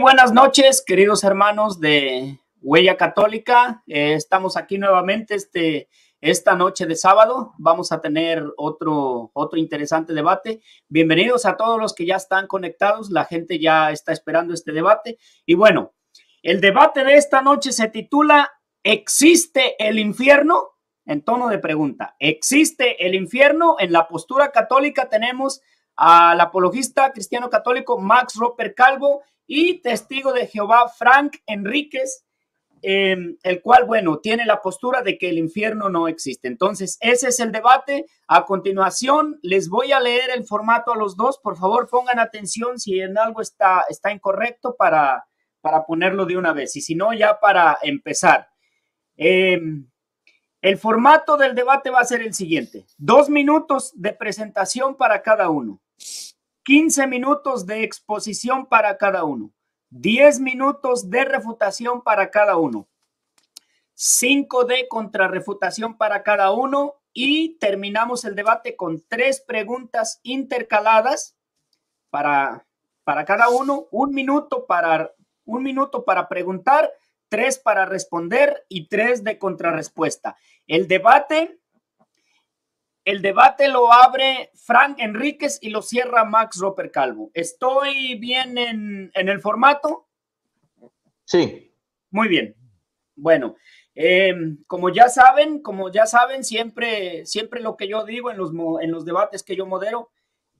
buenas noches, queridos hermanos de Huella Católica. Eh, estamos aquí nuevamente este, esta noche de sábado. Vamos a tener otro, otro interesante debate. Bienvenidos a todos los que ya están conectados. La gente ya está esperando este debate. Y bueno, el debate de esta noche se titula ¿Existe el infierno? En tono de pregunta. ¿Existe el infierno? En la postura católica tenemos al apologista cristiano católico Max Roper Calvo y testigo de Jehová Frank Enríquez, em, el cual, bueno, tiene la postura de que el infierno no existe. Entonces, ese es el debate. A continuación, les voy a leer el formato a los dos. Por favor, pongan atención si en algo está, está incorrecto para, para ponerlo de una vez y si no, ya para empezar. Em, el formato del debate va a ser el siguiente. Dos minutos de presentación para cada uno. 15 minutos de exposición para cada uno, 10 minutos de refutación para cada uno, 5 de contrarrefutación para cada uno y terminamos el debate con tres preguntas intercaladas para, para cada uno, un minuto para, un minuto para preguntar, 3 para responder y 3 de contrarrespuesta. El debate el debate lo abre Frank Enríquez y lo cierra Max Roper Calvo. ¿Estoy bien en, el formato? Sí. Muy bien. Bueno, em, como ya saben, como ya saben, siempre, siempre lo que yo digo en los, en los debates que yo modero,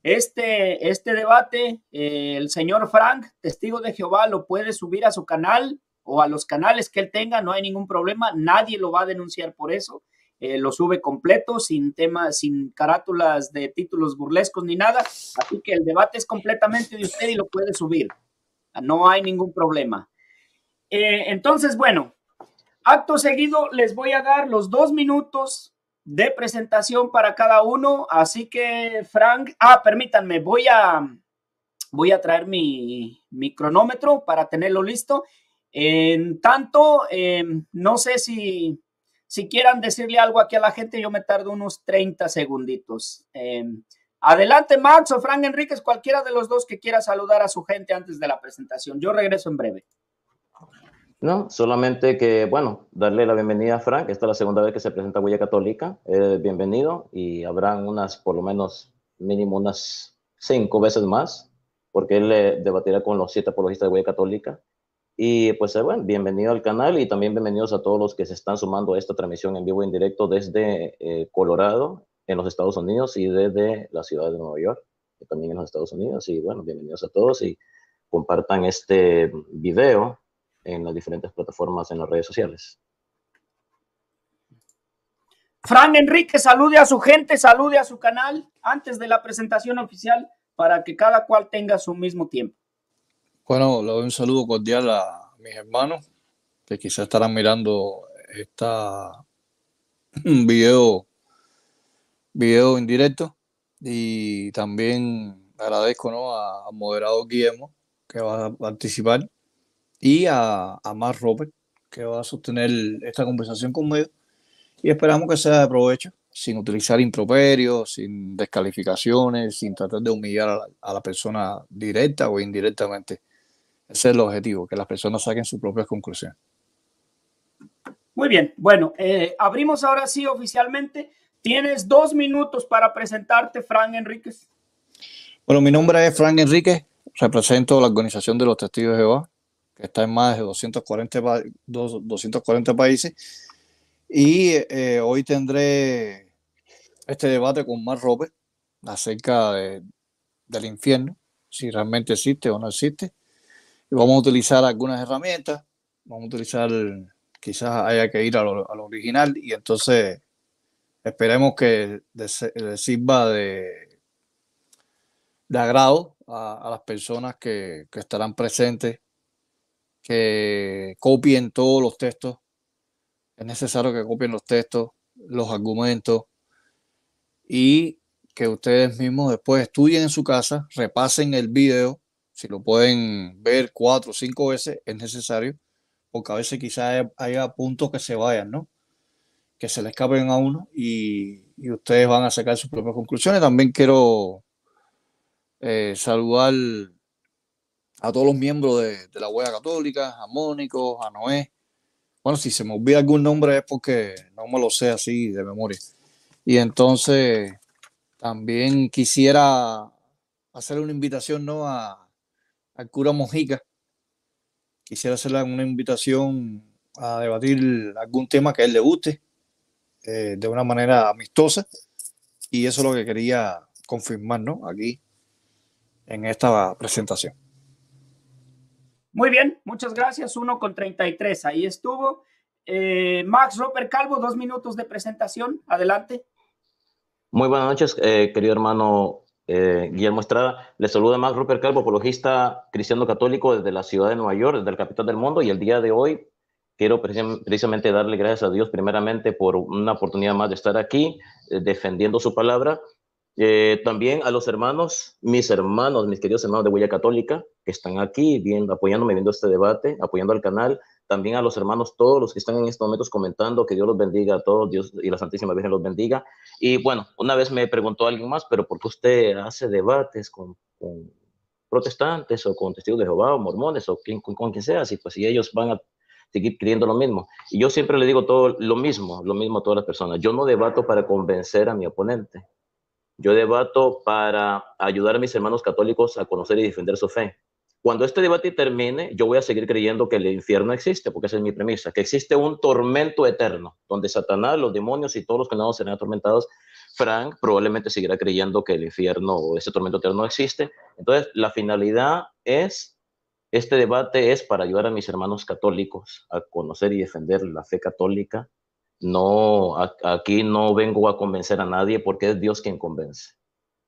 este, este debate, eh, el señor Frank, testigo de Jehová, lo puede subir a su canal o a los canales que él tenga, no hay ningún problema, nadie lo va a denunciar por eso. Eh, lo sube completo, sin temas, sin carátulas de títulos burlescos ni nada. Así que el debate es completamente de usted y lo puede subir. Ah, no hay ningún problema. Eh, entonces, bueno, acto seguido les voy a dar los dos minutos de presentación para cada uno. Así que, Frank, ah, permítanme, voy a, voy a traer mi, cronómetro para tenerlo listo. En tanto, eh, no sé si si quieran decirle algo aquí a la gente, yo me tardo unos 30 segunditos. Em, adelante, Max o Frank Enríquez, cualquiera de los dos que quiera saludar a su gente antes de la presentación. Yo regreso en breve. No, solamente que, bueno, darle la bienvenida a Frank. Esta es la segunda vez que se presenta Huella Católica. Eh, bienvenido y habrán unas, por lo menos, mínimo unas cinco veces más, porque él eh, debatirá con los siete apologistas de Huella Católica. Y pues eh, bueno, bienvenido al canal y también bienvenidos a todos los que se están sumando a esta transmisión en vivo en directo desde eh, Colorado, en los Estados Unidos, y desde la ciudad de Nueva York, también en los Estados Unidos. Y bueno, bienvenidos a todos y compartan este video en las diferentes plataformas en las redes sociales. Fran Enrique, salude a su gente, salude a su canal antes de la presentación oficial para que cada cual tenga su mismo tiempo. Bueno, le doy un saludo cordial a mis hermanos que quizás estarán mirando este video, video en Y también agradezco a, moderado Guillermo que va a participar y a, a Mar Robert que va a sostener esta conversación conmigo. Y esperamos que sea de provecho, sin utilizar improperios, sin descalificaciones, sin tratar de humillar a la persona directa o indirectamente. Ese es el objetivo, que las personas saquen sus propias conclusiones. Muy bien, bueno, eh, abrimos ahora sí oficialmente. Tienes dos minutos para presentarte, Frank Enríquez. Bueno, mi nombre es Frank Enríquez, represento la Organización de los Testigos de Jehová, que está en más de 240, 240 países. Y eh, hoy tendré este debate con Mar Robert acerca del infierno, si realmente existe o no existe, Vamos a utilizar algunas herramientas, vamos a utilizar, quizás haya que ir a lo, original y entonces esperemos que les sirva de, de agrado a, las personas que, que, estarán presentes, que copien todos los textos. Es necesario que copien los textos, los argumentos y que ustedes mismos después estudien en su casa, repasen el video si lo pueden ver cuatro o cinco veces, es necesario, porque a veces quizás haya, puntos que se vayan, ¿no? Que se le escapen a uno y, ustedes van a sacar sus propias conclusiones. También quiero eh, saludar a todos los miembros de, la Huella Católica, a Mónico, a Noé. Bueno, si se me olvida algún nombre es porque no me lo sé así de memoria. Y entonces también quisiera hacer una invitación ¿no? a, cura Mojica. Quisiera hacerle una invitación a debatir algún tema que a él le guste eh, de una manera amistosa. Y eso es lo que quería confirmar ¿no? aquí en esta presentación. Muy bien, muchas gracias. 1 con 33, ahí estuvo. Eh, Max Roper Calvo, dos minutos de presentación. Adelante. Muy buenas noches, eh, querido hermano eh, Guillermo Estrada, le saluda más Rupert Calvo, ecologista cristiano católico desde la ciudad de Nueva York, desde el capital del mundo, y el día de hoy quiero precisamente darle gracias a Dios primeramente por una oportunidad más de estar aquí eh, defendiendo su palabra. Eh, también a los hermanos, mis hermanos, mis queridos hermanos de Huella Católica, que están aquí viendo, apoyándome, viendo este debate, apoyando al canal, también a los hermanos, todos los que están en estos momentos comentando, que Dios los bendiga a todos, Dios y la Santísima Virgen los bendiga. Y bueno, una vez me preguntó alguien más, pero ¿por qué usted hace debates con, con protestantes o con testigos de Jehová o mormones o con, quien sea? Si, pues, si ellos van a seguir creyendo lo mismo. Y yo siempre le digo todo lo mismo, lo mismo a todas las personas. Yo no debato para convencer a mi oponente. Yo debato para ayudar a mis hermanos católicos a conocer y defender su fe. Cuando este debate termine, yo voy a seguir creyendo que el infierno existe, porque esa es mi premisa, que existe un tormento eterno, donde Satanás, los demonios y todos los condenados serán atormentados. Frank probablemente seguirá creyendo que el infierno o ese tormento eterno existe. Entonces, la finalidad es, este debate es para ayudar a mis hermanos católicos a conocer y defender la fe católica. No, aquí no vengo a convencer a nadie porque es Dios quien convence.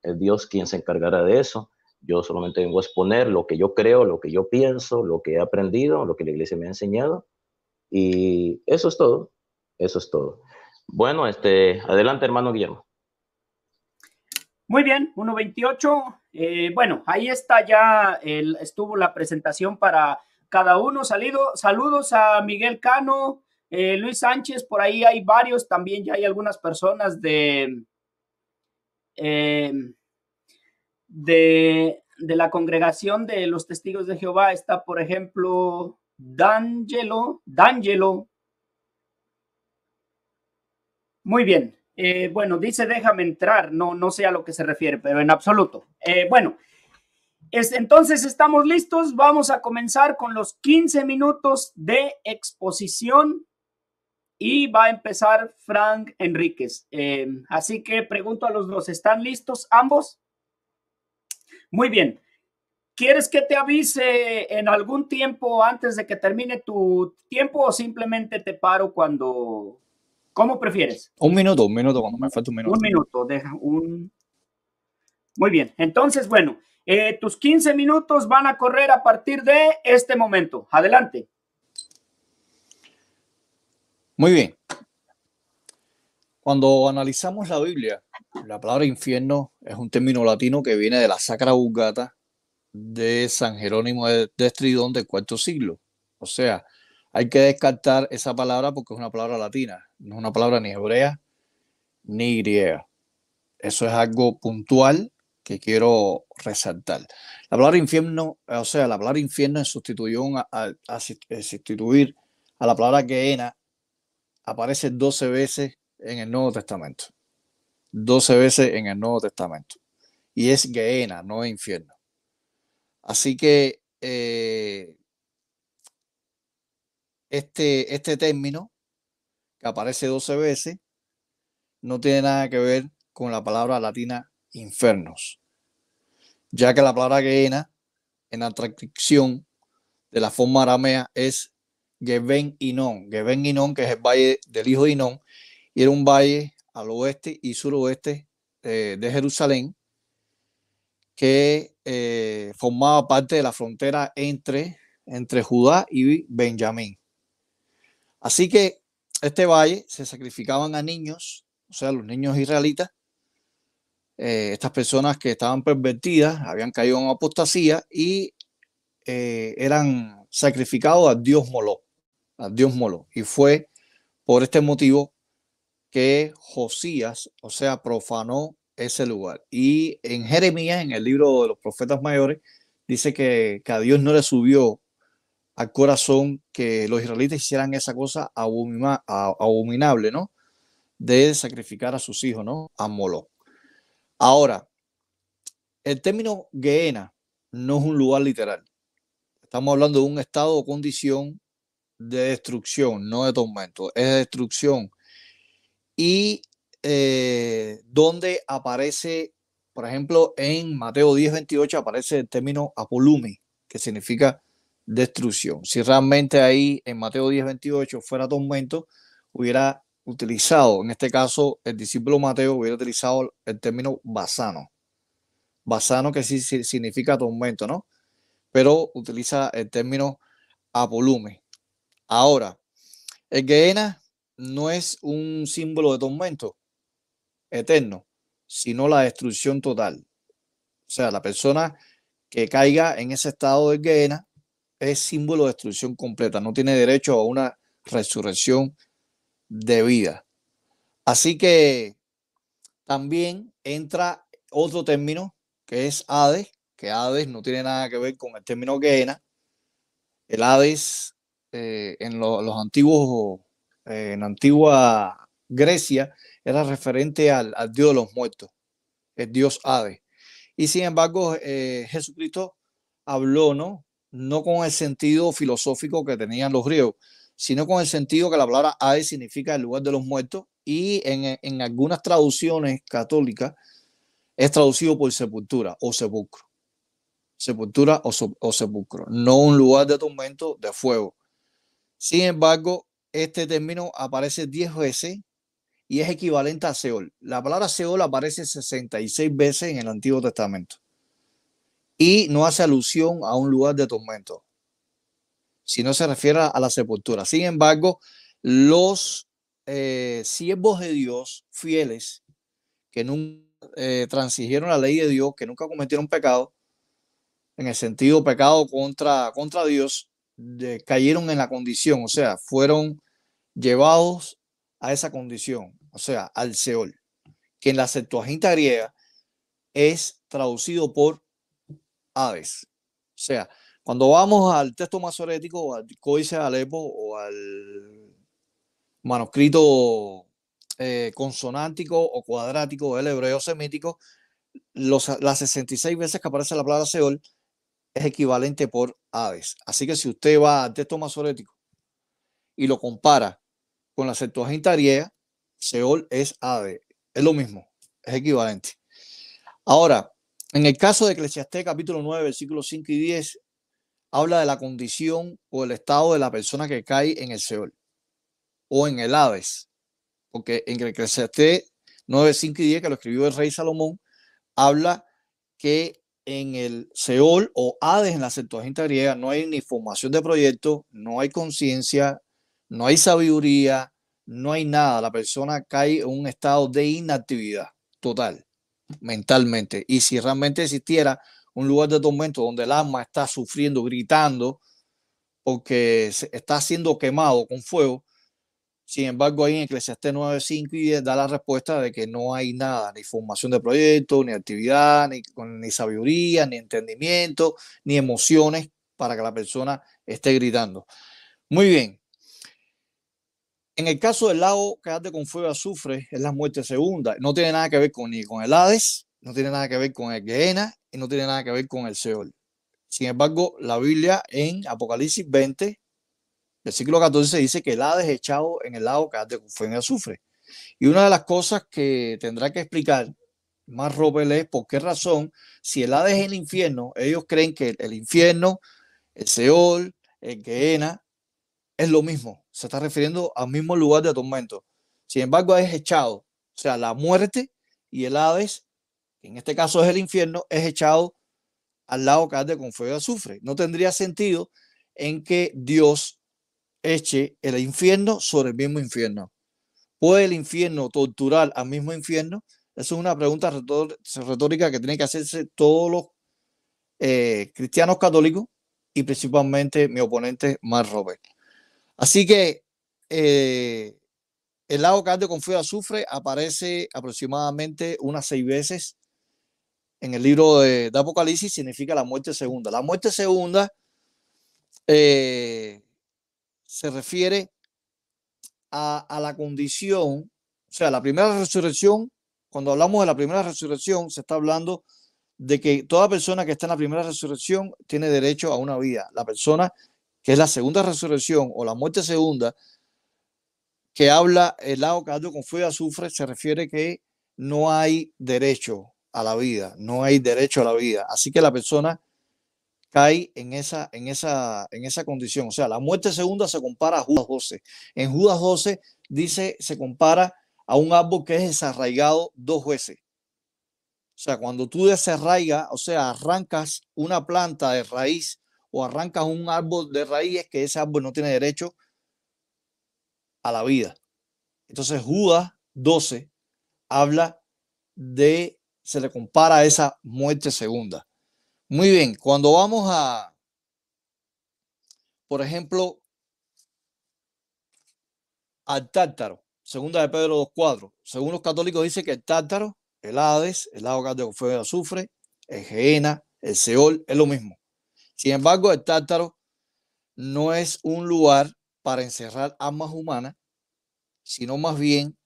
Es Dios quien se encargará de eso yo solamente vengo a exponer lo que yo creo, lo que yo pienso, lo que he aprendido, lo que la iglesia me ha enseñado. Y eso es todo. Eso es todo. Bueno, este, adelante, hermano Guillermo. Muy bien, 1.28. Eh, bueno, ahí está ya, el, estuvo la presentación para cada uno. Salido, saludos a Miguel Cano, eh, Luis Sánchez, por ahí hay varios, también ya hay algunas personas de... Eh, de, la congregación de los testigos de Jehová está, por ejemplo, D'Angelo, D'Angelo. Muy bien. Eh, bueno, dice déjame entrar, no, no sé a lo que se refiere, pero en absoluto. Eh, bueno, entonces estamos listos, vamos a comenzar con los 15 minutos de exposición y va a empezar Frank Enríquez. Eh, así que pregunto a los dos, ¿están listos ambos? Muy bien. ¿Quieres que te avise en algún tiempo antes de que termine tu tiempo o simplemente te paro cuando... ¿Cómo prefieres? Un minuto, un minuto, cuando me falta un minuto. Un minuto, deja un... Muy bien, entonces, bueno, eh, tus 15 minutos van a correr a partir de este momento. Adelante. Muy bien. Cuando analizamos la Biblia, la palabra infierno es un término latino que viene de la Sacra Bugata de San Jerónimo de Estridón del cuarto siglo. O sea, hay que descartar esa palabra porque es una palabra latina, no es una palabra ni hebrea ni griega. Eso es algo puntual que quiero resaltar. La palabra infierno, eh, o sea, la palabra infierno sustituyó eh, sustituir a la palabra queena aparece 12 veces en el Nuevo Testamento. 12 veces en el Nuevo Testamento. Y es Geena, no infierno. Así que eh, este, este término, que aparece 12 veces, no tiene nada que ver con la palabra latina infernos, ya que la palabra Geena en la traducción. de la forma aramea es Geben Inon, Geben Inon, que es el valle del hijo de Inon, y era un valle al oeste y suroeste eh, de Jerusalén que eh, formaba parte de la frontera entre, entre Judá y Benjamín. Así que este valle se sacrificaban a niños, o sea, los niños israelitas, eh, estas personas que estaban pervertidas, habían caído en apostasía y eran sacrificados a Dios Moló, a Dios Moló. Y fue por este motivo que Josías, o sea, profanó ese lugar. Y en Jeremías, en el libro de los profetas mayores, dice que, a Dios no le subió al corazón que los israelitas hicieran esa cosa abominable, ¿no? De sacrificar a sus hijos, ¿no? A molo Ahora, el término Geena no es un lugar literal. Estamos hablando de un estado o condición de destrucción, no de tormento. Es destrucción y eh, donde aparece, por ejemplo, en Mateo 10.28 aparece el término apolume, que significa destrucción. Si realmente ahí en Mateo 10.28 fuera tormento, hubiera utilizado, en este caso, el discípulo Mateo hubiera utilizado el término basano. Basano que sí, significa tormento, ¿no? Pero utiliza el término apolume. Ahora, el Geena no es un símbolo de tormento eterno, sino la destrucción total. O sea, la persona que caiga en ese estado de Gehenna es símbolo de destrucción completa, no tiene derecho a una resurrección de vida. Así que también entra otro término que es Hades, que Hades no tiene nada que ver con el término Gehenna. El Hades eh, en los antiguos eh, en antigua Grecia era referente al, dios de los muertos, el dios Hades. Y sin embargo, eh, Jesucristo habló, ¿no? No con el sentido filosófico que tenían los griegos, sino con el sentido que la palabra Hades significa el lugar de los muertos y en, algunas traducciones católicas es traducido por sepultura o sepulcro. Sepultura o, o sepulcro, no un lugar de tormento, de fuego. Sin embargo, este término aparece 10 veces y es equivalente a Seol. La palabra Seol aparece 66 veces en el Antiguo Testamento y no hace alusión a un lugar de tormento, sino se refiere a la sepultura. Sin embargo, los eh, siervos de Dios fieles que nunca eh, transigieron la ley de Dios, que nunca cometieron pecado, en el sentido pecado contra, contra Dios, cayeron en la condición, o sea, fueron llevados a esa condición, o sea, al Seol, que en la Septuaginta griega es traducido por aves. O sea, cuando vamos al texto masorético, al Códice de Alepo o al manuscrito eh, consonántico o cuadrático del hebreo semítico, las 66 veces que aparece la palabra Seol es equivalente por aves. Así que si usted va al texto masorético y lo compara con la Septuaginta griega, Seol es ave. Es lo mismo, es equivalente. Ahora, en el caso de Eclesiastés capítulo 9, versículos 5 y 10, habla de la condición o el estado de la persona que cae en el Seol o en el Hades. Porque en Eclesiastés 9, 5 y 10, que lo escribió el rey Salomón, habla que en el Seol o Hades en la Septuaginta griega, no hay ni formación de proyecto, no hay conciencia, no hay sabiduría, no hay nada. La persona cae en un estado de inactividad total, mentalmente. Y si realmente existiera un lugar de tormento donde el alma está sufriendo, gritando, porque está siendo quemado con fuego, sin embargo, ahí en Eclesiastes 9.5 y da la respuesta de que no hay nada, ni formación de proyecto, ni actividad, ni, ni sabiduría, ni entendimiento, ni emociones para que la persona esté gritando. Muy bien. En el caso del lago quédate con fuego azufre es la muerte segunda. No tiene nada que ver con, ni con el Hades, no tiene nada que ver con el Gehenna y no tiene nada que ver con el Seol. Sin embargo, la Biblia en Apocalipsis 20 Versículo 14 dice que el Hades echado en el lado que fue en azufre. Y una de las cosas que tendrá que explicar más Robert es por qué razón, si el Hades es el infierno, ellos creen que el infierno, el Seol, el Gehenna, es lo mismo. Se está refiriendo al mismo lugar de tormento. Sin embargo, es echado. O sea, la muerte y el Hades, que en este caso es el infierno, es echado al lado que hace con fuego y azufre. No tendría sentido en que Dios eche el infierno sobre el mismo infierno. ¿Puede el infierno torturar al mismo infierno? Esa es una pregunta retórica que tiene que hacerse todos los eh, cristianos católicos y principalmente mi oponente, Mar Robert. Así que eh, el lago cálido con fuego azufre aparece aproximadamente unas seis veces en el libro de, de Apocalipsis, significa la muerte segunda. La muerte segunda eh, se refiere a, la condición, o sea, la primera resurrección, cuando hablamos de la primera resurrección, se está hablando de que toda persona que está en la primera resurrección tiene derecho a una vida. La persona que es la segunda resurrección o la muerte segunda, que habla el abogado con fuego azufre, se refiere que no hay derecho a la vida, no hay derecho a la vida. Así que la persona cae en esa, en esa, en esa condición. O sea, la muerte segunda se compara a Judas 12. En Judas 12 dice, se compara a un árbol que es desarraigado dos veces. O sea, cuando tú desarraigas, o sea, arrancas una planta de raíz o arrancas un árbol de es que ese árbol no tiene derecho a la vida. Entonces Judas 12 habla de, se le compara a esa muerte segunda. Muy bien, cuando vamos a, por ejemplo, al tártaro, segunda de Pedro 2.4, según los católicos dice que el tártaro, el Hades, el lago de fuego de azufre, el Geena, el Seol, es lo mismo. Sin embargo, el tártaro no es un lugar para encerrar almas humanas, sino más bien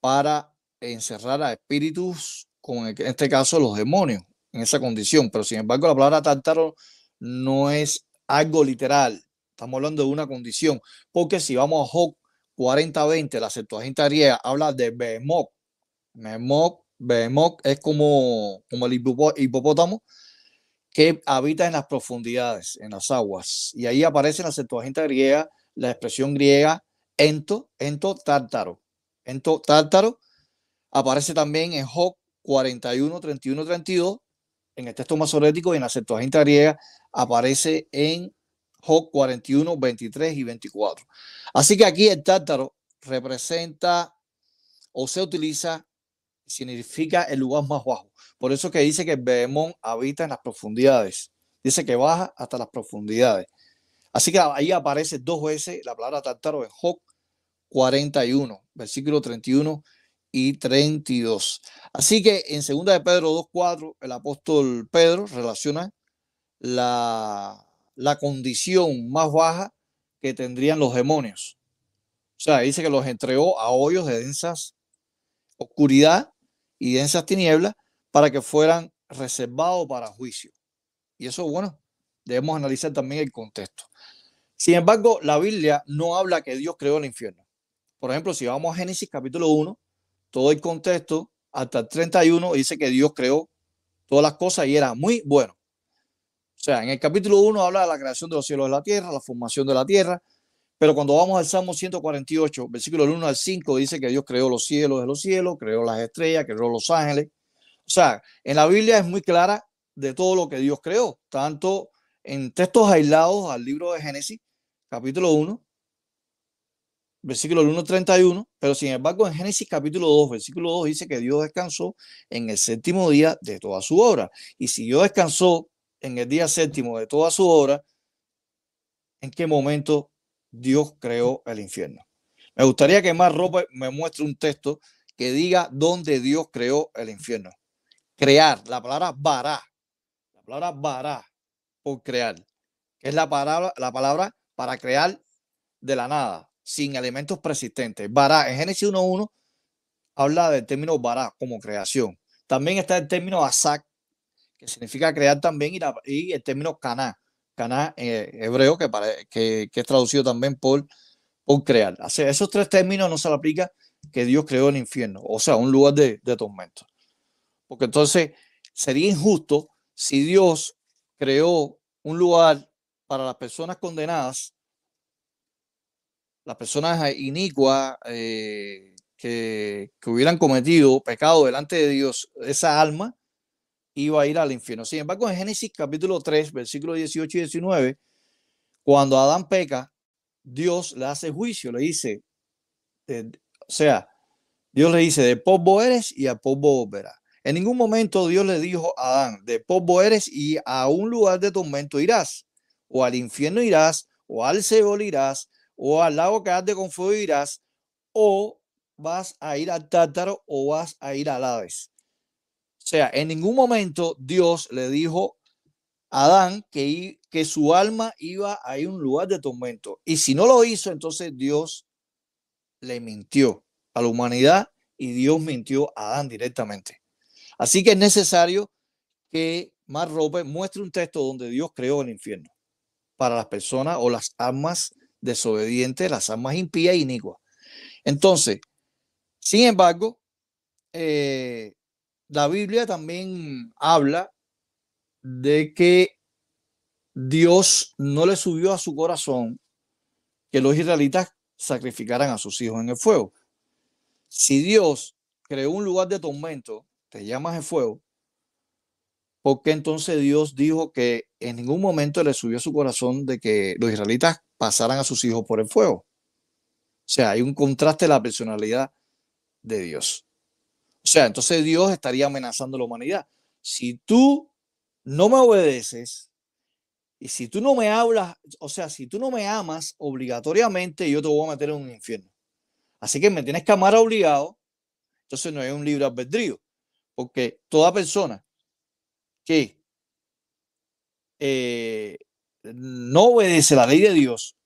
para encerrar a espíritus, como en este caso los demonios en esa condición, pero sin embargo la palabra tártaro no es algo literal, estamos hablando de una condición, porque si vamos a Job 4020, la Septuaginta griega habla de Behemoth, Behemoth, Behemoth es como, como el hipopótamo que habita en las profundidades, en las aguas, y ahí aparece en la Septuaginta griega la expresión griega ento, ento tártaro, ento tártaro, aparece también en Job 41, 31, 32, en el texto masorético y en la Septuaginta griega aparece en Job 41, 23 y 24. Así que aquí el tártaro representa o se utiliza, significa el lugar más bajo. Por eso que dice que Behemón habita en las profundidades. Dice que baja hasta las profundidades. Así que ahí aparece dos veces la palabra tártaro en Job 41, versículo 31 y 32. Así que en segunda de Pedro 2.4, el apóstol Pedro relaciona la, condición más baja que tendrían los demonios. O sea, dice que los entregó a hoyos de densas oscuridad y densas tinieblas para que fueran reservados para juicio. Y eso, bueno, debemos analizar también el contexto. Sin embargo, la Biblia no habla que Dios creó el infierno. Por ejemplo, si vamos a Génesis capítulo 1, todo el contexto, hasta el 31 dice que Dios creó todas las cosas y era muy bueno. O sea, en el capítulo 1 habla de la creación de los cielos de la tierra, la formación de la tierra, pero cuando vamos al Salmo 148, versículo 1 al 5, dice que Dios creó los cielos de los cielos, creó las estrellas, creó los ángeles. O sea, en la Biblia es muy clara de todo lo que Dios creó, tanto en textos aislados al libro de Génesis, capítulo 1, versículo 1.31, pero sin embargo en Génesis capítulo 2, versículo 2 dice que Dios descansó en el séptimo día de toda su obra. Y si Dios descansó en el día séptimo de toda su obra, ¿en qué momento Dios creó el infierno? Me gustaría que más ropa me muestre un texto que diga dónde Dios creó el infierno. Crear, la palabra vará, la palabra vará por crear, que es la palabra, la palabra para crear de la nada, sin elementos persistentes. Bará, en Génesis 1.1 habla del término bará como creación. También está el término asak, que significa crear también, y, el término caná, caná eh, hebreo, que, que, es traducido también por, por crear. O sea, esos tres términos no se le aplica que Dios creó el infierno, o sea, un lugar de, de tormento. Porque entonces sería injusto si Dios creó un lugar para las personas condenadas las personas inicuas eh, que, hubieran cometido pecado delante de Dios, esa alma iba a ir al infierno. Sin embargo, en Génesis capítulo 3, versículos 18 y 19, cuando Adán peca, Dios le hace juicio, le dice, o sea, Dios le dice, de Popo eres y a polvo verás. En ningún momento Dios le dijo a Adán, de Popo eres y a un lugar de tormento irás, o al infierno irás, o al Seol irás, o al lago que has de confundirás, o vas a ir al tártaro o vas a ir al Hades. O sea, en ningún momento Dios le dijo a Adán que, su alma iba a ir a un lugar de tormento. Y si no lo hizo, entonces Dios le mintió a la humanidad y Dios mintió a Adán directamente. Así que es necesario que más Roper muestre un texto donde Dios creó el infierno para las personas o las almas desobediente las almas impías y inicuas. Entonces, sin embargo, eh, la Biblia también habla de que Dios no le subió a su corazón que los israelitas sacrificaran a sus hijos en el fuego. Si Dios creó un lugar de tormento, te llamas el fuego, porque entonces Dios dijo que en ningún momento le subió a su corazón de que los israelitas pasaran a sus hijos por el fuego. O sea, hay un contraste en la personalidad de Dios. O sea, entonces Dios estaría amenazando a la humanidad. Si tú no me obedeces y si tú no me hablas, o sea, si tú no me amas obligatoriamente, yo te voy a meter en un infierno. Así que me tienes que amar obligado. Entonces no hay un libre albedrío. Porque toda persona que eh, no obedece la ley de Dios,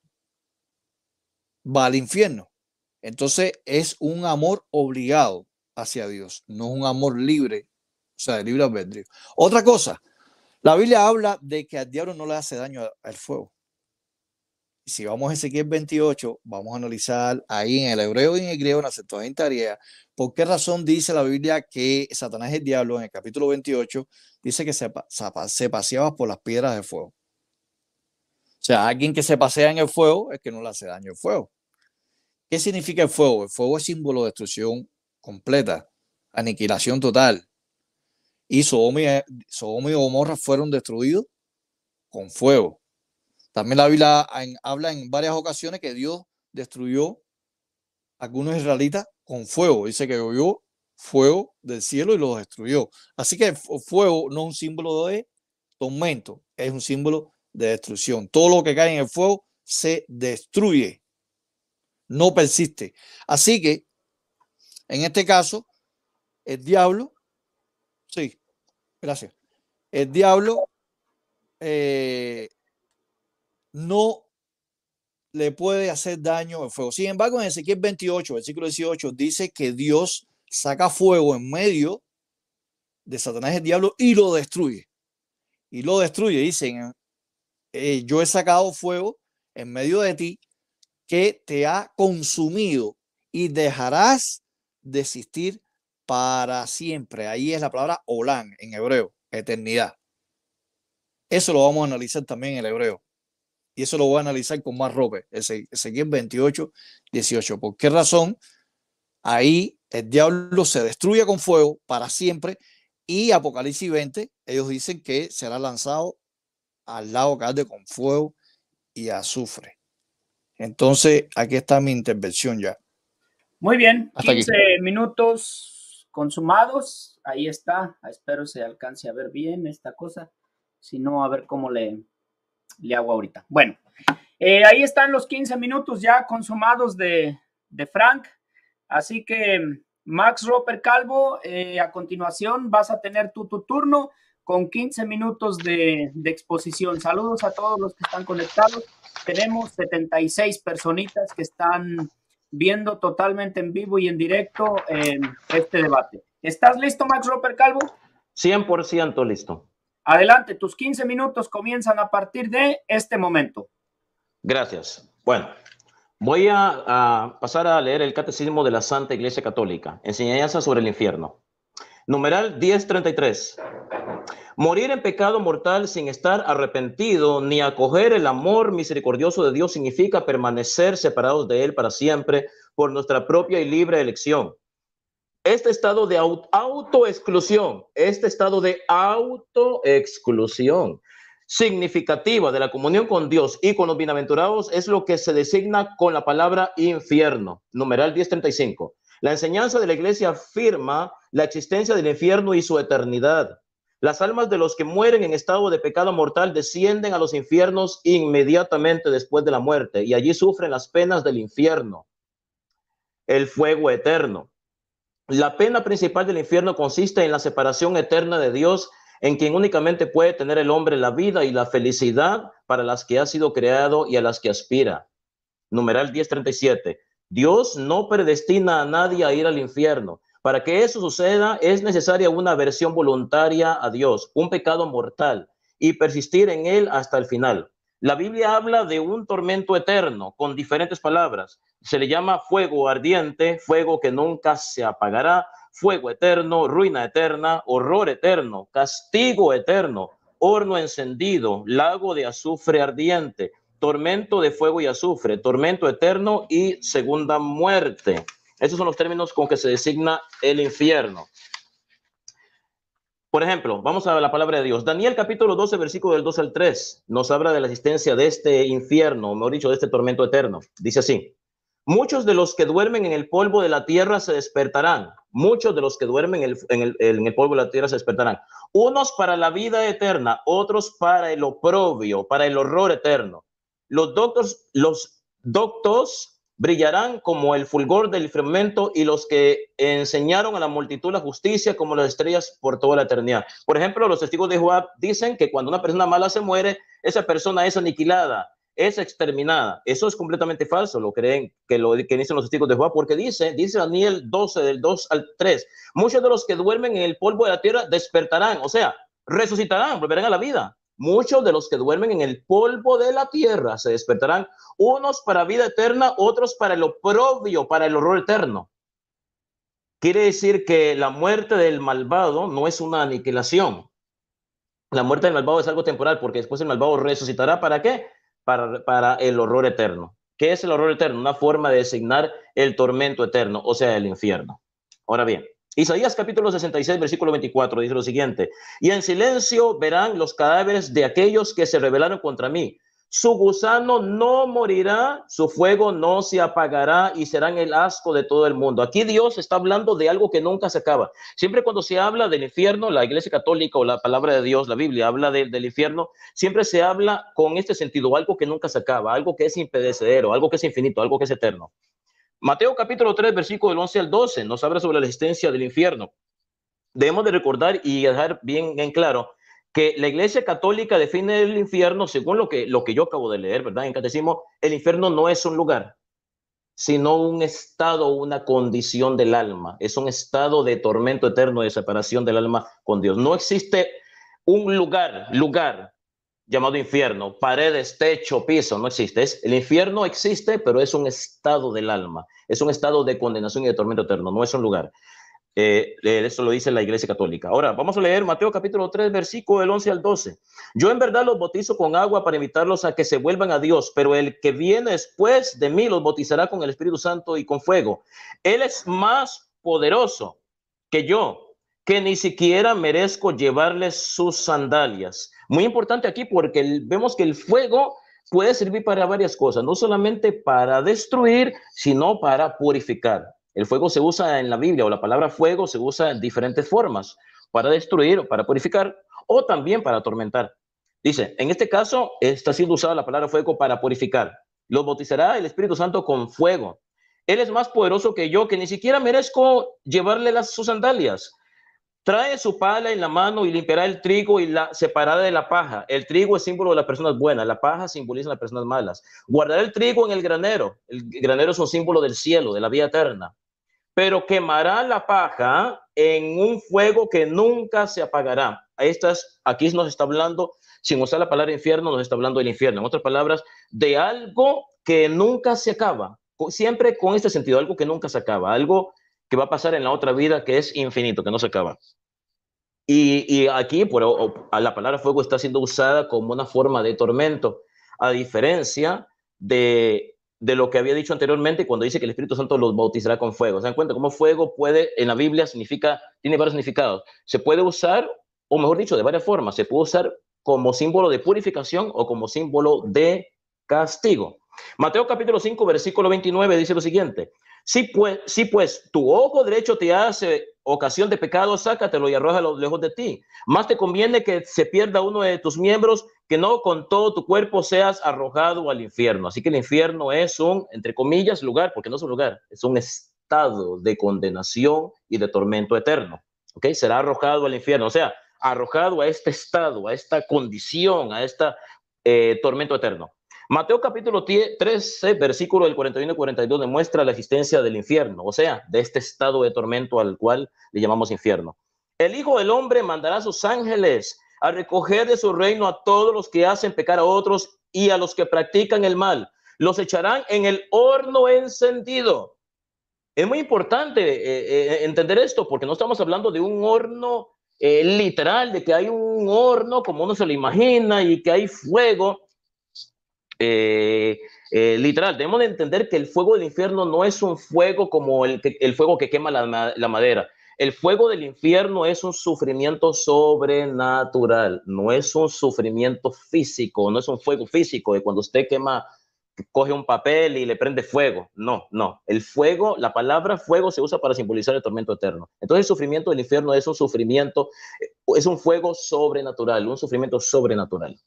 va al infierno. Entonces es un amor obligado hacia Dios, no es un amor libre, o sea, de libre albedrío. Otra cosa, la Biblia habla de que al diablo no le hace daño al fuego. Si vamos a Ezequiel 28, vamos a analizar ahí en el hebreo y en el griego, en la tarea por qué razón dice la Biblia que Satanás el diablo en el capítulo 28 dice que se, se paseaba por las piedras de fuego. O sea, alguien que se pasea en el fuego es que no le hace daño el fuego. ¿Qué significa el fuego? El fuego es símbolo de destrucción completa, aniquilación total. Y Sodoma y, eh, Gomorra fueron destruidos con fuego. También la Biblia habla en varias ocasiones que Dios destruyó a algunos israelitas con fuego. Dice que llovió fuego del cielo y los destruyó. Así que fuego no es un símbolo de tormento, es un símbolo de destrucción. Todo lo que cae en el fuego se destruye, no persiste. Así que, en este caso, el diablo, sí, gracias, el diablo eh, no le puede hacer daño al fuego. Sin embargo, en Ezequiel 28, versículo 18, dice que Dios saca fuego en medio de Satanás el diablo y lo destruye. Y lo destruye, dice en eh, yo he sacado fuego en medio de ti que te ha consumido y dejarás de existir para siempre. Ahí es la palabra olán en hebreo, eternidad. Eso lo vamos a analizar también en el hebreo. Y eso lo voy a analizar con más rope, Ezequiel 28, 18. ¿Por qué razón? Ahí el diablo se destruye con fuego para siempre y Apocalipsis 20, ellos dicen que será lanzado al lado que con fuego y azufre. Entonces, aquí está mi intervención ya. Muy bien, Hasta 15 minutos consumados. Ahí está. Espero se alcance a ver bien esta cosa. Si no, a ver cómo le, le hago ahorita. Bueno, eh, ahí están los 15 minutos ya consumados de, Frank. Así que, Max Roper Calvo, eh, a continuación vas a tener tu turno con 15 minutos de, exposición. Saludos a todos los que están conectados. Tenemos 76 personitas que están viendo totalmente en vivo y en directo eh, este debate. ¿Estás listo, Max Roper Calvo? 100% listo. Adelante, tus 15 minutos comienzan a partir de este momento. Gracias. Bueno, voy a, a pasar a leer el Catecismo de la Santa Iglesia Católica, Enseñanza sobre el Infierno. Numeral 1033. Morir en pecado mortal sin estar arrepentido ni acoger el amor misericordioso de Dios significa permanecer separados de Él para siempre por nuestra propia y libre elección. Este estado de autoexclusión, este estado de autoexclusión significativa de la comunión con Dios y con los bienaventurados es lo que se designa con la palabra infierno, numeral 1035. La enseñanza de la iglesia afirma la existencia del infierno y su eternidad. Las almas de los que mueren en estado de pecado mortal descienden a los infiernos inmediatamente después de la muerte y allí sufren las penas del infierno, el fuego eterno. La pena principal del infierno consiste en la separación eterna de Dios, en quien únicamente puede tener el hombre la vida y la felicidad para las que ha sido creado y a las que aspira. Numeral 1037. Dios no predestina a nadie a ir al infierno. Para que eso suceda es necesaria una versión voluntaria a Dios, un pecado mortal, y persistir en él hasta el final. La Biblia habla de un tormento eterno con diferentes palabras. Se le llama fuego ardiente, fuego que nunca se apagará, fuego eterno, ruina eterna, horror eterno, castigo eterno, horno encendido, lago de azufre ardiente tormento de fuego y azufre, tormento eterno y segunda muerte. Esos son los términos con que se designa el infierno. Por ejemplo, vamos a la palabra de Dios. Daniel capítulo 12, versículo del 2 al 3, nos habla de la existencia de este infierno, mejor dicho, de este tormento eterno. Dice así, muchos de los que duermen en el polvo de la tierra se despertarán, muchos de los que duermen en el, en el polvo de la tierra se despertarán, unos para la vida eterna, otros para el oprobio, para el horror eterno los doctos, los doctos brillarán como el fulgor del fermento y los que enseñaron a la multitud la justicia como las estrellas por toda la eternidad. Por ejemplo, los testigos de Joab dicen que cuando una persona mala se muere, esa persona es aniquilada, es exterminada. Eso es completamente falso, lo creen que lo que dicen los testigos de Joab, porque dice, dice Daniel 12 del 2 al 3, muchos de los que duermen en el polvo de la tierra despertarán, o sea, resucitarán, volverán a la vida. Muchos de los que duermen en el polvo de la tierra se despertarán, unos para vida eterna, otros para el oprobio, para el horror eterno. Quiere decir que la muerte del malvado no es una aniquilación. La muerte del malvado es algo temporal, porque después el malvado resucitará. ¿Para qué? Para, para el horror eterno. ¿Qué es el horror eterno? Una forma de designar el tormento eterno, o sea, el infierno. Ahora bien, Isaías capítulo 66, versículo 24 dice lo siguiente, y en silencio verán los cadáveres de aquellos que se rebelaron contra mí. Su gusano no morirá, su fuego no se apagará y serán el asco de todo el mundo. Aquí Dios está hablando de algo que nunca se acaba. Siempre cuando se habla del infierno, la Iglesia Católica o la palabra de Dios, la Biblia, habla del infierno, siempre se habla con este sentido, algo que nunca se acaba, algo que es impedecedero, algo que es infinito, algo que es eterno. Mateo capítulo 3, versículo del 11 al 12, nos habla sobre la existencia del infierno. Debemos de recordar y dejar bien en claro que la Iglesia Católica define el infierno, según lo que, lo que yo acabo de leer, ¿verdad? En Catecismo, el infierno no es un lugar, sino un estado, una condición del alma. Es un estado de tormento eterno, de separación del alma con Dios. No existe un lugar, lugar, llamado infierno, paredes, techo, piso, no existe. el infierno existe, pero es un estado del alma, es un estado de condenación y de tormento eterno, no es un lugar. Eh, eh, eso lo dice la Iglesia Católica. Ahora, vamos a leer Mateo capítulo 3, versículo del 11 al 12. Yo en verdad los bautizo con agua para invitarlos a que se vuelvan a Dios, pero el que viene después de mí los bautizará con el Espíritu Santo y con fuego. Él es más poderoso que yo que ni siquiera merezco llevarle sus sandalias. Muy importante aquí porque vemos que el fuego puede servir para varias cosas, no solamente para destruir, sino para purificar. El fuego se usa en la Biblia o la palabra fuego se usa en diferentes formas, para destruir o para purificar o también para atormentar. Dice, en este caso está siendo usada la palabra fuego para purificar. Lo bautizará el Espíritu Santo con fuego. Él es más poderoso que yo, que ni siquiera merezco llevarle las, sus sandalias. Trae su pala en la mano y limpiará el trigo y la separada de la paja. El trigo es símbolo de las personas buenas, la paja simboliza a las personas malas. Guardará el trigo en el granero. El granero es un símbolo del cielo, de la vida eterna. Pero quemará la paja en un fuego que nunca se apagará. Estas, aquí nos está hablando, sin usar la palabra infierno, nos está hablando del infierno. En otras palabras, de algo que nunca se acaba. Siempre con este sentido, algo que nunca se acaba, algo que va a pasar en la otra vida, que es infinito, que no se acaba. Y, aquí, por, la palabra fuego está siendo usada como una forma de tormento, a diferencia de, lo que había dicho anteriormente cuando dice que el Espíritu Santo los bautizará con fuego. ¿Se dan cuenta cómo fuego puede, en la Biblia, significa, tiene varios significados? Se puede usar, o mejor dicho, de varias formas. Se puede usar como símbolo de purificación o como símbolo de castigo. Mateo capítulo 5, versículo 29 dice lo siguiente, si pues, pues, tu ojo derecho te hace ocasión de pecado, sácatelo y arrójalo lejos de ti. Más te conviene que se pierda uno de tus miembros que no con todo tu cuerpo seas arrojado al infierno. Así que el infierno es un, entre comillas, lugar, porque no es un lugar, es un estado de condenación y de tormento eterno. ¿Ok? Será arrojado al infierno, o sea, arrojado a este estado, a esta condición, a este tormento eterno. Mateo capítulo 13, versículo del 41 y 42 demuestra la existencia del infierno, o sea, de este estado de tormento al cual le llamamos infierno. El Hijo del Hombre mandará a sus ángeles a recoger de su reino a todos los que hacen pecar a otros y a los que practican el mal. Los echarán en el horno encendido. Es muy importante eh, eh, entender esto porque no estamos hablando de un horno eh, literal, de que hay un horno como uno se lo imagina y que hay fuego, eh, eh, literal, debemos de entender que el fuego del infierno no es un fuego como el, fuego que quema la, madera. El fuego del infierno es un sufrimiento sobrenatural, no es un sufrimiento físico, no es un fuego físico de cuando usted quema coge un papel y le prende fuego. No, no. El fuego, la palabra fuego se usa para simbolizar el tormento eterno. Entonces el sufrimiento del infierno es un sufrimiento, eh, es un fuego sobrenatural, un sufrimiento sobrenatural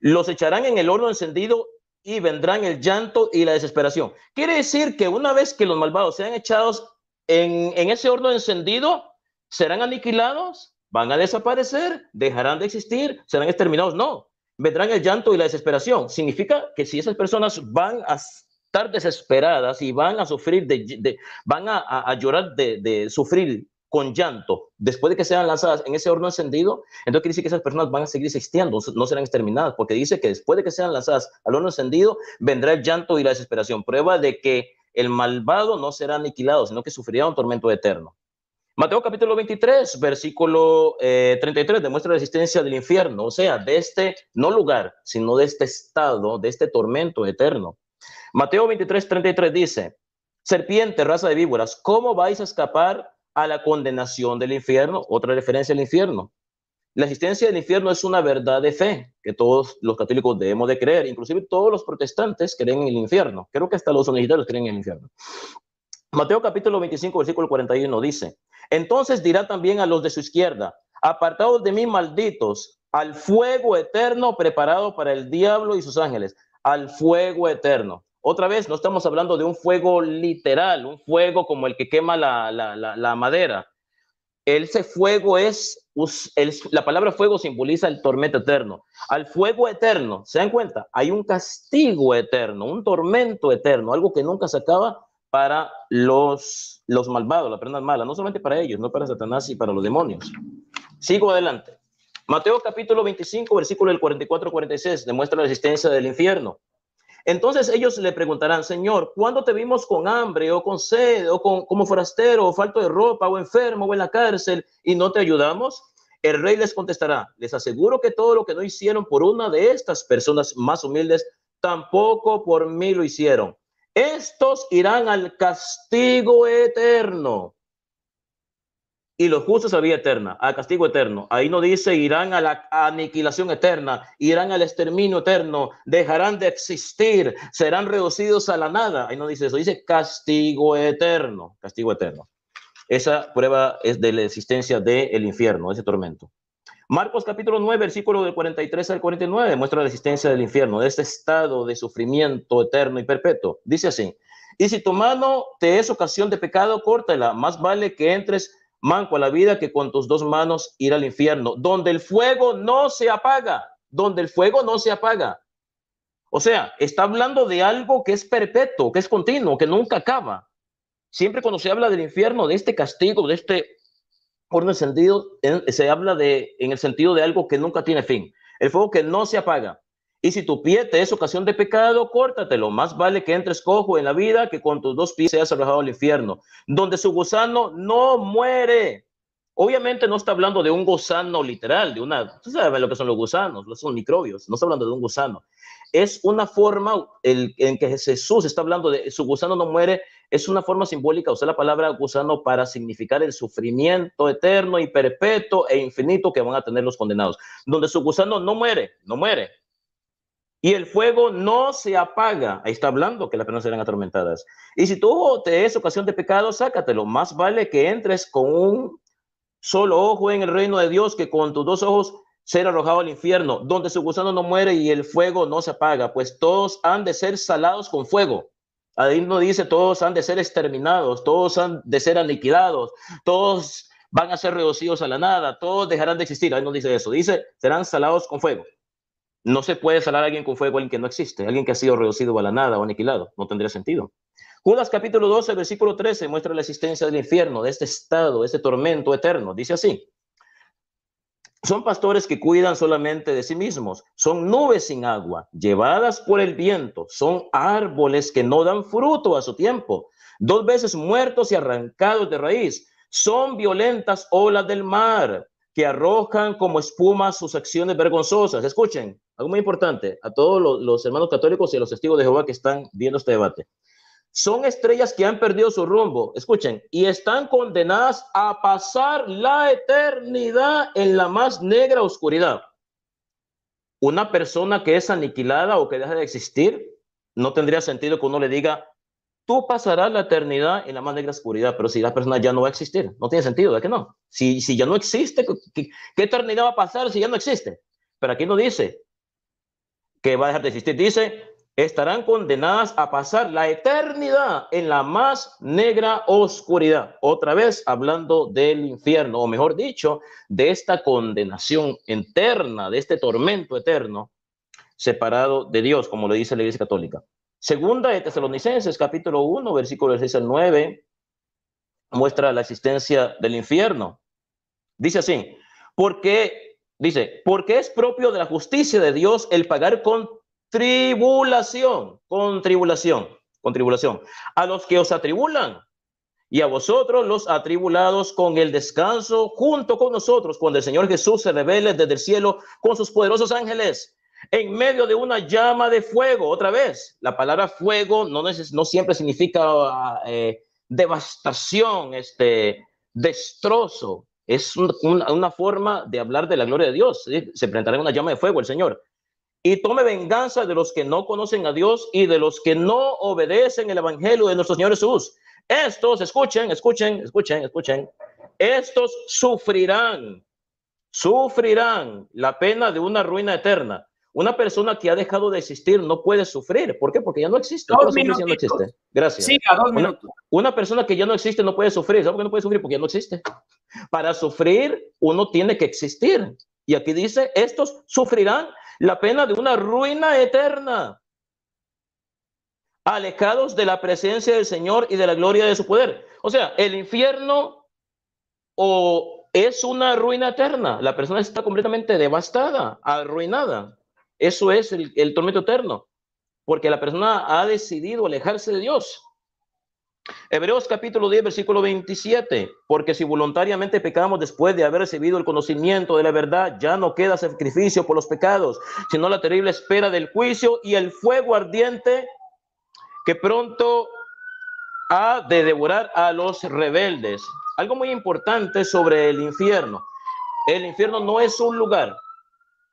los echarán en el horno encendido y vendrán el llanto y la desesperación. Quiere decir que una vez que los malvados sean echados en, ese horno encendido, serán aniquilados, van a desaparecer, dejarán de existir, serán exterminados. No, vendrán el llanto y la desesperación. Significa que si esas personas van a estar desesperadas y van a sufrir, de, van a, llorar de, de sufrir con llanto, después de que sean lanzadas en ese horno encendido, entonces quiere decir que esas personas van a seguir existiendo, no serán exterminadas, porque dice que después de que sean lanzadas al horno encendido, vendrá el llanto y la desesperación, prueba de que el malvado no será aniquilado, sino que sufrirá un tormento eterno. Mateo capítulo 23, versículo 33, eh, demuestra la existencia del infierno, o sea, de este, no lugar, sino de este estado, de este tormento eterno. Mateo 23, 33 dice, serpiente, raza de víboras, ¿cómo vais a escapar a la condenación del infierno, otra referencia al infierno. La existencia del infierno es una verdad de fe que todos los católicos debemos de creer, inclusive todos los protestantes creen en el infierno, creo que hasta los unitarios creen en el infierno. Mateo capítulo 25, versículo 41 dice, entonces dirá también a los de su izquierda, apartados de mí malditos, al fuego eterno preparado para el diablo y sus ángeles, al fuego eterno. Otra vez, no estamos hablando de un fuego literal, un fuego como el que quema la, la, madera. Ese fuego es, la palabra fuego simboliza el tormento eterno. Al fuego eterno, se dan cuenta, hay un castigo eterno, un tormento eterno, algo que nunca se acaba para los, los malvados, la prenda mala no solamente para ellos, no para Satanás y para los demonios. Sigo adelante. Mateo capítulo 25, versículo del 44-46, demuestra la existencia del infierno. Entonces ellos le preguntarán, Señor, ¿cuándo te vimos con hambre o con sed o con, como forastero o falto de ropa o enfermo o en la cárcel y no te ayudamos? El rey les contestará, les aseguro que todo lo que no hicieron por una de estas personas más humildes, tampoco por mí lo hicieron. Estos irán al castigo eterno, y los justos a vida eterna, a castigo eterno. Ahí no dice irán a la aniquilación eterna, irán al exterminio eterno, dejarán de existir, serán reducidos a la nada. Ahí no dice eso, dice castigo eterno, castigo eterno. Esa prueba es de la existencia del de infierno, ese tormento. Marcos capítulo 9, versículo del 43 al 49, muestra la existencia del infierno, de este estado de sufrimiento eterno y perpetuo. Dice así, y si tu mano te es ocasión de pecado, córtala, más vale que entres manco a la vida que con tus dos manos ir al infierno, donde el fuego no se apaga, donde el fuego no se apaga. O sea, está hablando de algo que es perpetuo, que es continuo, que nunca acaba. Siempre cuando se habla del infierno, de este castigo, de este horno encendido, se habla de en el sentido de algo que nunca tiene fin, el fuego que no se apaga. Y si tu pie te es ocasión de pecado, córtatelo. Más vale que entres cojo en la vida que con tus dos pies seas arrojado al infierno, donde su gusano no muere. Obviamente no está hablando de un gusano literal, de una, tú sabes lo que son los gusanos, son microbios, no está hablando de un gusano. Es una forma el, en que Jesús está hablando de su gusano no muere, es una forma simbólica usar la palabra gusano para significar el sufrimiento eterno y perpetuo e infinito que van a tener los condenados. Donde su gusano no muere, no muere, y el fuego no se apaga. Ahí está hablando que las personas serán atormentadas. Y si tú te es ocasión de pecado, sácatelo. Más vale que entres con un solo ojo en el reino de Dios que con tus dos ojos ser arrojado al infierno, donde su gusano no muere y el fuego no se apaga, pues todos han de ser salados con fuego. Ahí no dice todos han de ser exterminados, todos han de ser aniquilados, todos van a ser reducidos a la nada, todos dejarán de existir. Ahí no dice eso, dice serán salados con fuego. No se puede salvar a alguien con fuego, alguien que no existe, alguien que ha sido reducido a la nada o aniquilado. No tendría sentido. Judas capítulo 12, versículo 13 muestra la existencia del infierno, de este estado, de este tormento eterno. Dice así. Son pastores que cuidan solamente de sí mismos, son nubes sin agua, llevadas por el viento, son árboles que no dan fruto a su tiempo, dos veces muertos y arrancados de raíz, son violentas olas del mar, que arrojan como espuma sus acciones vergonzosas. Escuchen, algo muy importante a todos los, hermanos católicos y a los testigos de Jehová que están viendo este debate. Son estrellas que han perdido su rumbo, escuchen, y están condenadas a pasar la eternidad en la más negra oscuridad. Una persona que es aniquilada o que deja de existir, no tendría sentido que uno le diga, tú pasarás la eternidad en la más negra oscuridad, pero si la persona ya no va a existir, no tiene sentido, ¿de que no? Si, ya no existe, ¿qué, eternidad va a pasar si ya no existe? Pero aquí no dice que va a dejar de existir, dice, estarán condenadas a pasar la eternidad en la más negra oscuridad. Otra vez hablando del infierno, o mejor dicho, de esta condenación eterna, de este tormento eterno, separado de Dios, como le dice la Iglesia Católica. Segunda de Tesalonicenses, capítulo 1, versículo 6 al 9, muestra la existencia del infierno. Dice así, porque, dice, porque es propio de la justicia de Dios el pagar con tribulación, con tribulación, con tribulación, a los que os atribulan y a vosotros los atribulados con el descanso junto con nosotros cuando el Señor Jesús se revele desde el cielo con sus poderosos ángeles en medio de una llama de fuego. Otra vez, la palabra fuego no, no siempre significa eh, devastación, este, destrozo. Es una, forma de hablar de la gloria de Dios. Se presentará en una llama de fuego el Señor. Y tome venganza de los que no conocen a Dios y de los que no obedecen el Evangelio de nuestro Señor Jesús. Estos, escuchen, escuchen, escuchen, escuchen. Estos sufrirán, sufrirán la pena de una ruina eterna una persona que ha dejado de existir no puede sufrir. ¿Por qué? Porque ya no existe. Gracias. Sí, una, persona que ya no existe no puede sufrir. ¿Sabes por qué no puede sufrir? Porque ya no existe. Para sufrir, uno tiene que existir. Y aquí dice, estos sufrirán la pena de una ruina eterna. Alejados de la presencia del Señor y de la gloria de su poder. O sea, el infierno o es una ruina eterna. La persona está completamente devastada, arruinada. Eso es el, tormento eterno, porque la persona ha decidido alejarse de Dios. Hebreos capítulo 10, versículo 27, porque si voluntariamente pecamos después de haber recibido el conocimiento de la verdad, ya no queda sacrificio por los pecados, sino la terrible espera del juicio y el fuego ardiente que pronto ha de devorar a los rebeldes. Algo muy importante sobre el infierno. El infierno no es un lugar,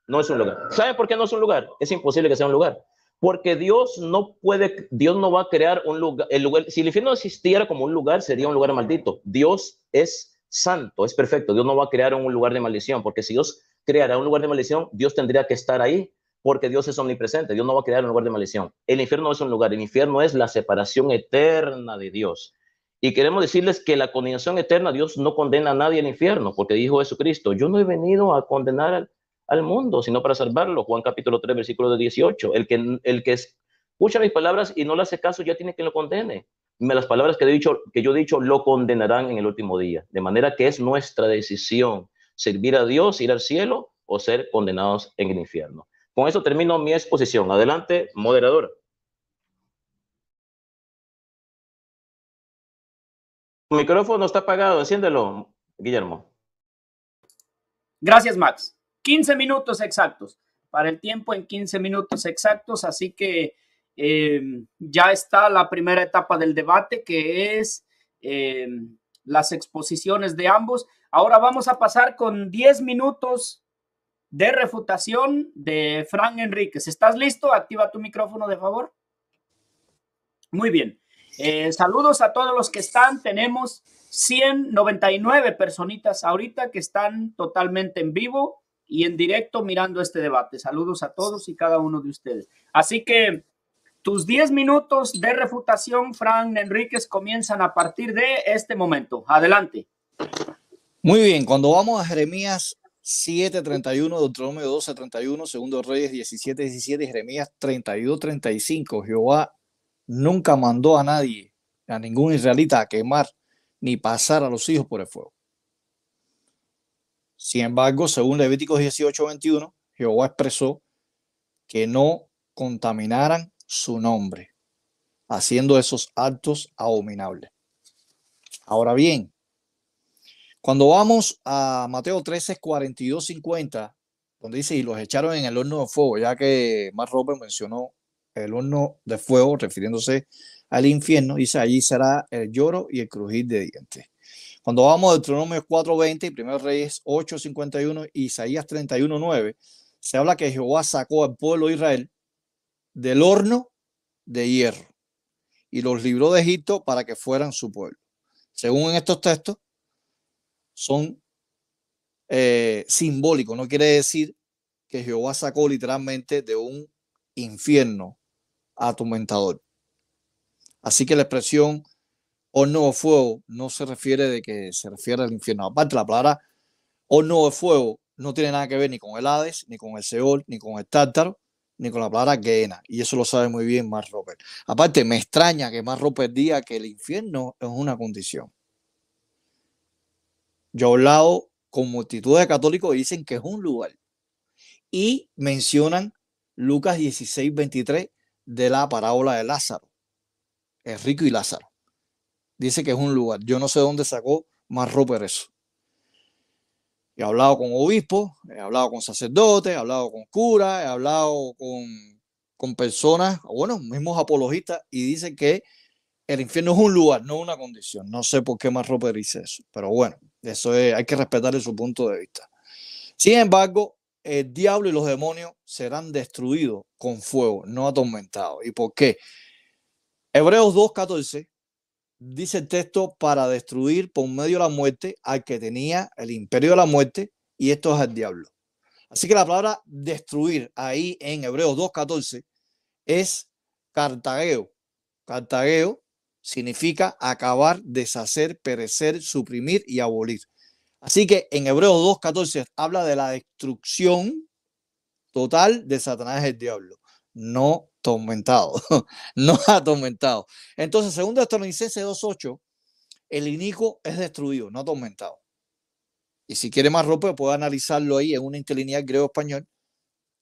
no es un lugar. ¿Sabe por qué no es un lugar? Es imposible que sea un lugar. Porque Dios no puede, Dios no va a crear un lugar, el lugar, si el infierno existiera como un lugar, sería un lugar maldito. Dios es santo, es perfecto. Dios no va a crear un lugar de maldición, porque si Dios creara un lugar de maldición, Dios tendría que estar ahí, porque Dios es omnipresente. Dios no va a crear un lugar de maldición. El infierno no es un lugar, el infierno es la separación eterna de Dios. Y queremos decirles que la condenación eterna, Dios no condena a nadie al infierno, porque dijo Jesucristo, yo no he venido a condenar al al mundo, sino para salvarlo. Juan capítulo 3, versículo 18. El que, el que escucha mis palabras y no le hace caso ya tiene que lo condene. Las palabras que, he dicho, que yo he dicho lo condenarán en el último día. De manera que es nuestra decisión servir a Dios, ir al cielo o ser condenados en el infierno. Con eso termino mi exposición. Adelante, moderadora. El micrófono está apagado, enciéndelo, Guillermo. Gracias, Max. 15 minutos exactos, para el tiempo en 15 minutos exactos, así que eh, ya está la primera etapa del debate que es eh, las exposiciones de ambos. Ahora vamos a pasar con 10 minutos de refutación de Frank Enríquez. ¿Estás listo? Activa tu micrófono, de favor. Muy bien. Eh, saludos a todos los que están. Tenemos 199 personitas ahorita que están totalmente en vivo y en directo mirando este debate. Saludos a todos y cada uno de ustedes. Así que tus 10 minutos de refutación, Fran Enríquez, comienzan a partir de este momento. Adelante. Muy bien, cuando vamos a Jeremías 7.31, Deuteronomio 12.31, Segundo Reyes 17.17, Jeremías 32.35, Jehová nunca mandó a nadie, a ningún israelita, a quemar ni pasar a los hijos por el fuego. Sin embargo, según Levítico 18:21, Jehová expresó que no contaminaran su nombre, haciendo esos actos abominables. Ahora bien, cuando vamos a Mateo 13, 42, 50, donde dice, y los echaron en el horno de fuego, ya que Mark Robert mencionó el horno de fuego, refiriéndose al infierno, dice, allí será el lloro y el crujir de dientes. Cuando vamos a Deuteronomio 4.20 y 1 Reyes 8.51 y Isaías 31.9, se habla que Jehová sacó al pueblo de Israel del horno de hierro y los libró de Egipto para que fueran su pueblo. Según en estos textos, son eh, simbólicos, no quiere decir que Jehová sacó literalmente de un infierno atormentador. Así que la expresión o no fuego no se refiere de que se refiere al infierno. Aparte, la palabra o no fuego no tiene nada que ver ni con el Hades, ni con el Seol, ni con el Tártaro, ni con la palabra Gehenna. Y eso lo sabe muy bien Mark Roper. Aparte, me extraña que Mark Roper diga que el infierno es una condición. Yo he hablado con multitud de católicos y dicen que es un lugar. Y mencionan Lucas 16, 23 de la parábola de Lázaro, el rico y Lázaro dice que es un lugar. Yo no sé dónde sacó más Roper eso. He hablado con obispos, he hablado con sacerdotes, he hablado con curas, he hablado con, con personas, bueno, mismos apologistas, y dicen que el infierno es un lugar, no una condición. No sé por qué más dice eso, pero bueno, eso hay que respetar su punto de vista. Sin embargo, el diablo y los demonios serán destruidos con fuego, no atormentados. ¿Y por qué? Hebreos 2.14 dice el texto, para destruir por medio de la muerte al que tenía el imperio de la muerte, y esto es el diablo. Así que la palabra destruir ahí en Hebreos 2.14 es cartagueo. Cartagueo significa acabar, deshacer, perecer, suprimir y abolir. Así que en Hebreos 2.14 habla de la destrucción total de Satanás el diablo, no atormentado, no atormentado. Entonces, según Tesalonicenses 2.8, el inico es destruido, no atormentado. Y si quiere más ropa, puede analizarlo ahí en una interlineal griego-español,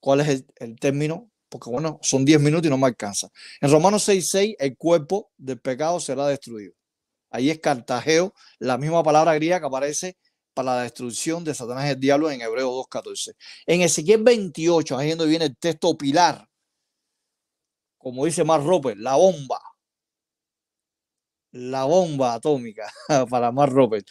cuál es el, término, porque bueno, son 10 minutos y no me alcanza. En Romanos 6.6, el cuerpo del pecado será destruido. Ahí es cartajeo la misma palabra griega que aparece para la destrucción de Satanás el diablo en Hebreo 2.14. En Ezequiel 28, ahí donde viene el texto pilar como dice Mark Roper, la bomba. La bomba atómica para Mark Roper.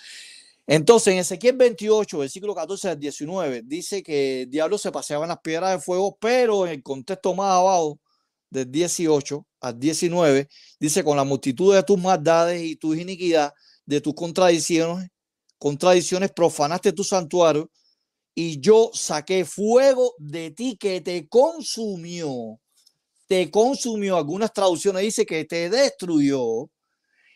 Entonces, en Ezequiel 28, versículo 14 al 19, dice que el diablo se paseaba en las piedras de fuego, pero en el contexto más abajo, del 18 al 19, dice, con la multitud de tus maldades y tus iniquidad, de tus contradicciones, contradicciones profanaste tu santuario, y yo saqué fuego de ti que te consumió te consumió, algunas traducciones dice que te destruyó.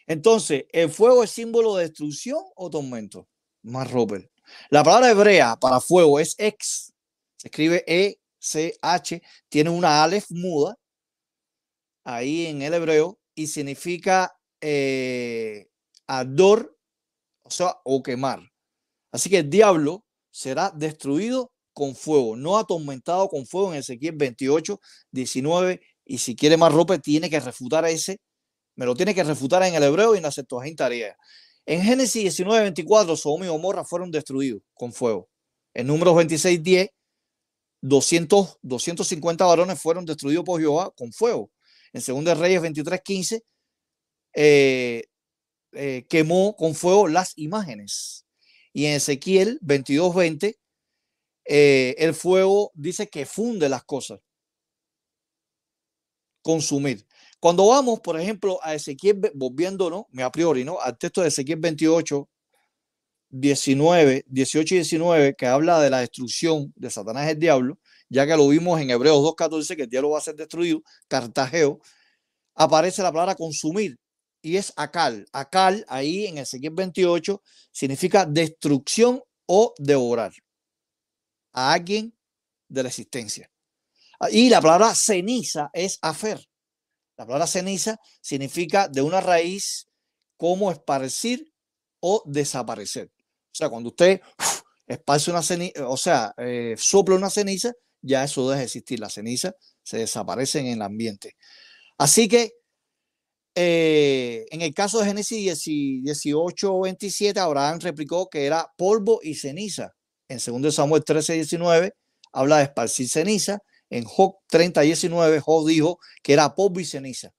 Entonces, ¿el fuego es símbolo de destrucción o tormento? Más Robert. La palabra hebrea para fuego es ex. Se escribe E-C-H, tiene una alef muda ahí en el hebreo y significa eh, ador, o sea, o quemar. Así que el diablo será destruido con fuego, no atormentado con fuego en Ezequiel 28, 19. Y si quiere más ropa, tiene que refutar a ese. Me lo tiene que refutar en el hebreo y en la Septuaginta griega. En Génesis 19, 24, Sodom y Gomorra fueron destruidos con fuego. En Números 26, 10, 200, 250 varones fueron destruidos por Jehová con fuego. En 2 Reyes 23, 15, eh, eh, quemó con fuego las imágenes. Y en Ezequiel 22, 20, eh, el fuego dice que funde las cosas. Consumir. Cuando vamos, por ejemplo, a Ezequiel, me a priori, ¿no? Al texto de Ezequiel 28, 19, 18 y 19, que habla de la destrucción de Satanás el diablo, ya que lo vimos en Hebreos 2.14, que el diablo va a ser destruido, cartajeo, aparece la palabra consumir y es acal. Acal, ahí en Ezequiel 28, significa destrucción o devorar a alguien de la existencia. Ah, y la palabra ceniza es afer. La palabra ceniza significa de una raíz como esparcir o desaparecer. O sea, cuando usted esparce una ceniza, o sea, eh, sopla una ceniza, ya eso deja de existir. La ceniza se desaparece en el ambiente. Así que eh, en el caso de Génesis 18, 27, Abraham replicó que era polvo y ceniza en 2 Samuel 13, 19, habla de esparcir ceniza. En Job 30, 19, Job dijo que era pobre y ceniza.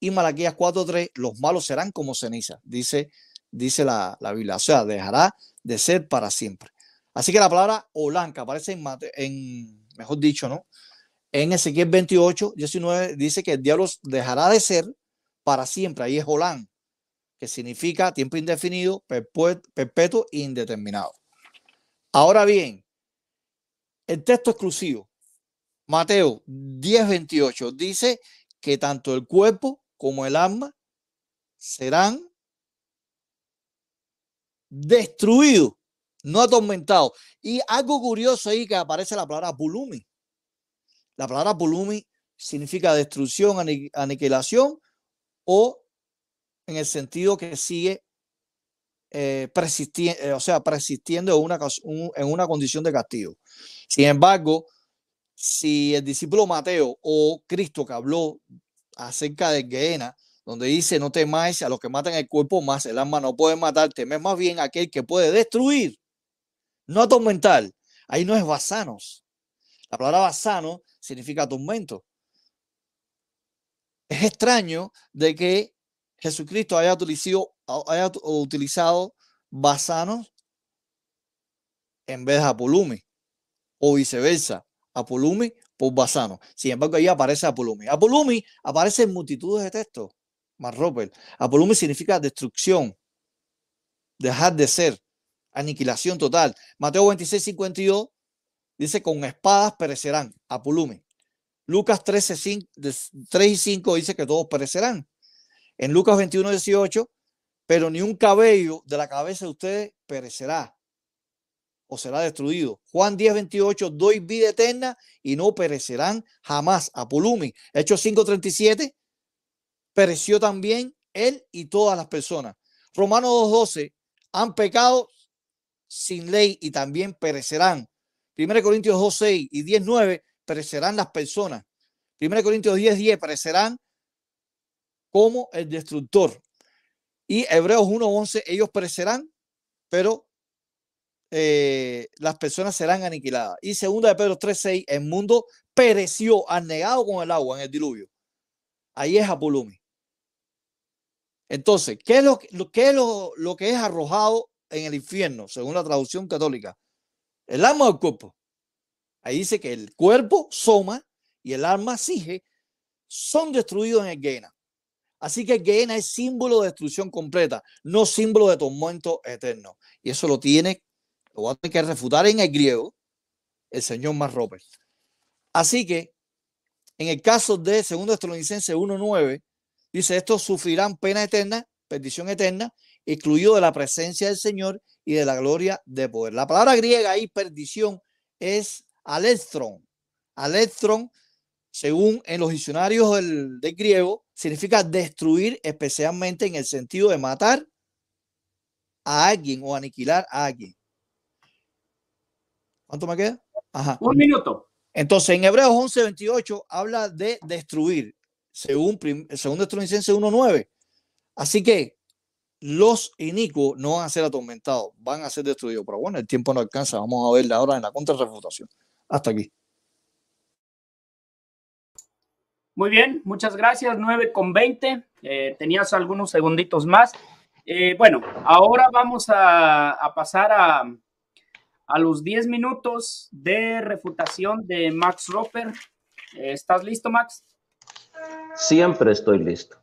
Y Malaquías 4.3, los malos serán como ceniza, dice, dice la, la, Biblia. O sea, dejará de ser para siempre. Así que la palabra olán que aparece en, en, mejor dicho, ¿no? En Ezequiel 28, 19, dice que el diablo dejará de ser para siempre. Ahí es olán, que significa tiempo indefinido, perpetuo e indeterminado. Ahora bien, el texto exclusivo, Mateo 10:28, dice que tanto el cuerpo como el alma serán destruidos, no atormentados. Y algo curioso ahí que aparece la palabra pulumi. La palabra pulumi significa destrucción, aniquilación o en el sentido que sigue eh, eh, o sea, persistiendo en una, en una condición de castigo. Sin embargo, si el discípulo Mateo o Cristo que habló acerca de Gehenna, donde dice, no temáis a los que matan el cuerpo más, el alma no puede matar, temes más bien aquel que puede destruir, no atormentar. Ahí no es basanos. La palabra basano significa atormento Es extraño de que Jesucristo haya utilizado haya utilizado Basanos en vez de Apolumi o viceversa, Apolumi por Basano. Sin embargo, ahí aparece Apolumi. Apolumi aparece en multitudes de textos. Marropel. Apolumi significa destrucción, dejar de ser, aniquilación total. Mateo 26, 52 dice: Con espadas perecerán. Apolumi. Lucas 13, 3 y 5 dice que todos perecerán. En Lucas 21, 18 pero ni un cabello de la cabeza de ustedes perecerá o será destruido. Juan 10, 28, doy vida eterna y no perecerán jamás. Apolumi, Hechos 5, 37, pereció también él y todas las personas. Romanos 2, 12, han pecado sin ley y también perecerán. 1 Corintios 2, 6 y 19 perecerán las personas. 1 Corintios 10, 10, perecerán como el destructor. Y Hebreos 1.11, ellos perecerán, pero eh, las personas serán aniquiladas. Y segunda de Pedro 3.6, el mundo pereció, anegado con el agua en el diluvio. Ahí es Apulumi. Entonces, ¿qué es lo, lo, que es arrojado en el infierno, según la traducción católica? El alma el cuerpo. Ahí dice que el cuerpo soma y el alma sige son destruidos en el Gena. Así que Gehenna es símbolo de destrucción completa, no símbolo de tormento eterno. Y eso lo tiene, lo va a tener que refutar en el griego el señor Marroper. Así que, en el caso de 2 estronicense 1.9, dice, estos sufrirán pena eterna, perdición eterna, excluido de la presencia del Señor y de la gloria de poder. La palabra griega ahí, perdición, es alestron. Alestron según en los diccionarios del, griego, significa destruir especialmente en el sentido de matar a alguien o aniquilar a alguien. ¿Cuánto me queda? Un minuto. Entonces, en Hebreos 11, 28 habla de destruir, según, segundo según 1.9. Así que los inicuos no van a ser atormentados, van a ser destruidos. Pero bueno, el tiempo no alcanza. Vamos a verla ahora en la contrarrefutación. Hasta aquí. Muy bien, muchas gracias. 9 con 20. Eh, tenías algunos segunditos más. Eh, bueno, ahora vamos a, pasar a, los 10 minutos de refutación de Max Roper. Eh, ¿Estás listo, Max? Siempre estoy listo.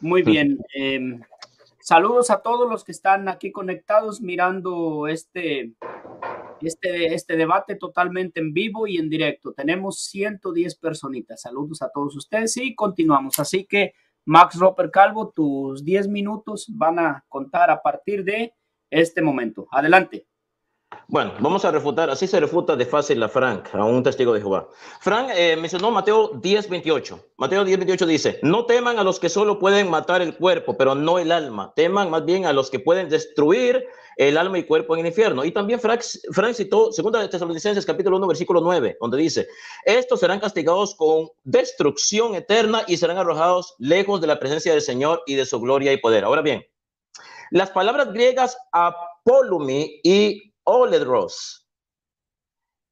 Muy bien. saludos a todos los que están aquí conectados mirando este este, este, debate totalmente en vivo y en directo. Tenemos 110 personitas. Saludos a todos ustedes y continuamos. Así que, Max Roper Calvo, tus 10 minutos van a contar a partir de este momento. Adelante. Bueno, vamos a refutar, así se refuta de fácil la Frank, a un testigo de Jehová. Frank eh, mencionó Mateo 10, 28. Mateo 10, 28 dice, no teman a los que solo pueden matar el cuerpo, pero no el alma. Teman más bien a los que pueden destruir el alma y cuerpo en el infierno. Y también Frank, citó 2 Tesalonicenses capítulo 1, versículo 9, donde dice, estos serán castigados con destrucción eterna y serán arrojados lejos de la presencia del Señor y de su gloria y poder. Ahora bien, las palabras griegas apolumi y oledros,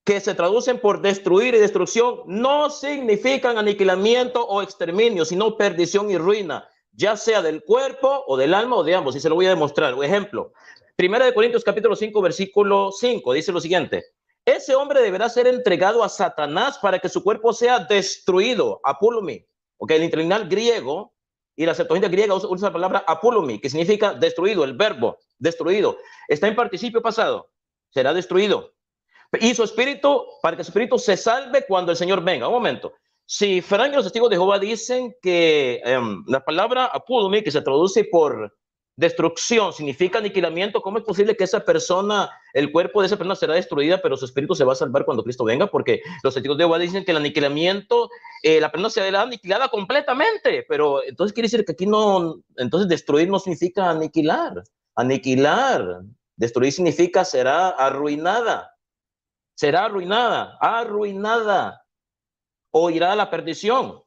que se traducen por destruir y destrucción, no significan aniquilamiento o exterminio, sino perdición y ruina, ya sea del cuerpo o del alma o de ambos. Y se lo voy a demostrar. Un ejemplo, Primera de Corintios capítulo 5, versículo 5, dice lo siguiente. Ese hombre deberá ser entregado a Satanás para que su cuerpo sea destruido, apulumi. Ok, el interlinal griego y la Septuaginta griega usa la palabra apulumi, que significa destruido, el verbo destruido. Está en participio pasado será destruido. Y su espíritu, para que su espíritu se salve cuando el Señor venga. Un momento. Si Frank y los testigos de Jehová dicen que em, la palabra apudumi, que se traduce por destrucción, significa aniquilamiento, ¿cómo es posible que esa persona, el cuerpo de esa persona será destruida, pero su espíritu se va a salvar cuando Cristo venga? Porque los testigos de Jehová dicen que el aniquilamiento, eh, la persona será aniquilada completamente, pero entonces quiere decir que aquí no, entonces destruir no significa aniquilar, aniquilar Destruir significa será arruinada. Será arruinada, arruinada. O irá a la perdición.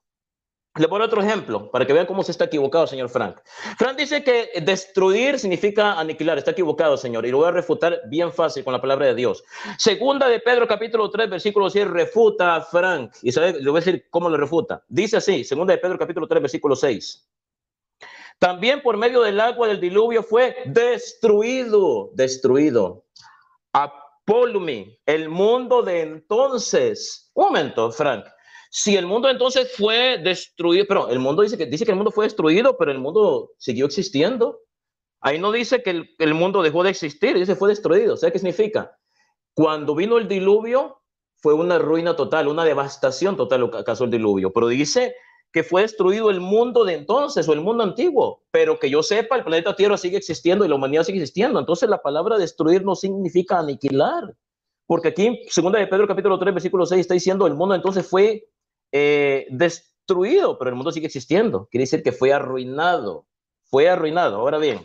Le pongo otro ejemplo para que vean cómo se está equivocado, señor Frank. Frank dice que destruir significa aniquilar. Está equivocado, señor. Y lo voy a refutar bien fácil con la palabra de Dios. Segunda de Pedro, capítulo 3, versículo 6, refuta a Frank. Y sabe, le voy a decir cómo lo refuta. Dice así, segunda de Pedro, capítulo 3, versículo 6. También por medio del agua del diluvio fue destruido, destruido. Apolumi, el mundo de entonces. Un momento, Frank. Si el mundo entonces fue destruido, pero el mundo dice que dice que el mundo fue destruido, pero el mundo siguió existiendo. Ahí no dice que el, mundo dejó de existir, dice fue destruido. O sea, qué significa? Cuando vino el diluvio, fue una ruina total, una devastación total lo que causó el diluvio. Pero dice que fue destruido el mundo de entonces o el mundo antiguo, pero que yo sepa, el planeta Tierra sigue existiendo y la humanidad sigue existiendo. Entonces la palabra destruir no significa aniquilar, porque aquí, segunda de Pedro capítulo 3, versículo 6, está diciendo, el mundo entonces fue eh, destruido, pero el mundo sigue existiendo. Quiere decir que fue arruinado, fue arruinado. Ahora bien,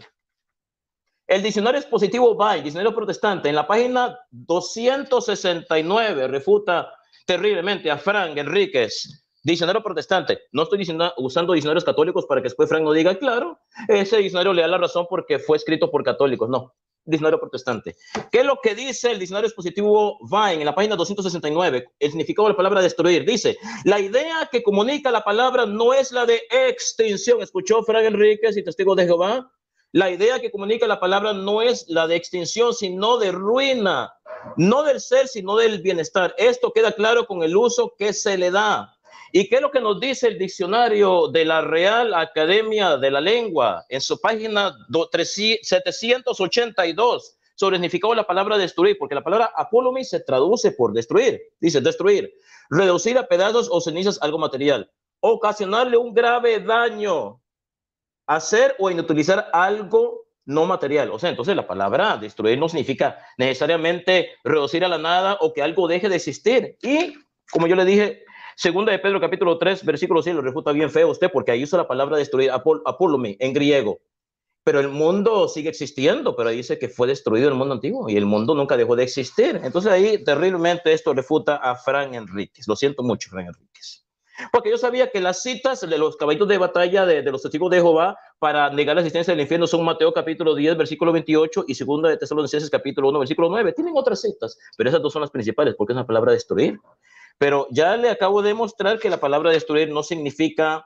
el diccionario expositivo by, diccionario protestante, en la página 269 refuta terriblemente a Frank Enríquez Diccionario protestante. No estoy usando diccionarios católicos para que después Frank no diga, claro, ese diccionario le da la razón porque fue escrito por católicos. No, diccionario protestante. ¿Qué es lo que dice el diccionario expositivo Vine en la página 269? El significado de la palabra destruir. Dice, la idea que comunica la palabra no es la de extinción. ¿Escuchó Frank Enriquez y Testigo de Jehová? La idea que comunica la palabra no es la de extinción, sino de ruina. No del ser, sino del bienestar. Esto queda claro con el uso que se le da. ¿Y qué es lo que nos dice el diccionario de la Real Academia de la Lengua en su página 782 sobre el significado de la palabra destruir? Porque la palabra apolomi se traduce por destruir. Dice destruir, reducir a pedazos o cenizas algo material, ocasionarle un grave daño, hacer o inutilizar algo no material. O sea, entonces la palabra destruir no significa necesariamente reducir a la nada o que algo deje de existir. Y como yo le dije, Segunda de Pedro capítulo 3, versículo 6, lo refuta bien feo usted porque ahí usa la palabra destruir, a en griego. Pero el mundo sigue existiendo, pero dice que fue destruido el mundo antiguo y el mundo nunca dejó de existir. Entonces ahí terriblemente esto refuta a Fran Enríquez. Lo siento mucho, Fran Enríquez. Porque yo sabía que las citas de los caballitos de batalla de, de, los testigos de Jehová para negar la existencia del infierno son Mateo capítulo 10, versículo 28 y segunda de Tesalonicenses capítulo 1, versículo 9. Tienen otras citas, pero esas dos son las principales porque es la palabra destruir. Pero ya le acabo de mostrar que la palabra destruir no significa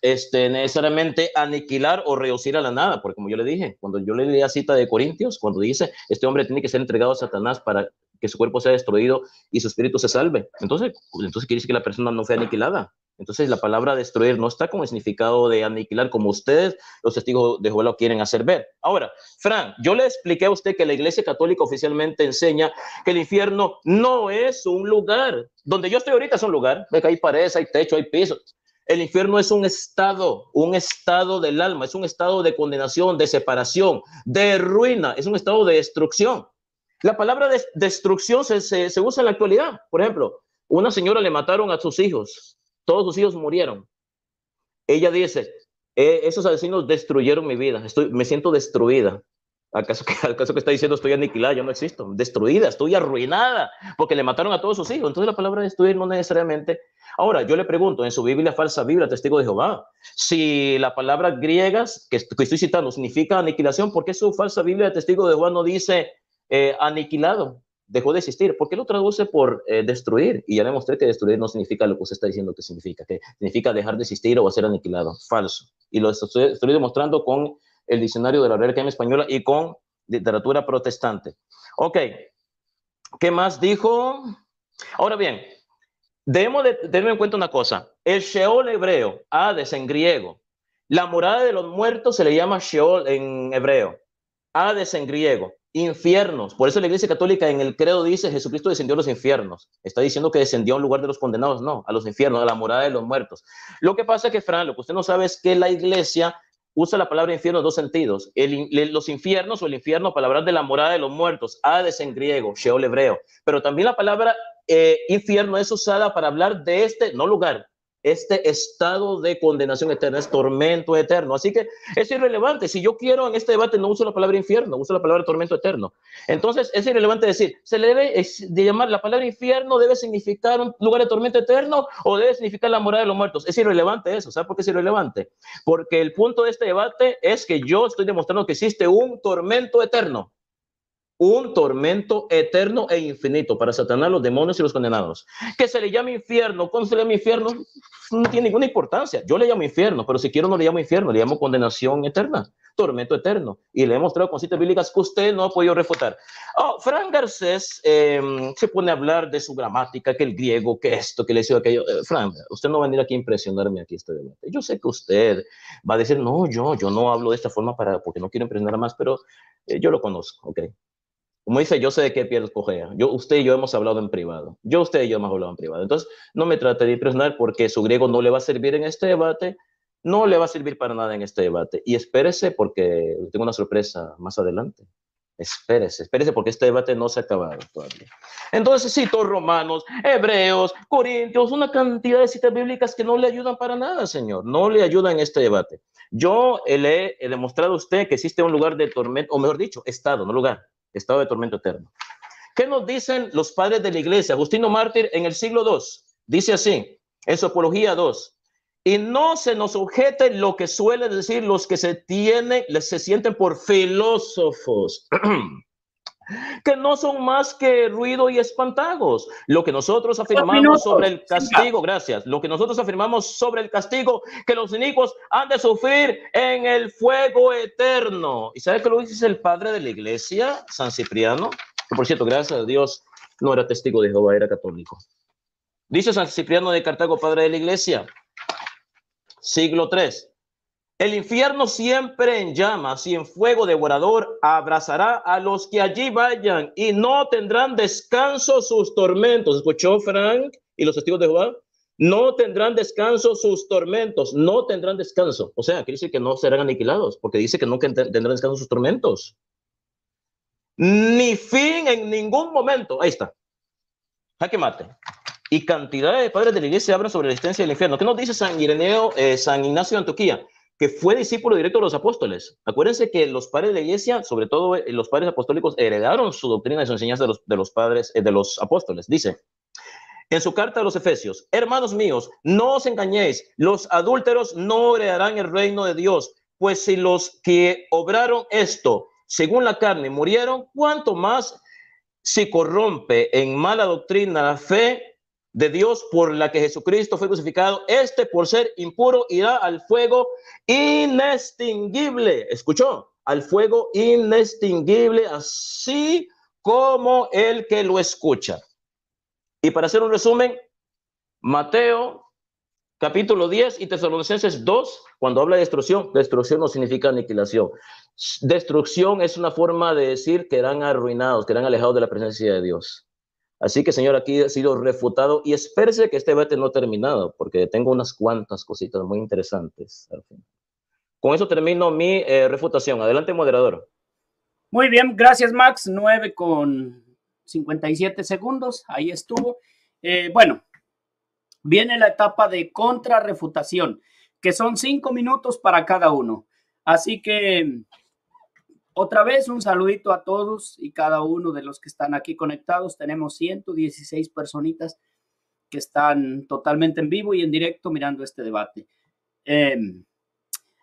este, necesariamente aniquilar o reducir a la nada, porque como yo le dije, cuando yo leía la cita de Corintios, cuando dice, este hombre tiene que ser entregado a Satanás para que su cuerpo sea destruido y su espíritu se salve. Entonces, pues, entonces quiere decir que la persona no fue aniquilada, entonces la palabra destruir no está con el significado de aniquilar como ustedes, los testigos de Jehová lo quieren hacer ver. Ahora, Fran, yo le expliqué a usted que la Iglesia Católica oficialmente enseña que el infierno no es un lugar. Donde yo estoy ahorita es un lugar, ve que hay paredes, hay techo, hay pisos. El infierno es un estado, un estado del alma, es un estado de condenación, de separación, de ruina, es un estado de destrucción. La palabra de destrucción se, se, usa en la actualidad. Por ejemplo, una señora le mataron a sus hijos todos sus hijos murieron. Ella dice, e, esos asesinos destruyeron mi vida, estoy, me siento destruida. acaso que, que está diciendo, estoy aniquilada, yo no existo, destruida, estoy arruinada, porque le mataron a todos sus hijos. Entonces la palabra destruir no necesariamente... Ahora, yo le pregunto, en su Biblia, falsa Biblia, testigo de Jehová, si la palabra griega que estoy citando significa aniquilación, ¿por qué su falsa Biblia, testigo de Jehová, no dice eh, aniquilado? dejó de existir. ¿Por qué lo traduce por destruir? Y ya le que destruir no significa lo que usted está diciendo que significa, que significa dejar de existir o ser aniquilado. Falso. Y lo estoy, demostrando con el diccionario de la Real Academia Española y con literatura protestante. Ok, ¿qué más dijo? Ahora bien, debemos tener en cuenta una cosa. El Sheol hebreo, Hades en griego. La morada de los muertos se le llama Sheol en hebreo, Hades en griego infiernos. Por eso la Iglesia Católica en el credo dice Jesucristo descendió a los infiernos. Está diciendo que descendió a un lugar de los condenados, no, a los infiernos, a la morada de los muertos. Lo que pasa es que, Fran, lo que usted no sabe es que la Iglesia usa la palabra infierno en dos sentidos. los infiernos o el infierno, palabras de la morada de los muertos, Hades en griego, Sheol hebreo. Pero también la palabra eh, infierno es usada para hablar de este, no lugar, este estado de condenación eterna, es tormento eterno. Así que es irrelevante. Si yo quiero en este debate, no uso la palabra infierno, uso la palabra tormento eterno. Entonces es irrelevante decir, se le debe de llamar la palabra infierno, debe significar un lugar de tormento eterno o debe significar la morada de los muertos. Es irrelevante eso. ¿Sabes por qué es irrelevante? Porque el punto de este debate es que yo estoy demostrando que existe un tormento eterno un tormento eterno e infinito para Satanás, los demonios y los condenados. Que se le llame infierno, cuando se le llame infierno, no tiene ninguna importancia. Yo le llamo infierno, pero si quiero no le llamo infierno, le llamo condenación eterna, tormento eterno. Y le he mostrado con citas bíblicas que usted no ha podido refutar. Oh, Fran Garcés em, se pone a hablar de su gramática, que el griego, que esto, que le hizo aquello. Eh, Fran, usted no va a venir aquí a impresionarme aquí este debate. Yo sé que usted va a decir, no, yo, yo no hablo de esta forma para, porque no quiero impresionar más, pero eh, yo lo conozco, ¿ok? Como dice, yo sé de qué piel cogea. Yo, usted y yo hemos hablado en privado. Yo, usted y yo hemos hablado en privado. Entonces, no me trate de impresionar porque su griego no le va a servir en este debate. No le va a servir para nada en este debate. Y espérese porque tengo una sorpresa más adelante. Espérese, espérese, porque este debate no se ha acabado todavía. Entonces cito romanos, hebreos, corintios, una cantidad de citas bíblicas que no le ayudan para nada, Señor. No le ayudan en este debate. Yo le he demostrado a usted que existe un lugar de tormento, o mejor dicho, estado, no lugar, estado de tormento eterno. ¿Qué nos dicen los padres de la iglesia? Agustino Mártir en el siglo II dice así, en su Apología 2, y no se nos objete lo que suelen decir los que se tienen, se sienten por filósofos que no son más que ruido y espantagos. Lo que nosotros afirmamos sobre el castigo, gracias, lo que nosotros afirmamos sobre el castigo, que los inicuos han de sufrir en el fuego eterno. ¿Y sabe que lo dice el padre de la iglesia, San Cipriano? Que por cierto, gracias a Dios, no era testigo de Jehová, era católico. Dice San Cipriano de Cartago, padre de la iglesia, siglo 3. El infierno siempre en llamas y en fuego devorador abrazará a los que allí vayan y no tendrán descanso sus tormentos. ¿Escuchó Frank y los testigos de Jehová? No tendrán descanso sus tormentos, no tendrán descanso. O sea, quiere decir que no serán aniquilados, porque dice que nunca tendrán descanso sus tormentos. Ni fin en ningún momento. Ahí está. Jaque mate y cantidad de padres de la iglesia hablan sobre la existencia del infierno. ¿Qué nos dice San Ireneo, eh, San Ignacio de Antioquía? que fue discípulo directo de los apóstoles. Acuérdense que los padres de la iglesia, sobre todo eh, los padres apostólicos, heredaron su doctrina y sus enseñanzas de los, de los padres, eh, de los apóstoles. Dice, en su carta a los Efesios, hermanos míos, no os engañéis, los adúlteros no heredarán el reino de Dios, pues si los que obraron esto, según la carne, murieron, cuánto más si corrompe en mala doctrina la fe de Dios por la que Jesucristo fue crucificado, este por ser impuro irá al fuego inextinguible. ¿Escuchó? Al fuego inextinguible, así como el que lo escucha. Y para hacer un resumen, Mateo capítulo 10 y Tesalonicenses 2, cuando habla de destrucción, destrucción no significa aniquilación. Destrucción es una forma de decir que eran arruinados, que eran alejados de la presencia de Dios. Así que, señor, aquí ha sido refutado y espérese que este debate no ha terminado, porque tengo unas cuantas cositas muy interesantes. Con eso termino mi eh, refutación. Adelante, moderador. Muy bien, gracias, Max. 9 con 57 segundos. Ahí estuvo. Eh, bueno, viene la etapa de contrarrefutación, que son cinco minutos para cada uno. Así que otra vez un saludito a todos y cada uno de los que están aquí conectados. Tenemos 116 personitas que están totalmente en vivo y en directo mirando este debate. Em,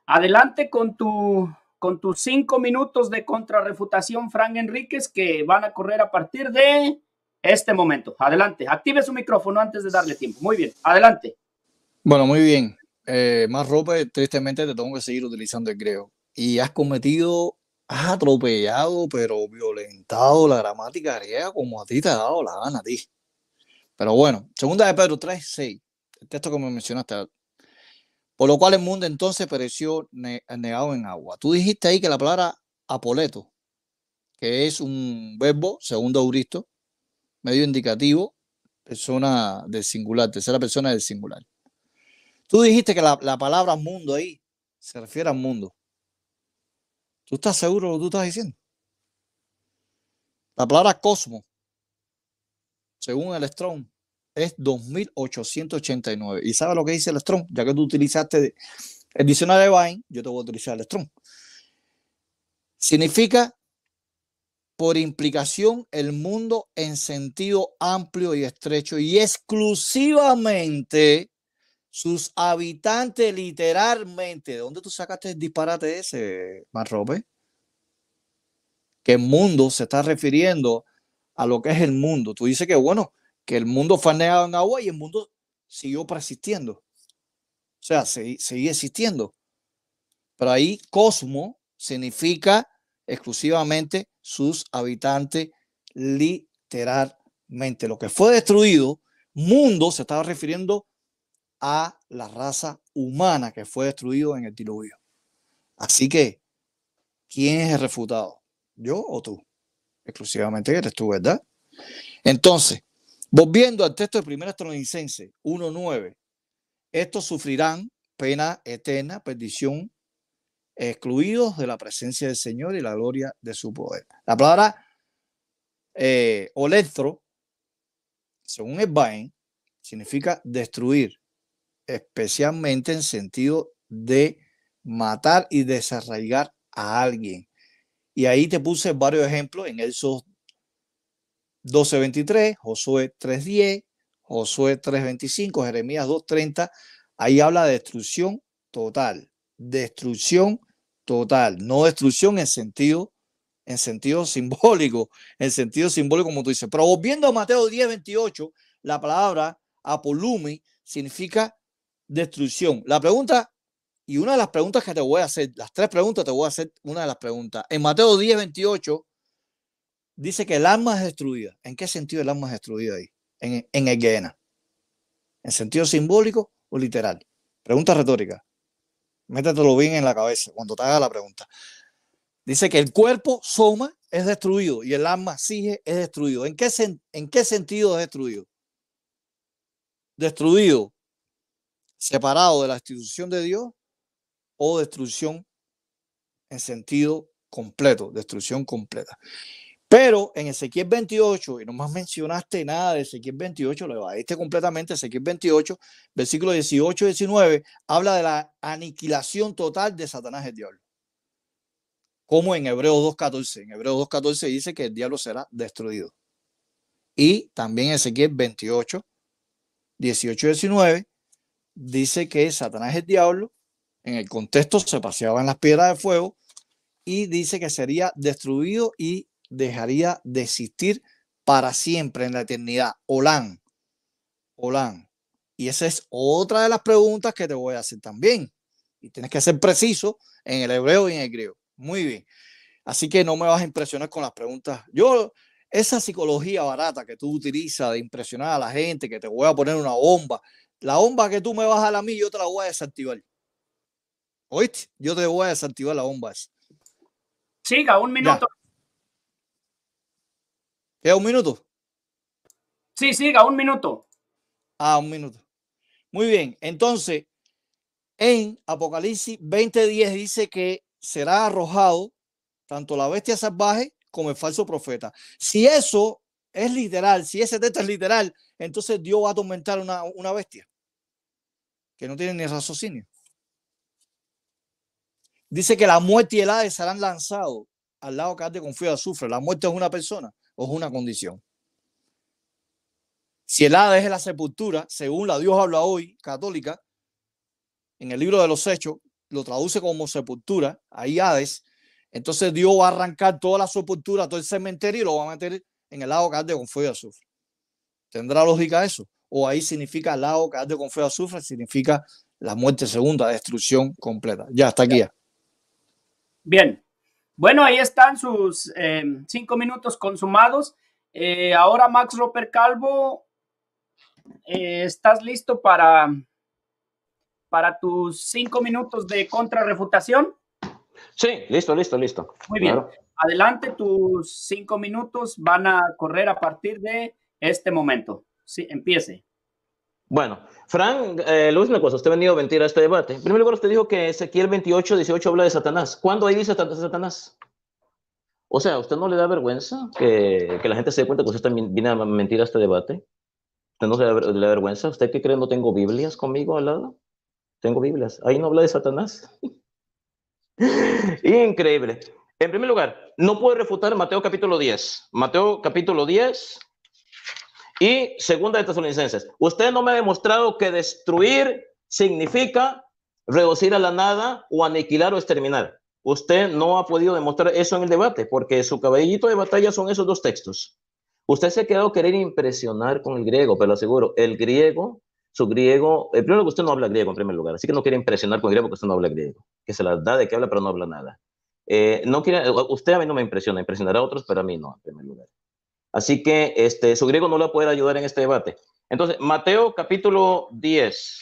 adelante con, tu, con tus cinco minutos de contrarrefutación, Frank Enríquez, que van a correr a partir de este momento. Adelante, active su micrófono antes de darle tiempo. Muy bien, adelante. Bueno, muy bien. Eh, más ropa, tristemente te tengo que seguir utilizando el Creo Y has cometido atropellado, pero violentado la gramática griega como a ti te ha dado la gana a ti. Pero bueno, segunda de Pedro 3, 6, el texto que me mencionaste. Por lo cual el mundo entonces pereció negado en agua. Tú dijiste ahí que la palabra apoleto, que es un verbo, segundo Euristo, medio indicativo, persona del singular, tercera persona del singular. Tú dijiste que la palabra mundo ahí se refiere al mundo. ¿Tú estás seguro de lo que tú estás diciendo? La palabra cosmos, según el Strong, es 2889. ¿Y sabes lo que dice el Strong? Ya que tú utilizaste el diccionario de Vine, yo te voy a utilizar el Strong. Significa, por implicación, el mundo en sentido amplio y estrecho y exclusivamente sus habitantes literalmente. ¿De dónde tú sacaste el disparate ese, Marrope? Que el mundo se está refiriendo a lo que es el mundo. Tú dices que, bueno, que el mundo fue negado en agua y el mundo siguió persistiendo. O sea, sigue existiendo. Pero ahí cosmo significa exclusivamente sus habitantes literalmente. Lo que fue destruido, mundo se estaba refiriendo a la raza humana que fue destruido en el diluvio. Así que, ¿quién es el refutado? ¿Yo o tú? Exclusivamente eres tú, ¿verdad? Entonces, volviendo al texto de Primera Estronicense 1.9, estos sufrirán pena eterna, perdición, excluidos de la presencia del Señor y la gloria de su poder. La palabra eh, olectro, según el significa destruir, especialmente en sentido de matar y desarraigar a alguien. Y ahí te puse varios ejemplos en Éxodo 12:23, Josué 3:10, Josué 3:25, Jeremías 2:30. Ahí habla de destrucción total, destrucción total, no destrucción en sentido en sentido simbólico, en sentido simbólico como tú dices. Pero viendo a Mateo 10:28, la palabra apolumi significa destrucción. La pregunta, y una de las preguntas que te voy a hacer, las tres preguntas te voy a hacer una de las preguntas. En Mateo 10, 28, dice que el alma es destruida. ¿En qué sentido el alma es destruida ahí? En, el Gehenna. ¿En sentido simbólico o literal? Pregunta retórica. Métetelo bien en la cabeza cuando te haga la pregunta. Dice que el cuerpo soma es destruido y el alma sigue es destruido. ¿En qué, en qué sentido es destruido? Destruido separado de la institución de Dios o destrucción en sentido completo, destrucción completa. Pero en Ezequiel 28, y no más mencionaste nada de Ezequiel 28, lo evadiste completamente. Ezequiel 28, versículo 18 y 19, habla de la aniquilación total de Satanás el diablo. Como en Hebreos 2.14. En Hebreos 2.14 dice que el diablo será destruido. Y también Ezequiel 28, 18 y 19 dice que Satanás es diablo, en el contexto se paseaba en las piedras de fuego y dice que sería destruido y dejaría de existir para siempre en la eternidad. Olán, Olán. Y esa es otra de las preguntas que te voy a hacer también. Y tienes que ser preciso en el hebreo y en el griego. Muy bien. Así que no me vas a impresionar con las preguntas. Yo, esa psicología barata que tú utilizas de impresionar a la gente, que te voy a poner una bomba, la bomba que tú me vas a la mí, yo te la voy a desactivar. ¿Oíste? Yo te voy a desactivar la bomba Siga, un minuto. es ¿Un minuto? Sí, siga, un minuto. Ah, un minuto. Muy bien, entonces, en Apocalipsis 20:10 dice que será arrojado tanto la bestia salvaje como el falso profeta. Si eso es literal, si ese texto es literal, entonces Dios va a atormentar una, una bestia que no tiene ni raciocinio. Dice que la muerte y el Hades serán lanzados al lado que hace con fuego de azufre. La muerte es una persona o es una condición. Si el Hades es la sepultura, según la Dios habla hoy, católica, en el libro de los Hechos, lo traduce como sepultura, ahí Hades, entonces Dios va a arrancar toda la sepultura, todo el cementerio y lo va a meter en el aguacate con fuego y azufre. ¿Tendrá lógica eso? O ahí significa el aguacate con fuego y azufre, significa la muerte segunda, destrucción completa. Ya, hasta aquí. Ya. Bien. Bueno, ahí están sus em, cinco minutos consumados. Eh, ahora, Max Roper Calvo, eh, ¿estás listo para, para tus cinco minutos de contrarrefutación? Sí, listo, listo, listo. Muy bien. Adelante, tus cinco minutos van a correr a partir de este momento. Sí, empiece. Bueno, Fran, eh, Luis, una cosa, usted ha venido a mentir a este debate. En primer lugar, usted dijo que Ezequiel 28, 18 habla de Satanás. ¿Cuándo ahí dice Satanás? O sea, ¿usted no le da vergüenza que, la gente se dé cuenta que usted también viene a mentir a este debate? ¿Usted no le da vergüenza? ¿Usted qué cree? ¿No tengo Biblias conmigo al lado? Tengo Biblias. Ahí no habla de Satanás. Increíble. En primer lugar, no puede refutar Mateo capítulo 10. Mateo capítulo 10 y segunda de estas Tesalonicenses. Usted no me ha demostrado que destruir significa reducir a la nada o aniquilar o exterminar. Usted no ha podido demostrar eso en el debate porque su caballito de batalla son esos dos textos. Usted se ha quedado querer impresionar con el griego, pero lo aseguro, el griego, su griego, el eh, primero que usted no habla griego en primer lugar, así que no quiere impresionar con el griego porque usted no habla griego, que se la da de que habla pero no habla nada. Eh, no quiere, eh, usted a mí no me impresiona, impresionará a otros, pero a mí no, en primer lugar. Así que este, su griego no lo puede ayudar en este debate. Entonces, Mateo capítulo 10.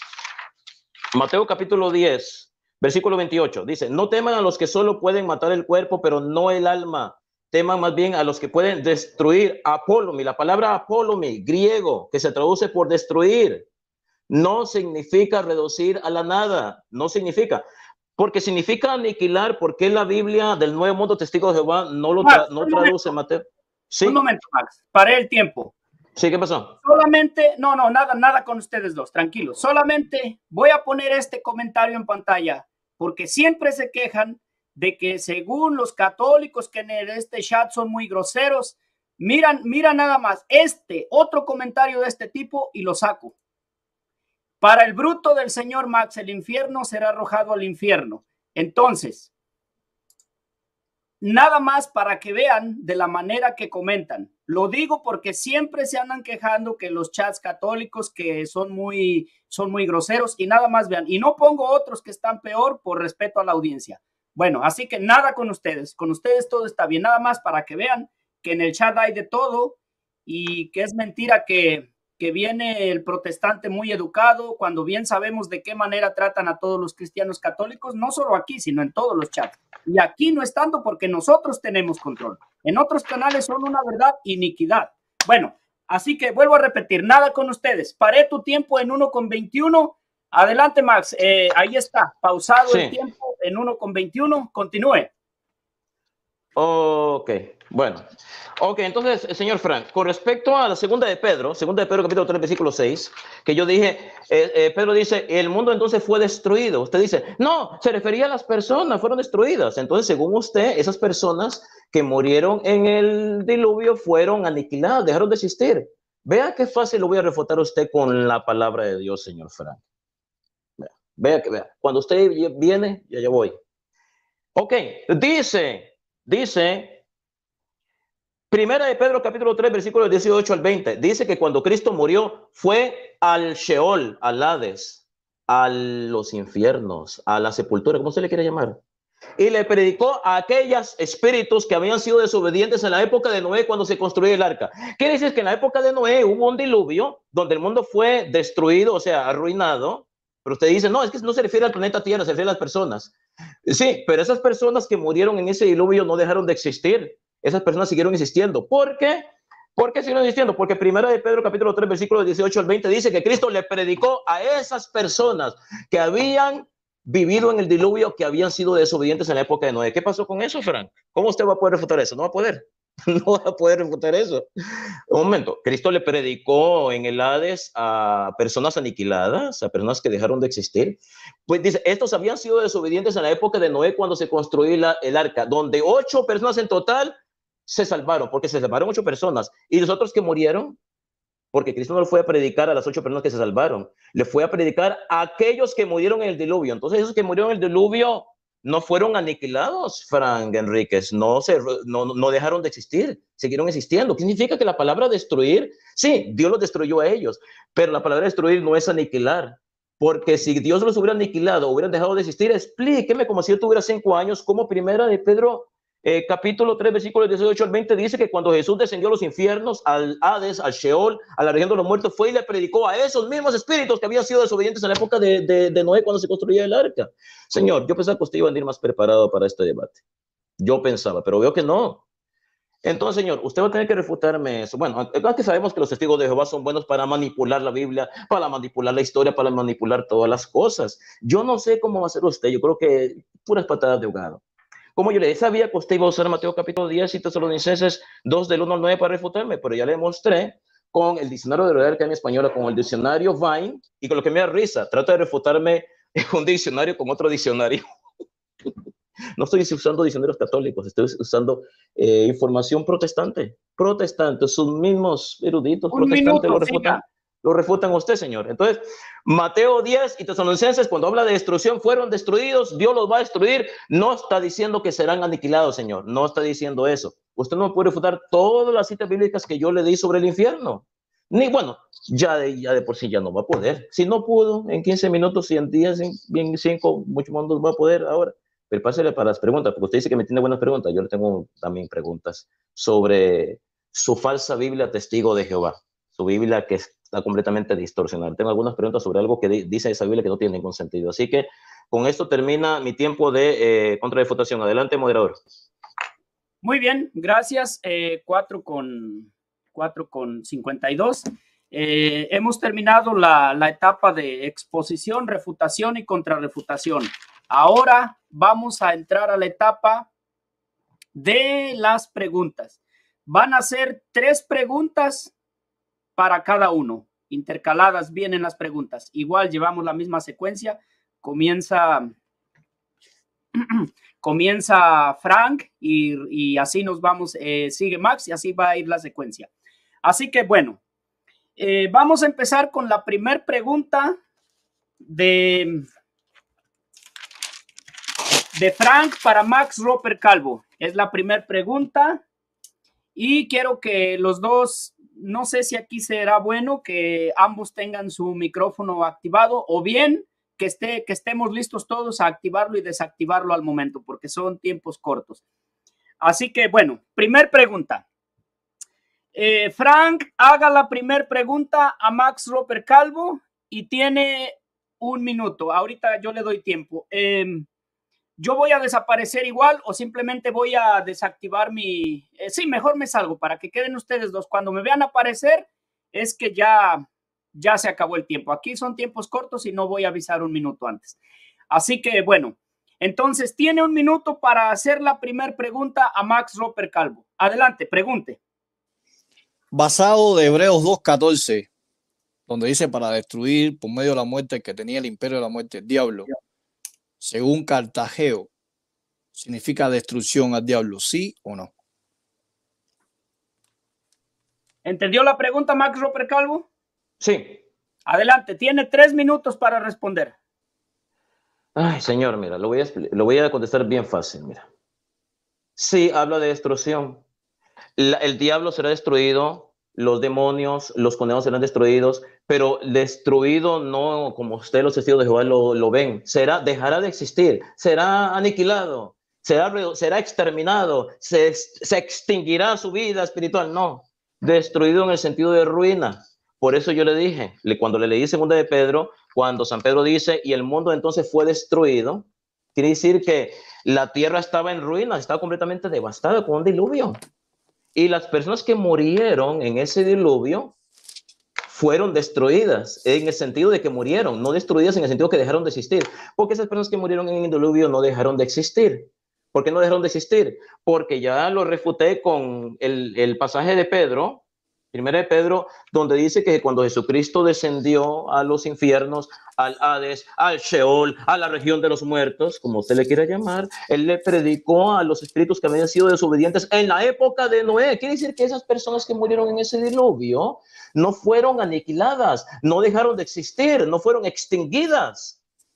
Mateo capítulo 10, versículo 28. Dice, no teman a los que solo pueden matar el cuerpo, pero no el alma. Teman más bien a los que pueden destruir. Apolomi, la palabra apolomi, griego, que se traduce por destruir, no significa reducir a la nada. No significa. Porque significa aniquilar, porque la Biblia del Nuevo Mundo Testigo de Jehová no lo no traduce Mateo. ¿Sí? Un momento, Max, paré el tiempo. Sí, ¿qué pasó? Solamente, no, no, nada, nada con ustedes dos, tranquilos. Solamente voy a poner este comentario en pantalla, porque siempre se quejan de que según los católicos que en este chat son muy groseros, miran, mira nada más este, otro comentario de este tipo y lo saco. Para el bruto del señor Max, el infierno será arrojado al infierno. Entonces, nada más para que vean de la manera que comentan. Lo digo porque siempre se andan quejando que los chats católicos que son muy, son muy groseros y nada más vean. Y no pongo otros que están peor por respeto a la audiencia. Bueno, así que nada con ustedes. Con ustedes todo está bien. Nada más para que vean que en el chat hay de todo y que es mentira que que viene el protestante muy educado, cuando bien sabemos de qué manera tratan a todos los cristianos católicos, no solo aquí, sino en todos los chats. Y aquí no estando porque nosotros tenemos control. En otros canales son una verdad iniquidad. Bueno, así que vuelvo a repetir, nada con ustedes. Paré tu tiempo en 1.21. Adelante, Max. Eh, ahí está, pausado el tiempo en 1.21. Continúe. Ok, bueno. Ok, entonces, señor Frank, con respecto a la segunda de Pedro, segunda de Pedro capítulo 3, versículo 6, que yo dije, eh, eh, Pedro dice, el mundo entonces fue destruido. Usted dice, no, se refería a las personas, fueron destruidas. Entonces, según usted, esas personas que murieron en el diluvio fueron aniquiladas, dejaron de existir. Vea qué fácil lo voy a refutar usted con la palabra de Dios, señor Frank. Vea, que vea. Cuando usted viene, ya yo voy. Ok, dice Dice, primera de Pedro capítulo 3, versículos 18 al 20, dice que cuando Cristo murió fue al Sheol, al Hades, a los infiernos, a la sepultura, como se le quiere llamar? Y le predicó a aquellos espíritus que habían sido desobedientes en la época de Noé cuando se construyó el arca. Quiere decir que en la época de Noé hubo un diluvio donde el mundo fue destruido, o sea, arruinado pero usted dice, no, es que no se refiere al planeta Tierra, se refiere a las personas. Sí, pero esas personas que murieron en ese diluvio no dejaron de existir. Esas personas siguieron existiendo. ¿Por qué? ¿Por qué siguieron existiendo? Porque primero de Pedro capítulo 3, versículo 18 al 20 dice que Cristo le predicó a esas personas que habían vivido en el diluvio, que habían sido desobedientes en la época de Noé. ¿Qué pasó con eso, Frank? ¿Cómo usted va a poder refutar eso? No va a poder. no va a poder refutar eso. Un momento, Cristo le predicó en el Hades a personas aniquiladas, a personas que dejaron de existir. Pues dice, estos habían sido desobedientes en la época de Noé cuando se construyó el arca, donde ocho personas en total se salvaron, porque se salvaron ocho personas. Y los otros que murieron, porque Cristo no fue a predicar a las ocho personas que se salvaron, le fue a predicar a aquellos que murieron en el diluvio. Entonces, esos que murieron en el diluvio no fueron aniquilados, Frank Enríquez, no, se, no, dejaron de existir, siguieron existiendo. ¿Qué significa que la palabra destruir? Sí, Dios los destruyó a ellos, pero la palabra destruir no es aniquilar, porque si Dios los hubiera aniquilado, hubieran dejado de existir, explíqueme como si yo tuviera cinco años, como primera de Pedro eh, capítulo 3, versículos 18 al 20, dice que cuando Jesús descendió a los infiernos, al Hades, al Sheol, a la región de los muertos, fue y le predicó a esos mismos espíritus que habían sido desobedientes en la época de, Noé cuando se construía el arca. Señor, yo pensaba que usted iba a venir más preparado para este debate. Yo pensaba, pero veo que no. Entonces, señor, usted va a tener que refutarme eso. Bueno, que sabemos que los testigos de Jehová son buenos para manipular la Biblia, para manipular la historia, para manipular todas las cosas. Yo no sé cómo va a ser usted. Yo creo que puras patadas de hogar como yo le sabía que usted iba a usar Mateo capítulo 10 y Tesalonicenses 2 del 1 al 9 para refutarme, pero ya le mostré con el diccionario de la Real Academia Española, con el diccionario Vine y con lo que me da risa. Trata de refutarme un diccionario con otro diccionario. No estoy usando diccionarios católicos, estoy usando eh, información protestante. Protestante, sus mismos eruditos protestantes lo refutan lo refutan usted, Señor. Entonces, Mateo 10 y Tesalonicenses, cuando habla de destrucción, fueron destruidos, Dios los va a destruir. No está diciendo que serán aniquilados, Señor. No está diciendo eso. Usted no puede refutar todas las citas bíblicas que yo le di sobre el infierno. Ni bueno, ya de, ya de por sí ya no va a poder. Si no pudo en 15 minutos, 100 días, bien 5, mucho más va a poder ahora. Pero pásale para las preguntas, porque usted dice que me tiene buenas preguntas. Yo le tengo también preguntas sobre su falsa Biblia testigo de Jehová, su Biblia que es completamente distorsionar Tengo algunas preguntas sobre algo que dice esa Biblia que no tiene ningún sentido. Así que con esto termina mi tiempo de eh, Adelante, moderador. Muy bien, gracias. 4 eh, con, 4 con 52. Eh, hemos terminado la, la, etapa de exposición, refutación y contrarrefutación. Ahora vamos a entrar a la etapa de las preguntas. Van a ser tres preguntas para cada uno. Intercaladas vienen las preguntas. Igual llevamos la misma secuencia. Comienza, comienza Frank y, así nos vamos, eh, sigue Max y así va a ir la secuencia. Así que bueno, eh, vamos a empezar con la primera pregunta de, de Frank para Max Roper Calvo. Es la primera pregunta y quiero que los dos no sé si aquí será bueno que ambos tengan su micrófono activado o bien que, esté, que estemos listos todos a activarlo y desactivarlo al momento, porque son tiempos cortos. Así que, bueno, primer pregunta. Eh, Frank haga la primer pregunta a Max Roper Calvo y tiene un minuto. Ahorita yo le doy tiempo. Em, yo voy a desaparecer igual o simplemente voy a desactivar mi... Eh, sí, mejor me salgo para que queden ustedes dos. Cuando me vean aparecer es que ya, ya se acabó el tiempo. Aquí son tiempos cortos y no voy a avisar un minuto antes. Así que bueno, entonces tiene un minuto para hacer la primera pregunta a Max Roper Calvo. Adelante, pregunte. Basado de Hebreos 2.14, donde dice para destruir por medio de la muerte que tenía el imperio de la muerte, diablo según Cartageo, significa destrucción al diablo, ¿sí o no? ¿Entendió la pregunta, Max Roper Calvo? Sí. Adelante, tiene tres minutos para responder. Ay, señor, mira, lo voy a, lo voy a contestar bien fácil, mira. Sí, habla de destrucción. el diablo será destruido los demonios, los conejos serán destruidos, pero destruido no como usted, los testigos de Jehová lo, ven, será, dejará de existir, será aniquilado, será, será exterminado, se, extinguirá su vida espiritual, no, destruido en el sentido de ruina. Por eso yo le dije, cuando le leí segunda de Pedro, cuando San Pedro dice, y el mundo entonces fue destruido, quiere decir que la tierra estaba en ruinas, estaba completamente devastada con un diluvio. Y las personas que murieron en ese diluvio fueron destruidas, en el sentido de que murieron, no destruidas en el sentido que dejaron de existir, porque esas personas que murieron en el diluvio no dejaron de existir. ¿Por qué no dejaron de existir? Porque ya lo refuté con el, el pasaje de Pedro, Primera de Pedro, donde dice que cuando Jesucristo descendió a los infiernos, al Hades, al Sheol, a la región de los muertos, como usted le quiera llamar, él le predicó a los espíritus que habían sido desobedientes en la época de Noé. Quiere decir que esas personas que murieron en ese diluvio no fueron aniquiladas, no dejaron de existir, no fueron extinguidas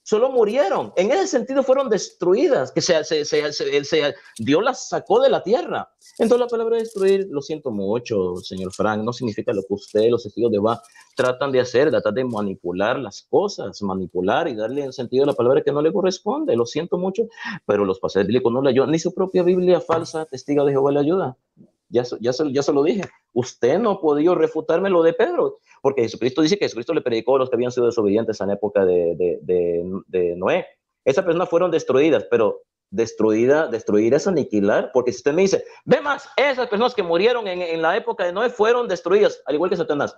solo murieron. En ese sentido fueron destruidas, que se, se, se, Dios las sacó de la tierra. Entonces la palabra destruir, lo siento mucho, señor Frank, no significa lo que usted, los testigos de va tratan de hacer, tratar de manipular las cosas, manipular y darle el sentido a la palabra que no le corresponde. Lo siento mucho, pero los pasajes bíblicos no le ayudan, ni su propia Biblia falsa, testigo de Jehová, le ayuda. Ya, ya, ya se lo dije, usted no ha podido refutarme lo de Pedro porque Jesucristo dice que Jesucristo le predicó a los que habían sido desobedientes en época de, de, Noé. Esas personas fueron destruidas, pero destruida, destruir es aniquilar, porque si usted me dice, ve más, esas personas que murieron en, en la época de Noé fueron destruidas, al igual que Satanás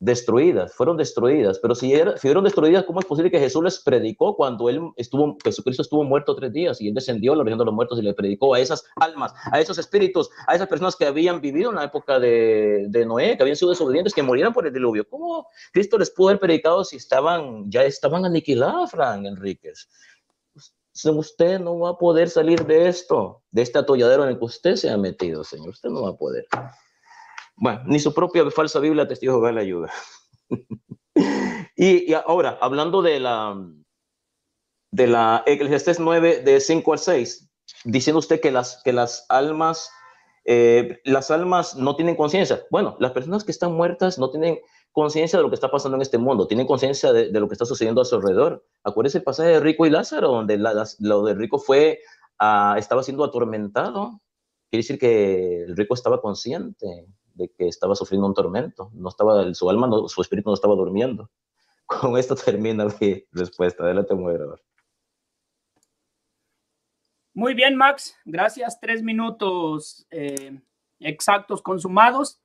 destruidas, fueron destruidas. Pero si, fueron destruidas, ¿cómo es posible que Jesús les predicó cuando él estuvo, Jesucristo estuvo muerto tres días y él descendió a la región de los muertos y le predicó a esas almas, a esos espíritus, a esas personas que habían vivido en la época de, Noé, que habían sido desobedientes, que murieron por el diluvio? ¿Cómo Cristo les pudo haber predicado si estaban, ya estaban aniquiladas, Frank Enríquez? Pues, usted no va a poder salir de esto, de este atolladero en el que usted se ha metido, Señor. Usted no va a poder. Bueno, ni su propia falsa Biblia testigo de la ayuda. y, ahora, hablando de la de la Eclesiastes 9, de 5 al 6, diciendo usted que las, que las almas, eh, las almas no tienen conciencia. Bueno, las personas que están muertas no tienen conciencia de lo que está pasando en este mundo, tienen conciencia de, lo que está sucediendo a su alrededor. Acuérdese el pasaje de Rico y Lázaro, donde lo de Rico fue, ah, estaba siendo atormentado. Quiere decir que el rico estaba consciente, de que estaba sufriendo un tormento, no estaba, su alma, no, su espíritu no estaba durmiendo. Con esto termina mi respuesta. Adelante, moderador. Muy bien, Max. Gracias. Tres minutos eh, exactos consumados.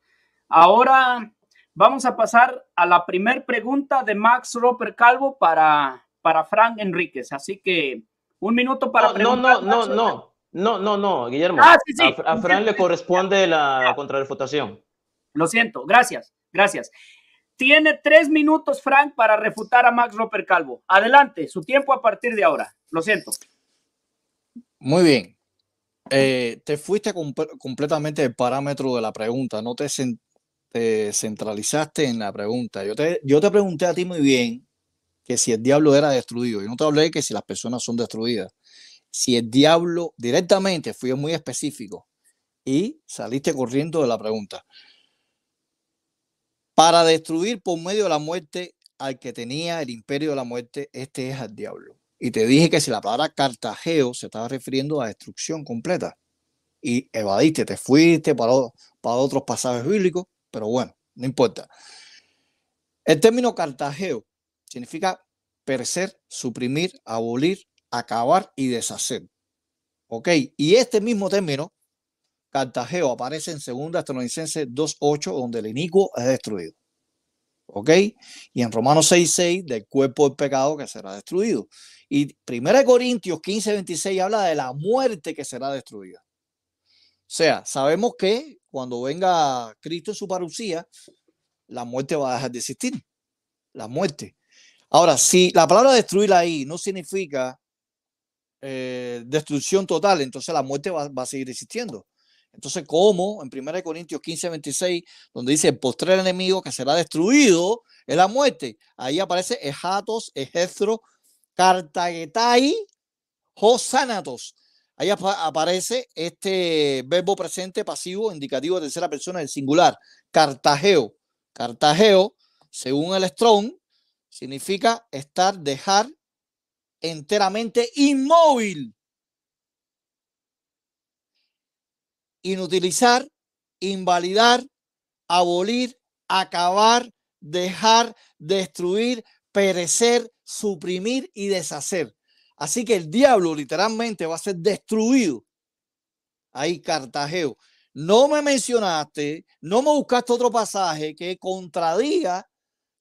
Ahora vamos a pasar a la primera pregunta de Max Roper Calvo para, para Frank Enríquez. Así que un minuto para no, preguntar. No, no, no, no. No, no, no, Guillermo. Ah, a, a Fran le corresponde la contrarrefutación. Lo siento, gracias, gracias. Tiene tres minutos, Frank, para refutar a Max Roper Calvo. Adelante, su tiempo a partir de ahora. Lo siento. Muy bien. Eh, te fuiste completamente del parámetro de la pregunta. No te, centralizaste en la pregunta. Yo te, yo te pregunté a ti muy bien que si el diablo era destruido. Yo no te hablé que si las personas son destruidas si el diablo directamente, fui muy específico y saliste corriendo de la pregunta, para destruir por medio de la muerte al que tenía el imperio de la muerte, este es al diablo. Y te dije que si la palabra Cartageo se estaba refiriendo a destrucción completa. Y evadiste, te fuiste para, para otros pasajes bíblicos, pero bueno, no importa. El término Cartageo significa perecer, suprimir, abolir, acabar y deshacer. ¿Ok? Y este mismo término, Cartageo, aparece en 2 Tesalonicenses 2.8, donde el inicuo es destruido. ¿Ok? Y en Romanos 6.6, del cuerpo del pecado que será destruido. Y 1 Corintios 15.26 habla de la muerte que será destruida. O sea, sabemos que cuando venga Cristo en su parucía, la muerte va a dejar de existir. La muerte. Ahora, si la palabra destruir ahí no significa eh, destrucción total, entonces la muerte va, a seguir existiendo. Entonces, como En 1 Corintios 15, 26, donde dice el enemigo que será destruido es la muerte. Ahí aparece Ejatos, Ejestro, Cartagetai, hosanatos Ahí aparece este verbo presente pasivo indicativo de tercera persona del singular, Cartageo. Cartageo, según el Strong, significa estar, dejar, enteramente inmóvil. Inutilizar, invalidar, abolir, acabar, dejar, destruir, perecer, suprimir y deshacer. Así que el diablo literalmente va a ser destruido. Ahí cartajeo. No me mencionaste, no me buscaste otro pasaje que contradiga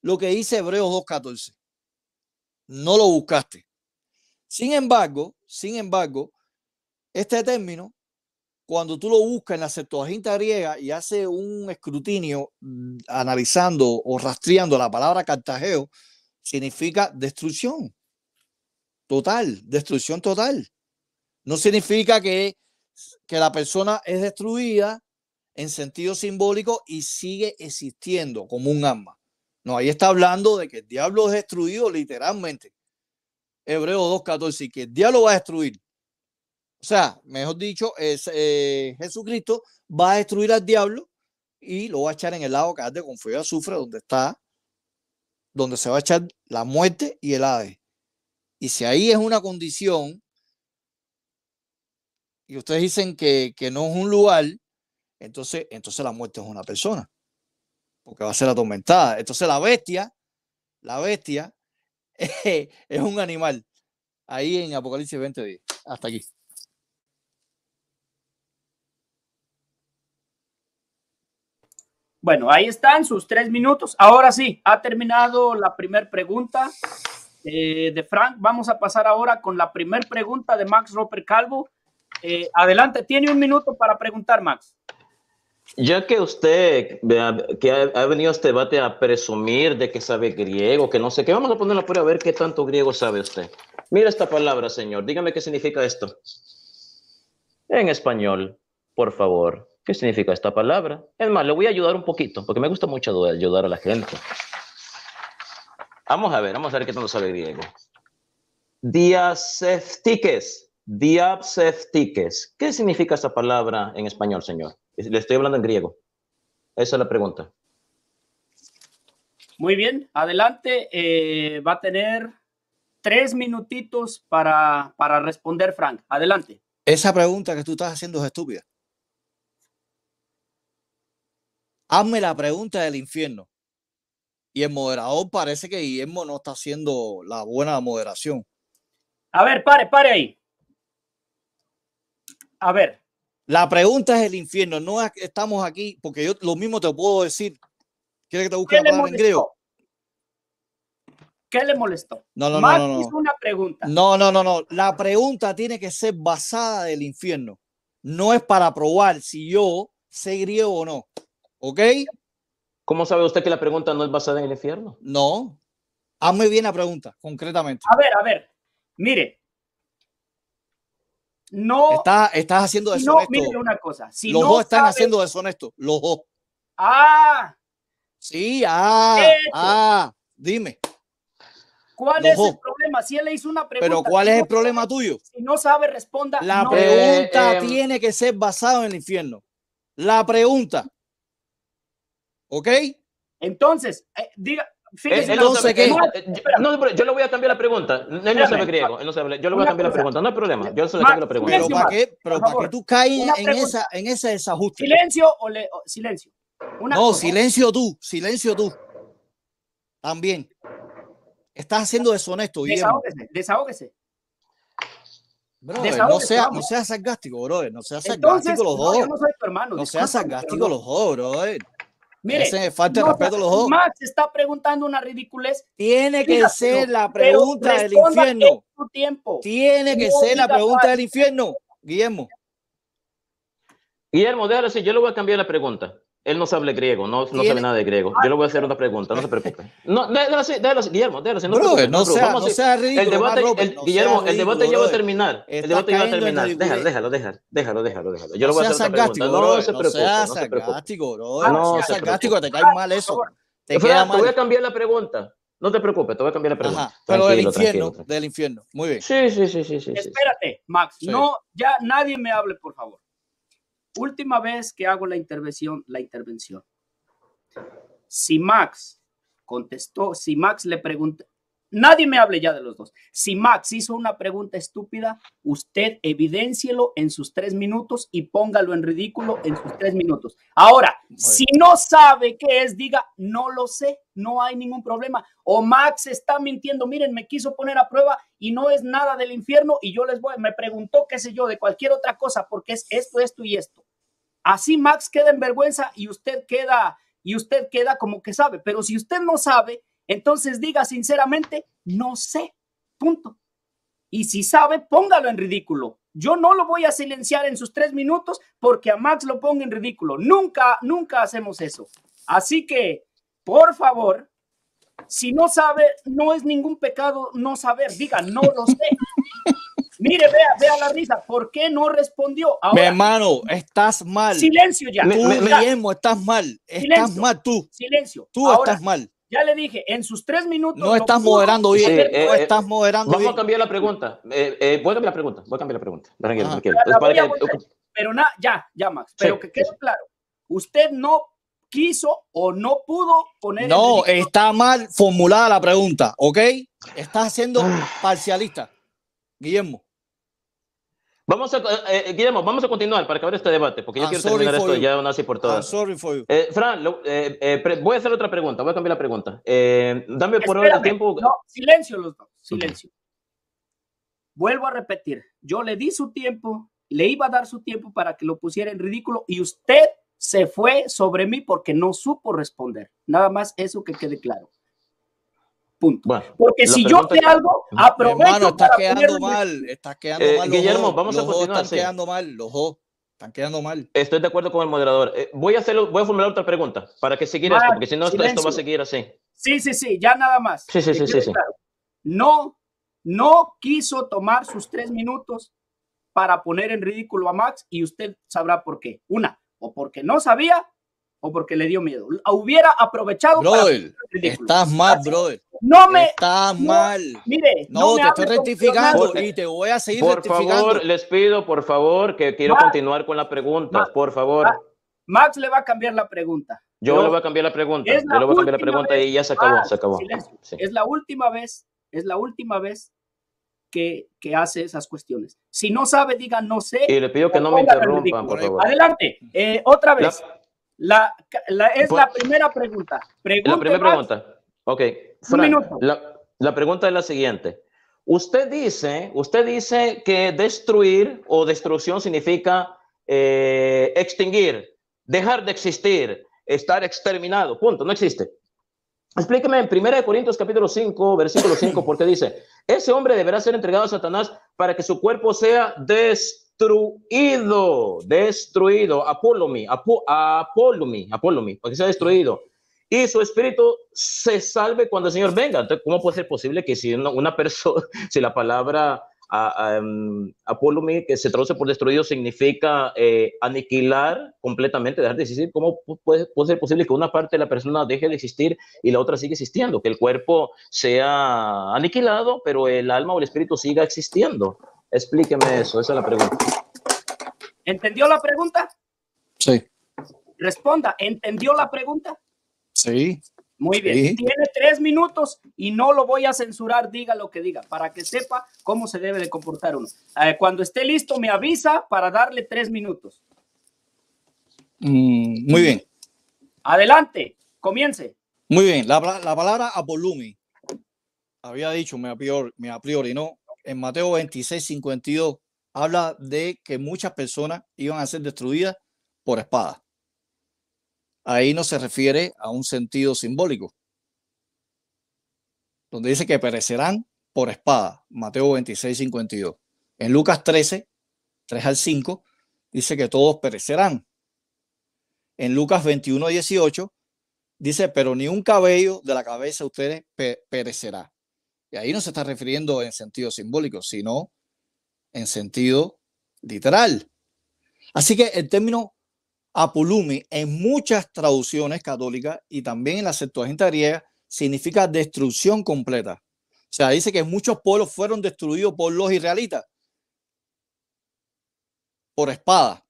lo que dice Hebreos 2.14. No lo buscaste. Sin embargo, sin embargo, este término, cuando tú lo buscas en la Septuaginta griega y hace un escrutinio mm, analizando o rastreando la palabra cartajeo, significa destrucción total, destrucción total. No significa que, que la persona es destruida en sentido simbólico y sigue existiendo como un alma. No, ahí está hablando de que el diablo es destruido literalmente. Hebreos 2.14, que el diablo va a destruir. O sea, mejor dicho, es, eh, Jesucristo va a destruir al diablo y lo va a echar en el lago que hace con fuego y azufre, donde está, donde se va a echar la muerte y el ave. Y si ahí es una condición, y ustedes dicen que, no es un lugar, entonces, entonces la muerte es una persona, porque va a ser atormentada. Entonces la bestia, la bestia es un animal. Ahí en Apocalipsis 20 Hasta aquí. Bueno, ahí están sus tres minutos. Ahora sí, ha terminado la primera pregunta eh, de Frank. Vamos a pasar ahora con la primera pregunta de Max Roper Calvo. Eh, adelante, tiene un minuto para preguntar, Max. Ya que usted que ha, venido a este debate a presumir de que sabe griego, que no sé qué, vamos a ponerla por a ver qué tanto griego sabe usted. Mira esta palabra, señor. Dígame qué significa esto. En español, por favor. ¿Qué significa esta palabra? Es más, le voy a ayudar un poquito, porque me gusta mucho ayudar a la gente. Vamos a ver, vamos a ver qué tanto sabe griego. Diaseftiques Diapseftikes. ¿Qué significa esa palabra en español, señor? Le estoy hablando en griego. Esa es la pregunta. Muy bien, adelante. Eh, va a tener tres minutitos para, para responder, Frank. Adelante. Esa pregunta que tú estás haciendo es estúpida. Hazme la pregunta del infierno. Y el moderador parece que Guillermo no está haciendo la buena moderación. A ver, pare, pare ahí a ver. La pregunta es el infierno, no estamos aquí, porque yo lo mismo te puedo decir. ¿Quieres que te busque la en griego? ¿Qué le molestó? No, no, no, no, una pregunta. No, no, no, no. La pregunta tiene que ser basada del infierno. No es para probar si yo sé griego o no. ¿Ok? ¿Cómo sabe usted que la pregunta no es basada en el infierno? No. Hazme bien la pregunta, concretamente. A ver, a ver. Mire, no. Está, estás haciendo deshonesto. No, una cosa. Si los dos están haciendo deshonesto. Los dos. Ah. Sí, ah. Ah. Dime. ¿Cuál es el problema? Si él le hizo una pregunta. Pero ¿cuál es el problema tuyo? Si no sabe, responda. La pregunta eh, eh, tiene que ser basada en el infierno. La pregunta. ¿Ok? Entonces, eh, diga, eh, no, eh, yo le voy a cambiar la pregunta. no sabe griego, él Yo le voy a cambiar la pregunta, no hay problema. Yo se le cambio la pregunta. Pero para qué, pero para que tú caigas en esa en ese desajuste. Silencio o le, silencio. Una no, silencio tú, silencio tú. También. Estás haciendo deshonesto, Desahógese, no, sea, no sea sarcástico, brother. No sea sarcástico Entonces, los dos. No, no, soy tu hermano, no sea sarcástico los dos, brother. Mire, Max está preguntando una ridiculez. Tiene que ser la pregunta del infierno. Este Tiene que ser la pregunta del infierno, Guillermo. Guillermo, déjalo así, yo le voy a cambiar la pregunta. Él no sabe griego, no, no sabe nada de griego. Yo le voy a hacer una pregunta, no se preocupe. No, déjalo así, déjalo Guillermo, déjalo así. No, bro, no, sea, el debate, el, Guillermo, el debate llega ya va a terminar. El debate ya a terminar. Déjalo, déjalo, déjalo, déjalo, déjalo, Yo no le voy a hacer otra pregunta. no, se preocupe, no se preocupe. no sea sarcástico, te cae mal eso. Te, queda mal. te voy a cambiar la pregunta. No te preocupes, te voy a cambiar la pregunta. pero del infierno, del infierno. Muy bien. Sí, sí, sí, sí. sí Espérate, Max, no, ya nadie me hable, por favor última vez que hago la intervención, la intervención. Si Max contestó, si Max le preguntó, Nadie me hable ya de los dos. Si Max hizo una pregunta estúpida, usted lo en sus tres minutos y póngalo en ridículo en sus tres minutos. Ahora, si no sabe qué es, diga, no lo sé, no hay ningún problema. O Max está mintiendo, miren, me quiso poner a prueba y no es nada del infierno y yo les voy, me preguntó, qué sé yo, de cualquier otra cosa, porque es esto, esto y esto. Así Max queda en vergüenza y usted queda, y usted queda como que sabe. Pero si usted no sabe, entonces diga sinceramente, no sé, punto. Y si sabe, póngalo en ridículo. Yo no lo voy a silenciar en sus tres minutos porque a Max lo ponga en ridículo. Nunca, nunca hacemos eso. Así que, por favor, si no sabe, no es ningún pecado no saber. Diga, no lo sé. Mire, vea, vea la risa. ¿Por qué no respondió? Mi hermano, estás mal. Silencio ya. Me, me, estás mal. estás mal tú. Silencio. Tú estás mal. Ya le dije, en sus tres minutos. No estás moderando bien. no eh, estás eh, moderando vamos a cambiar la pregunta. Eh, voy a cambiar la pregunta. Voy a cambiar la pregunta. Pues, pero nada, ya, ya, Max. Pero que quede claro. Usted no quiso o no pudo poner. No, está mal formulada la pregunta, ¿ok? Estás siendo ah. parcialista, Guillermo. Vamos a, eh, eh, vamos a continuar para acabar este debate, porque yo ah, quiero terminar esto ya una vez y por ah, todas. Eh, Fran, voy a hacer otra pregunta, voy a cambiar la pregunta. dame por ahora el tiempo. No, silencio los dos, silencio. Vuelvo a repetir, yo le di su tiempo, le iba a dar su tiempo para que lo pusiera en ridículo y usted se fue sobre mí porque no supo responder. Nada más eso que quede claro. Punto. Porque si yo te hago, aprovecho. Hermano, estás quedando mal. Estás quedando eh, mal. Guillermo, vamos a continuar. Están quedando mal, los ojos Están quedando mal. Estoy de acuerdo con el moderador. Eh, voy, a hacerlo, voy a formular otra pregunta para que siga esto, porque si no, esto, esto, va a seguir así. Sí, sí, sí, ya nada más. Sí, sí, eh, sí, sí, sí. No, no quiso tomar sus tres minutos para poner en ridículo a Max y usted sabrá por qué. Una, o porque no sabía o porque le dio miedo. Hubiera aprovechado. Brother, estás mal, brother. No me. Estás mal. Mire, no, te estoy rectificando y te voy a seguir rectificando. Por favor, les pido, por favor, que quiero continuar con la pregunta por favor. Max le va a cambiar la pregunta. Yo le voy a cambiar la pregunta. Yo le voy a cambiar la pregunta y ya se acabó, ah, se acabó. Es la última vez, es la última vez que, que, hace esas cuestiones. Si no sabe, diga no sé. Y le pido que no me interrumpan, por favor. Adelante, eh, otra vez. La, es pues la primera pregunta. la primera pregunta. Ok. la, pregunta es la siguiente. Usted dice, usted dice que destruir o destrucción significa eh, extinguir, dejar de existir, estar exterminado, punto, no existe. Explíqueme en 1 Corintios capítulo 5, versículo 5, porque dice, ese hombre deberá ser entregado a Satanás para que su cuerpo sea destruido destruido, destruido, apolo Apo, apolo porque porque se ha destruido. Y su espíritu se salve cuando el Señor venga. Entonces, ¿cómo puede ser posible que si una, persona, si la palabra a, em, que se traduce por destruido, significa eh, aniquilar completamente, dejar de existir. ¿Cómo puede, puede, ser posible que una parte de la persona deje de existir y la otra sigue existiendo? Que el cuerpo sea aniquilado, pero el alma o el espíritu siga existiendo. Explíqueme eso, esa es la pregunta. ¿Entendió la pregunta? Sí. Responda, ¿entendió la pregunta? Sí. Muy bien, tiene tres minutos y no lo voy a censurar, diga lo que diga, para que sepa cómo se debe de comportar uno. Eh, cuando esté listo, me avisa para darle tres minutos. Mm, muy bien. Adelante, comience. Muy bien, la, palabra a volumen. Había dicho me a priori, ¿no? en Mateo 26, 52, habla de que muchas personas iban a ser destruidas por espada. Ahí no se refiere a un sentido simbólico, donde dice que perecerán por espada, Mateo 26, 52. En Lucas 13, 3 al 5, dice que todos perecerán. En Lucas 21, 18, dice, pero ni un cabello de la cabeza de ustedes perecerá. Y ahí no se está refiriendo en sentido simbólico, sino en sentido literal. Así que el término apulumi en muchas traducciones católicas y también en la Septuaginta griega significa destrucción completa. O sea, dice que muchos pueblos fueron destruidos por los israelitas por espada.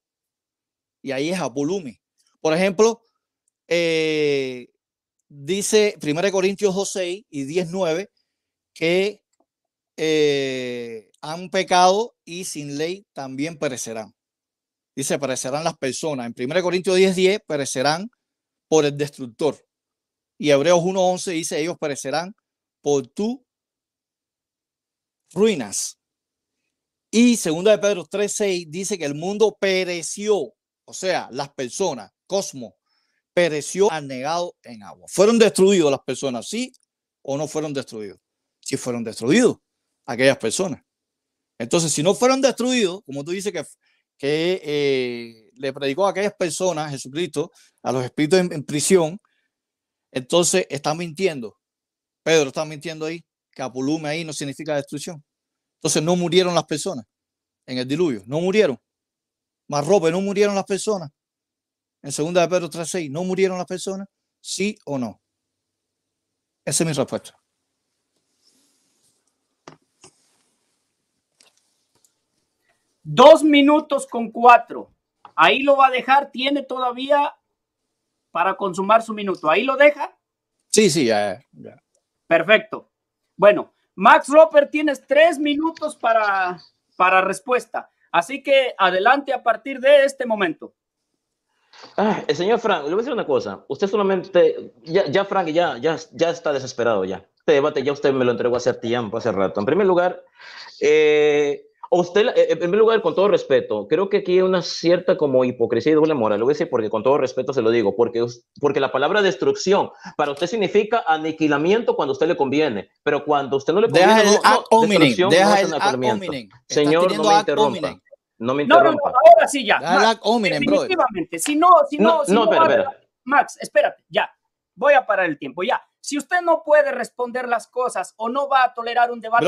Y ahí es apulumi. Por ejemplo, eh, dice 1 Corintios 6 y 19 que eh, han pecado y sin ley también perecerán. Dice, perecerán las personas. En 1 Corintios 10:10 10, perecerán por el destructor. Y Hebreos 11 dice, ellos perecerán por tu ruinas. Y 2 de Pedro 3:6 dice que el mundo pereció, o sea, las personas, cosmos, pereció anegado en agua. ¿Fueron destruidos las personas, sí o no fueron destruidos? si fueron destruidos aquellas personas. Entonces, si no fueron destruidos, como tú dices que, que eh, le predicó a aquellas personas, Jesucristo, a los espíritus en, prisión, entonces están mintiendo. Pedro está mintiendo ahí, que Apolume ahí no significa destrucción. Entonces no murieron las personas en el diluvio, no murieron. Marrope, no murieron las personas. En segunda de Pedro 3.6, ¿no murieron las personas? ¿Sí o no? Esa es mi respuesta. Dos minutos con cuatro. Ahí lo va a dejar. Tiene todavía para consumar su minuto. ¿Ahí lo deja? Sí, sí, ya. Perfecto. Bueno, Max Roper, tienes tres minutos para, para respuesta. Así que adelante a partir de este momento. Ah, el eh, señor Frank, le voy a decir una cosa. Usted solamente, ya, ya Frank, ya, ya, ya está desesperado ya. Este debate ya usted me lo entregó hace tiempo, hace rato. En primer lugar, eh, usted, eh, en primer lugar, con todo respeto, creo que aquí hay una cierta como hipocresía y doble moral. Lo voy a decir porque con todo respeto se lo digo, porque, porque la palabra destrucción para usted significa aniquilamiento cuando a usted le conviene, pero cuando a usted no le conviene, deja no, el destrucción deja no es aniquilamiento. Señor, no me interrumpa. No me interrumpa. No, no, ahora sí ya. Max, ah, ominen, definitivamente. Si no, si no, no, no espera, espera. Max, espérate, ya. Voy a parar el tiempo, ya. Si usted no puede responder las cosas o no va a tolerar un debate.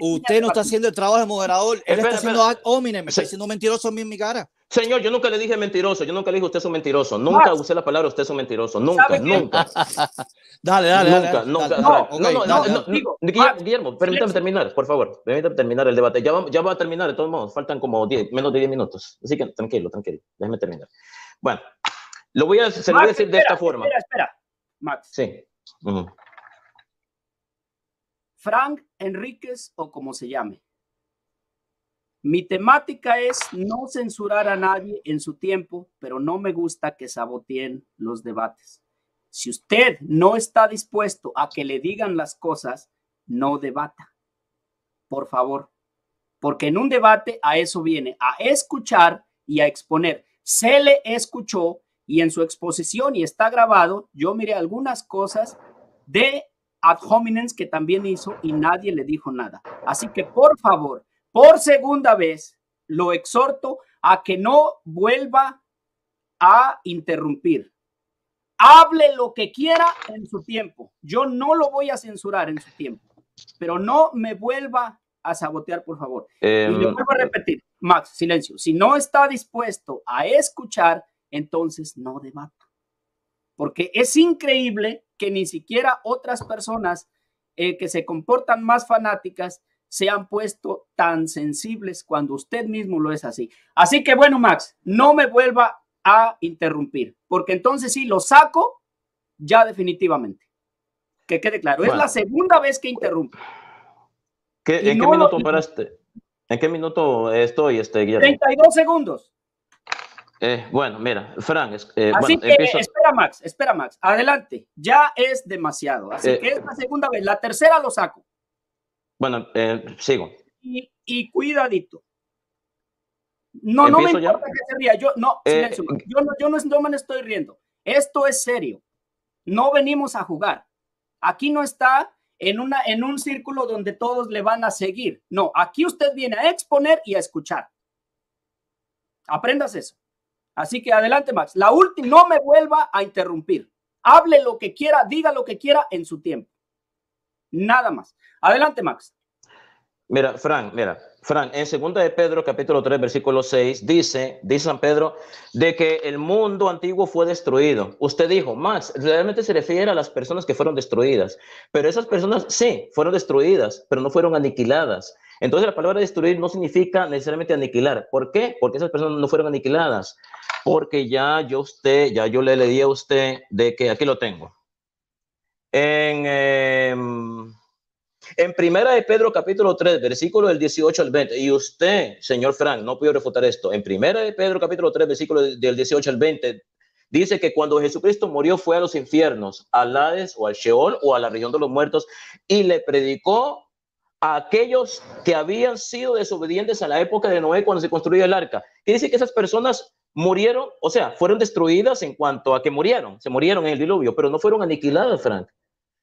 usted no está haciendo el trabajo de moderador. Él está haciendo ad me está diciendo mentiroso a mí en mi cara. Señor, yo nunca le dije mentiroso, yo nunca le dije usted es un mentiroso, nunca usé la palabra usted es un mentiroso, nunca, nunca. dale, dale, dale, nunca. no, no, Guillermo, permítame terminar, por favor, permítame terminar el debate. Ya va, a terminar, de todos modos, faltan como menos de 10 minutos, así que tranquilo, tranquilo, déjeme terminar. Bueno, lo voy a, se lo voy a decir de esta forma. Espera, espera, Max. Sí. Frank Enríquez o como se llame. Mi temática es no censurar a nadie en su tiempo, pero no me gusta que saboteen los debates. Si usted no está dispuesto a que le digan las cosas, no debata. Por favor. Porque en un debate a eso viene, a escuchar y a exponer. Se le escuchó y en su exposición y está grabado, yo miré algunas cosas de ad homines que también hizo y nadie le dijo nada. Así que por favor, por segunda vez, lo exhorto a que no vuelva a interrumpir. Hable lo que quiera en su tiempo. Yo no lo voy a censurar en su tiempo, pero no me vuelva a sabotear, por favor. y le em, vuelvo a repetir, Max, silencio. Si no está dispuesto a escuchar, entonces no debato, Porque es increíble que ni siquiera otras personas eh, que se comportan más fanáticas se han puesto tan sensibles cuando usted mismo lo es así. Así que bueno, Max, no me vuelva a interrumpir, porque entonces sí lo saco ya definitivamente. Que quede claro, es la segunda vez que interrumpe. ¿En qué minuto ¿En qué minuto estoy, este, Guillermo? 32 segundos. Eh, bueno, mira, Frank eh, espera, Max, espera, Max. Adelante. Ya es demasiado. Así eh, que es la segunda vez. La tercera lo saco. Bueno, eh, sigo. Y, cuidadito. No, no me importa que se ría. Yo no, eh, yo, me estoy riendo. Esto es serio. No venimos a jugar. Aquí no está en, una, en un círculo donde todos le van a seguir. No, aquí usted viene a exponer y a escuchar. Aprendas eso. Así que adelante, Max. La última, no me vuelva a interrumpir. Hable lo que quiera, diga lo que quiera en su tiempo. Nada más. Adelante, Max. Mira, Fran, mira, Fran, en 2 de Pedro, capítulo 3, versículo 6, dice, dice San Pedro, de que el mundo antiguo fue destruido. Usted dijo, Max, realmente se refiere a las personas que fueron destruidas, pero esas personas sí, fueron destruidas, pero no fueron aniquiladas. Entonces la palabra destruir no significa necesariamente aniquilar. ¿Por qué? Porque esas personas no fueron aniquiladas porque ya yo usted, ya yo le di a usted de que aquí lo tengo. En, em, en primera de Pedro capítulo 3, versículo del 18 al 20, y usted, señor Frank, no puedo refutar esto, en primera de Pedro capítulo 3, versículo del 18 al 20, dice que cuando Jesucristo murió fue a los infiernos, a Hades o al Sheol o a la región de los muertos, y le predicó a aquellos que habían sido desobedientes a la época de Noé cuando se construyó el arca. Y dice que esas personas murieron, o sea, fueron destruidas en cuanto a que murieron, se murieron en el diluvio, pero no fueron aniquiladas, Frank.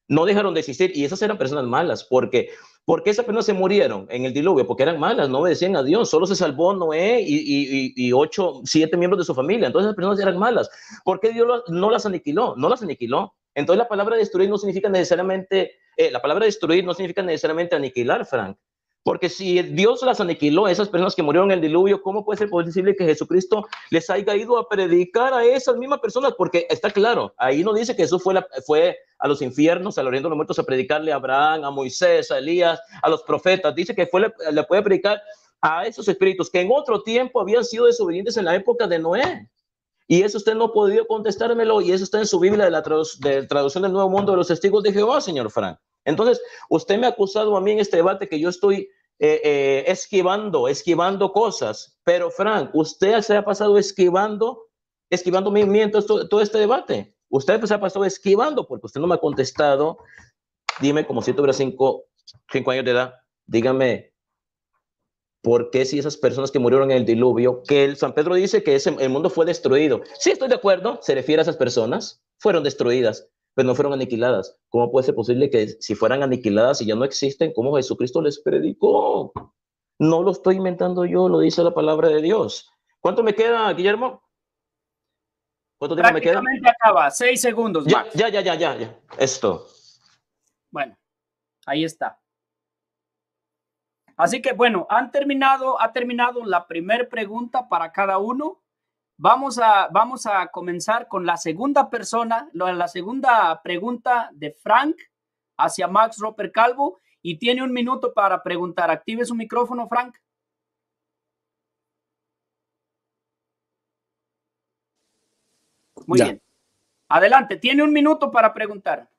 No dejaron de existir y esas eran personas malas, porque porque esas personas se murieron en el diluvio? Porque eran malas, no obedecían a Dios, solo se salvó Noé y, y, y, ocho, siete miembros de su familia, entonces esas personas eran malas. ¿Por qué Dios no las aniquiló? No las aniquiló. Entonces la palabra destruir no significa necesariamente, eh, la palabra destruir no significa necesariamente aniquilar, Frank. Porque si Dios las aniquiló, esas personas que murieron en el diluvio, ¿cómo puede ser posible que Jesucristo les haya ido a predicar a esas mismas personas? Porque está claro, ahí no dice que Jesús fue, fue a los infiernos, al oriente de los muertos, a predicarle a Abraham, a Moisés, a Elías, a los profetas. Dice que fue, le puede predicar a esos espíritus que en otro tiempo habían sido desobedientes en la época de Noé. Y eso usted no ha podido contestármelo y eso está en su Biblia de la traducción del Nuevo Mundo de los Testigos de Jehová, señor Frank. Entonces, usted me ha acusado a mí en este debate que yo estoy eh, eh, esquivando, esquivando cosas, pero Frank, usted se ha pasado esquivando, esquivando mi miento todo, este debate. Usted pues, se ha pasado esquivando porque usted no me ha contestado. Dime, como si tuviera cinco, años de edad, dígame, ¿por qué si esas personas que murieron en el diluvio, que el San Pedro dice que el mundo fue destruido? Sí, estoy de acuerdo, se refiere a esas personas, fueron destruidas pero pues, no fueron aniquiladas. ¿Cómo puede ser posible que si fueran aniquiladas y ya no existen, como Jesucristo les predicó? No lo estoy inventando yo, lo dice la palabra de Dios. ¿Cuánto me queda, Guillermo? ¿Cuánto tiempo me queda? acaba, seis segundos. Ya, ya, ya, ya, ya, ya. Esto. Bueno, ahí está. Así que bueno, han terminado, ha terminado la primera pregunta para cada uno. Vamos a, vamos a comenzar con la segunda persona, la segunda pregunta de Frank hacia Max Roper Calvo y tiene un minuto para preguntar. Active su micrófono, Frank. Muy bien. Adelante, tiene un minuto para preguntar.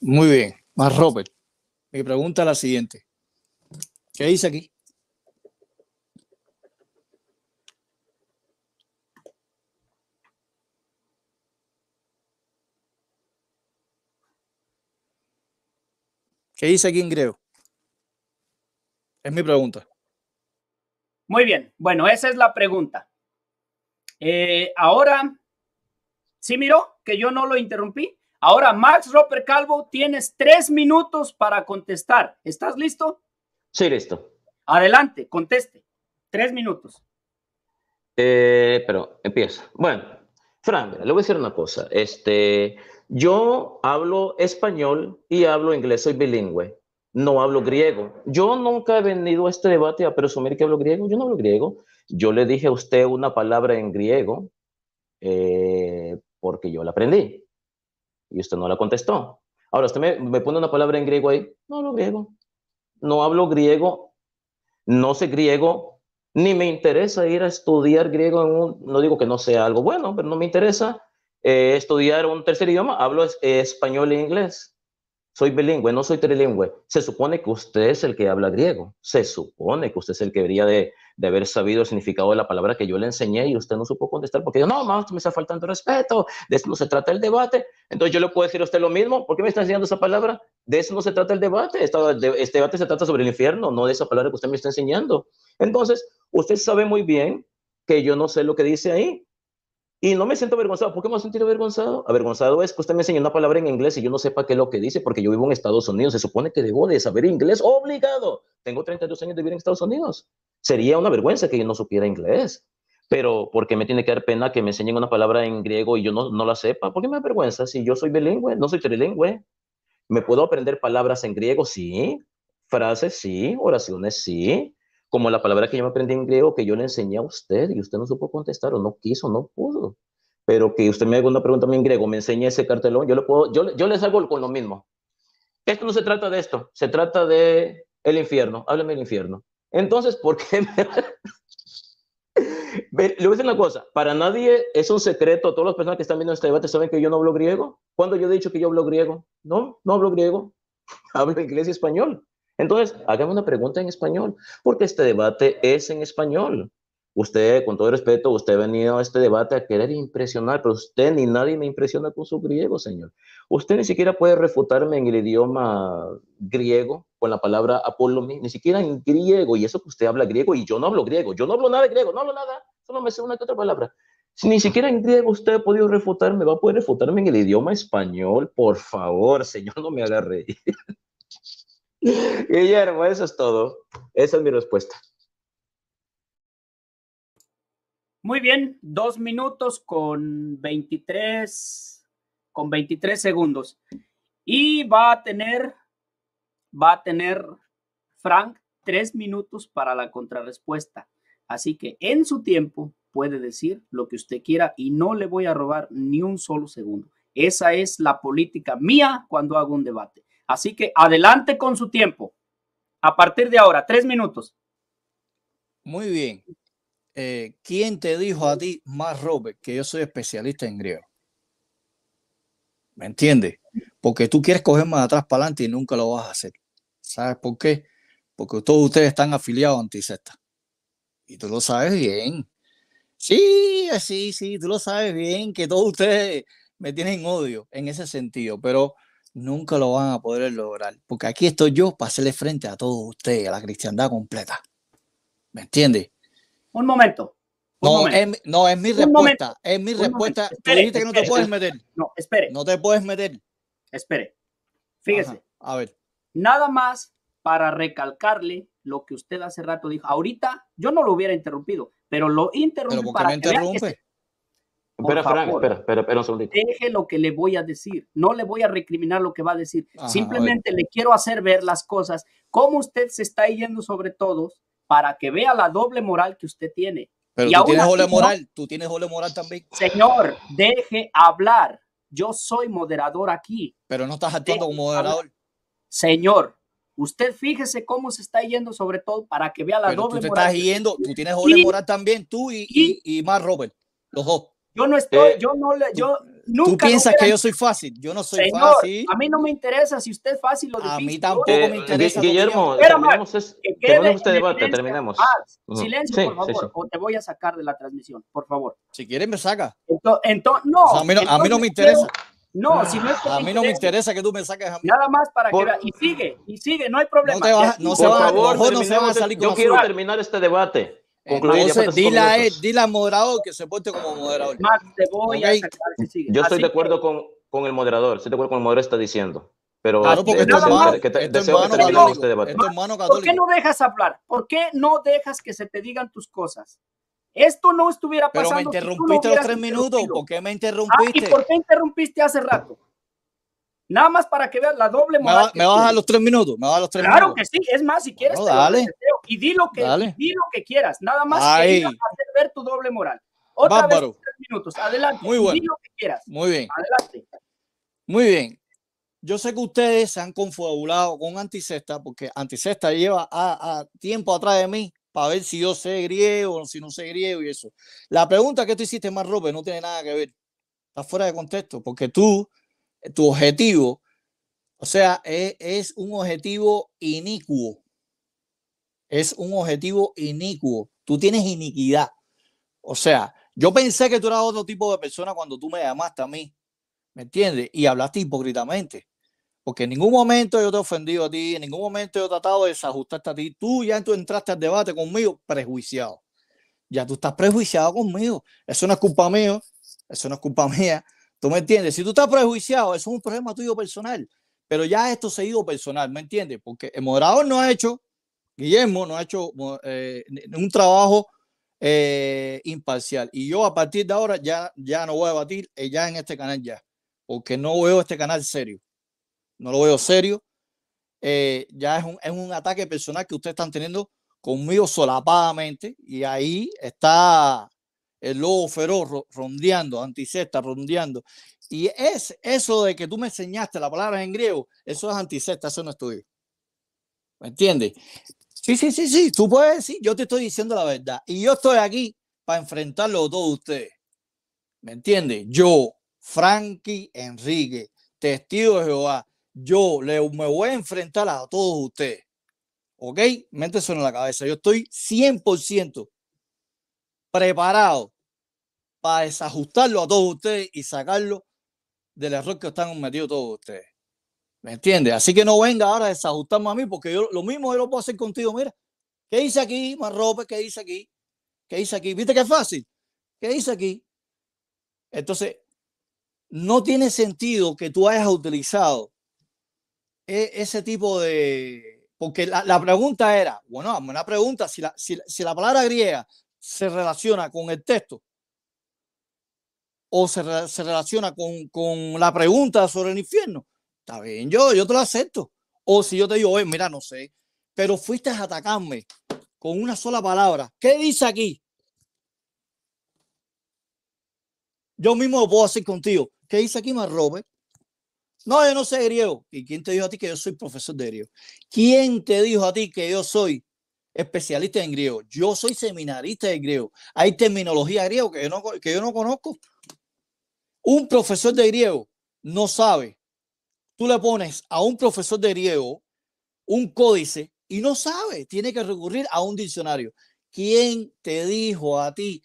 Muy bien. Max Robert, mi pregunta la siguiente. ¿Qué dice aquí? ¿Qué dice aquí en Es mi pregunta. Muy bien, bueno, esa es la pregunta. Eh, ahora, ¿sí miró que yo no lo interrumpí? Ahora, Max Roper Calvo, tienes tres minutos para contestar. ¿Estás listo? Sí, listo. Adelante, conteste. Tres minutos. Eh, pero empieza. Bueno, Frank, le voy a decir una cosa. Este, yo hablo español y hablo inglés, soy bilingüe, no hablo griego. Yo nunca he venido a este debate a presumir que hablo griego, yo no hablo griego. Yo le dije a usted una palabra en griego eh, porque yo la aprendí y usted no la contestó. Ahora, usted me, me pone una palabra en griego ahí, no hablo griego, no hablo griego, no sé griego, ni me interesa ir a estudiar griego, en no digo que no sea algo bueno, pero no me interesa, eh, estudiar un tercer idioma, hablo español e inglés. Soy bilingüe, no soy trilingüe. Se supone que usted es el que habla griego. Se supone que usted es el que debería de, haber sabido el significado de la palabra que yo le enseñé y usted no supo contestar porque yo, no, maestro, me está faltando respeto, de eso no se trata el debate. Entonces yo le puedo decir a usted lo mismo, ¿por qué me está enseñando esa palabra? De eso no se trata el debate. este debate se trata sobre el infierno, no de esa palabra que usted me está enseñando. Entonces, usted sabe muy bien que yo no sé lo que dice ahí. Y no me siento avergonzado. ¿Por qué me voy avergonzado? Avergonzado es que usted me enseñe una palabra en inglés y yo no sepa qué es lo que dice porque yo vivo en Estados Unidos. Se supone que debo de saber inglés obligado. Tengo 32 años de vivir en Estados Unidos. Sería una vergüenza que yo no supiera inglés. Pero ¿por qué me tiene que dar pena que me enseñen una palabra en griego y yo no, no la sepa. ¿Por qué me da vergüenza? Si yo soy bilingüe, no soy trilingüe. ¿Me puedo aprender palabras en griego? Sí. Frases, sí. Oraciones, sí como la palabra que yo me aprendí en griego que yo le enseñé a usted y usted no supo contestar o no quiso, no pudo. Pero que usted me haga una pregunta en griego, me enseñe ese cartelón, yo, lo puedo, yo, les hago con lo mismo. Esto no se trata de esto, se trata de el infierno, hábleme del infierno. Entonces, ¿por qué me... Le voy a decir una cosa, para nadie es un secreto, todas las personas que están viendo este debate saben que yo no hablo griego. ¿Cuándo yo he dicho que yo hablo griego? No, no hablo griego, hablo inglés y español. Entonces, hágame una pregunta en español, porque este debate es en español. Usted, con todo respeto, usted ha venido a este debate a querer impresionar, pero usted ni nadie me impresiona con su griego, señor. Usted ni siquiera puede refutarme en el idioma griego con la palabra apolomi, ni siquiera en griego, y eso que usted habla griego y yo no hablo griego, yo no hablo nada de griego, no hablo nada, solo me sé una que otra palabra. Si ni siquiera en griego usted ha podido refutarme, va a poder refutarme en el idioma español, por favor, señor, no me haga reír. Guillermo, eso es todo. Esa es mi respuesta. Muy bien, dos minutos con 23, con 23 segundos. Y va a tener, va a tener Frank tres minutos para la contrarrespuesta. Así que en su tiempo puede decir lo que usted quiera y no le voy a robar ni un solo segundo. Esa es la política mía cuando hago un debate. Así que adelante con su tiempo. A partir de ahora, tres minutos. Muy bien. Eh, ¿Quién te dijo a ti, más Robert, que yo soy especialista en griego? ¿Me entiendes? Porque tú quieres coger más atrás para adelante y nunca lo vas a hacer. ¿Sabes por qué? Porque todos ustedes están afiliados a Anticesta. Y tú lo sabes bien. Sí, sí, sí, tú lo sabes bien, que todos ustedes me tienen odio en ese sentido, pero nunca lo van a poder lograr, porque aquí estoy yo para hacerle frente a todos ustedes, a la cristiandad completa. ¿Me entiende? Un momento. no, Es, no, es mi respuesta. es mi respuesta. Espere, que no te puedes meter. No, espere. No te puedes meter. Espere. Fíjese. a ver. Nada más para recalcarle lo que usted hace rato dijo. Ahorita yo no lo hubiera interrumpido, pero lo interrumpí para interrumpe? espera, espera, espera, espera un segundito. Deje lo que le voy a decir. No le voy a recriminar lo que va a decir. Simplemente le quiero hacer ver las cosas, cómo usted se está yendo sobre todos, para que vea la doble moral que usted tiene. Pero tú tienes doble moral, tú tienes doble moral también. Señor, deje hablar. Yo soy moderador aquí. Pero no estás actuando como moderador. Señor, Usted fíjese cómo se está yendo, sobre todo para que vea la doble tú te moral. Estás yendo, tú tienes doble moral también, tú y, y, y, más Robert, los dos. Yo no estoy, eh, yo no le, yo nunca. Tú piensas que yo soy fácil, yo no soy fácil. A mí no me interesa si usted es fácil o difícil. A mí tampoco me interesa. Guillermo, terminemos, es, que terminemos este debate, silencio, terminemos. Ah, silencio, por favor, o te voy a sacar de la transmisión, por favor. Si quieres me saca. Entonces, no. a, mí no a, mí no me interesa. No, A mí no me interesa que tú me saques a mí. Nada más para que Y sigue, y sigue, no hay problema. No, te no se va, favor, no se a salir Yo quiero terminar este debate. Eh, Concluye, Entonces, dile al moderador que se porte como moderador. Yo estoy ah, de acuerdo con, con, el moderador, estoy de acuerdo con lo que el moderador está diciendo. Pero claro, porque este debate. ¿Por qué no dejas hablar? ¿Por qué no dejas que se te digan tus cosas? Esto no estuviera pasando. Pero me interrumpiste los tres minutos. ¿Por qué me ah, interrumpiste? ¿Y por qué interrumpiste hace rato? Nada más para que veas la doble moral. Me, vas a los tres minutos, me vas a los tres claro que sí, es más, si quieres, dale, y di lo, que, di lo que quieras, nada más para hacer ver tu doble moral. Otra vez tres minutos, adelante, Muy bueno. Muy bien. Adelante. Muy bien. Yo sé que ustedes se han confabulado con Anticesta, porque Anticesta lleva a, tiempo atrás de mí para ver si yo sé griego o si no sé griego y eso. La pregunta que tú hiciste, más, Rope, no tiene nada que ver. Está fuera de contexto, porque tú tu objetivo. O sea, e, es, un objetivo inicuo. Es un objetivo inicuo. Tú tienes iniquidad. O sea, yo pensé que tú eras otro tipo de persona cuando tú me llamaste a mí. ¿Me entiendes? Y hablaste hipócritamente. Porque en ningún momento yo te he ofendido a ti, en ningún momento yo he tratado de desajustarte a ti. Tú ya tú entraste al debate conmigo prejuiciado. Ya tú estás prejuiciado conmigo. Eso no es culpa mía, eso no es culpa mía. ¿Tú me entiendes? Si tú estás prejuiciado, eso es un problema tuyo personal. Pero ya esto se ha ido personal, ¿me entiendes? Porque el moderador no ha hecho, Guillermo no ha hecho eh, un trabajo eh, imparcial. Y yo a partir de ahora ya, ya no voy a debatir eh, ya en este canal ya, porque no veo este canal serio. No lo veo serio. ya es un, es un ataque personal que ustedes están teniendo conmigo solapadamente y ahí está el lobo feroz rondeando, antisecta rondeando. Y es eso de que tú me enseñaste la palabra en griego, eso es antisecta, eso no es tuyo. ¿Me entiendes? Sí, sí, sí, sí, tú puedes decir, yo te estoy diciendo la verdad. Y yo estoy aquí para enfrentarlo a todos ustedes. ¿Me entiendes? Yo, Frankie Enrique, testigo de Jehová, yo me voy a enfrentar a todos ustedes. ¿Ok? Mente eso en la cabeza. Yo estoy 100% preparado para desajustarlo a todos ustedes y sacarlo del error que están metidos todos ustedes. ¿Me entiendes? Así que no venga ahora a desajustarme a mí, porque yo lo mismo yo lo puedo hacer contigo. Mira, ¿qué hice aquí, Marrope? ¿Qué hice aquí? ¿Qué hice aquí? ¿Viste qué fácil? ¿Qué hice aquí? Entonces, no tiene sentido que tú hayas utilizado e, ese tipo de... Porque la, pregunta era, bueno, una pregunta, si la, si, si la palabra griega se relaciona con el texto o se, relaciona con, la pregunta sobre el infierno, está bien, yo, yo te lo acepto. O si yo te digo, mira, no sé, pero fuiste a atacarme con una sola palabra. ¿Qué dice aquí? Yo mismo lo puedo hacer contigo. ¿Qué dice aquí, más Robert? No, yo no sé griego. ¿Y quién te dijo a ti que yo soy profesor de griego? ¿Quién te dijo a ti que yo soy especialista en griego, yo soy seminarista de griego. Hay terminología griego que yo no, que yo no conozco. Un profesor de griego no sabe. Tú le pones a un profesor de griego un códice y no sabe, tiene que recurrir a un diccionario. ¿Quién te dijo a ti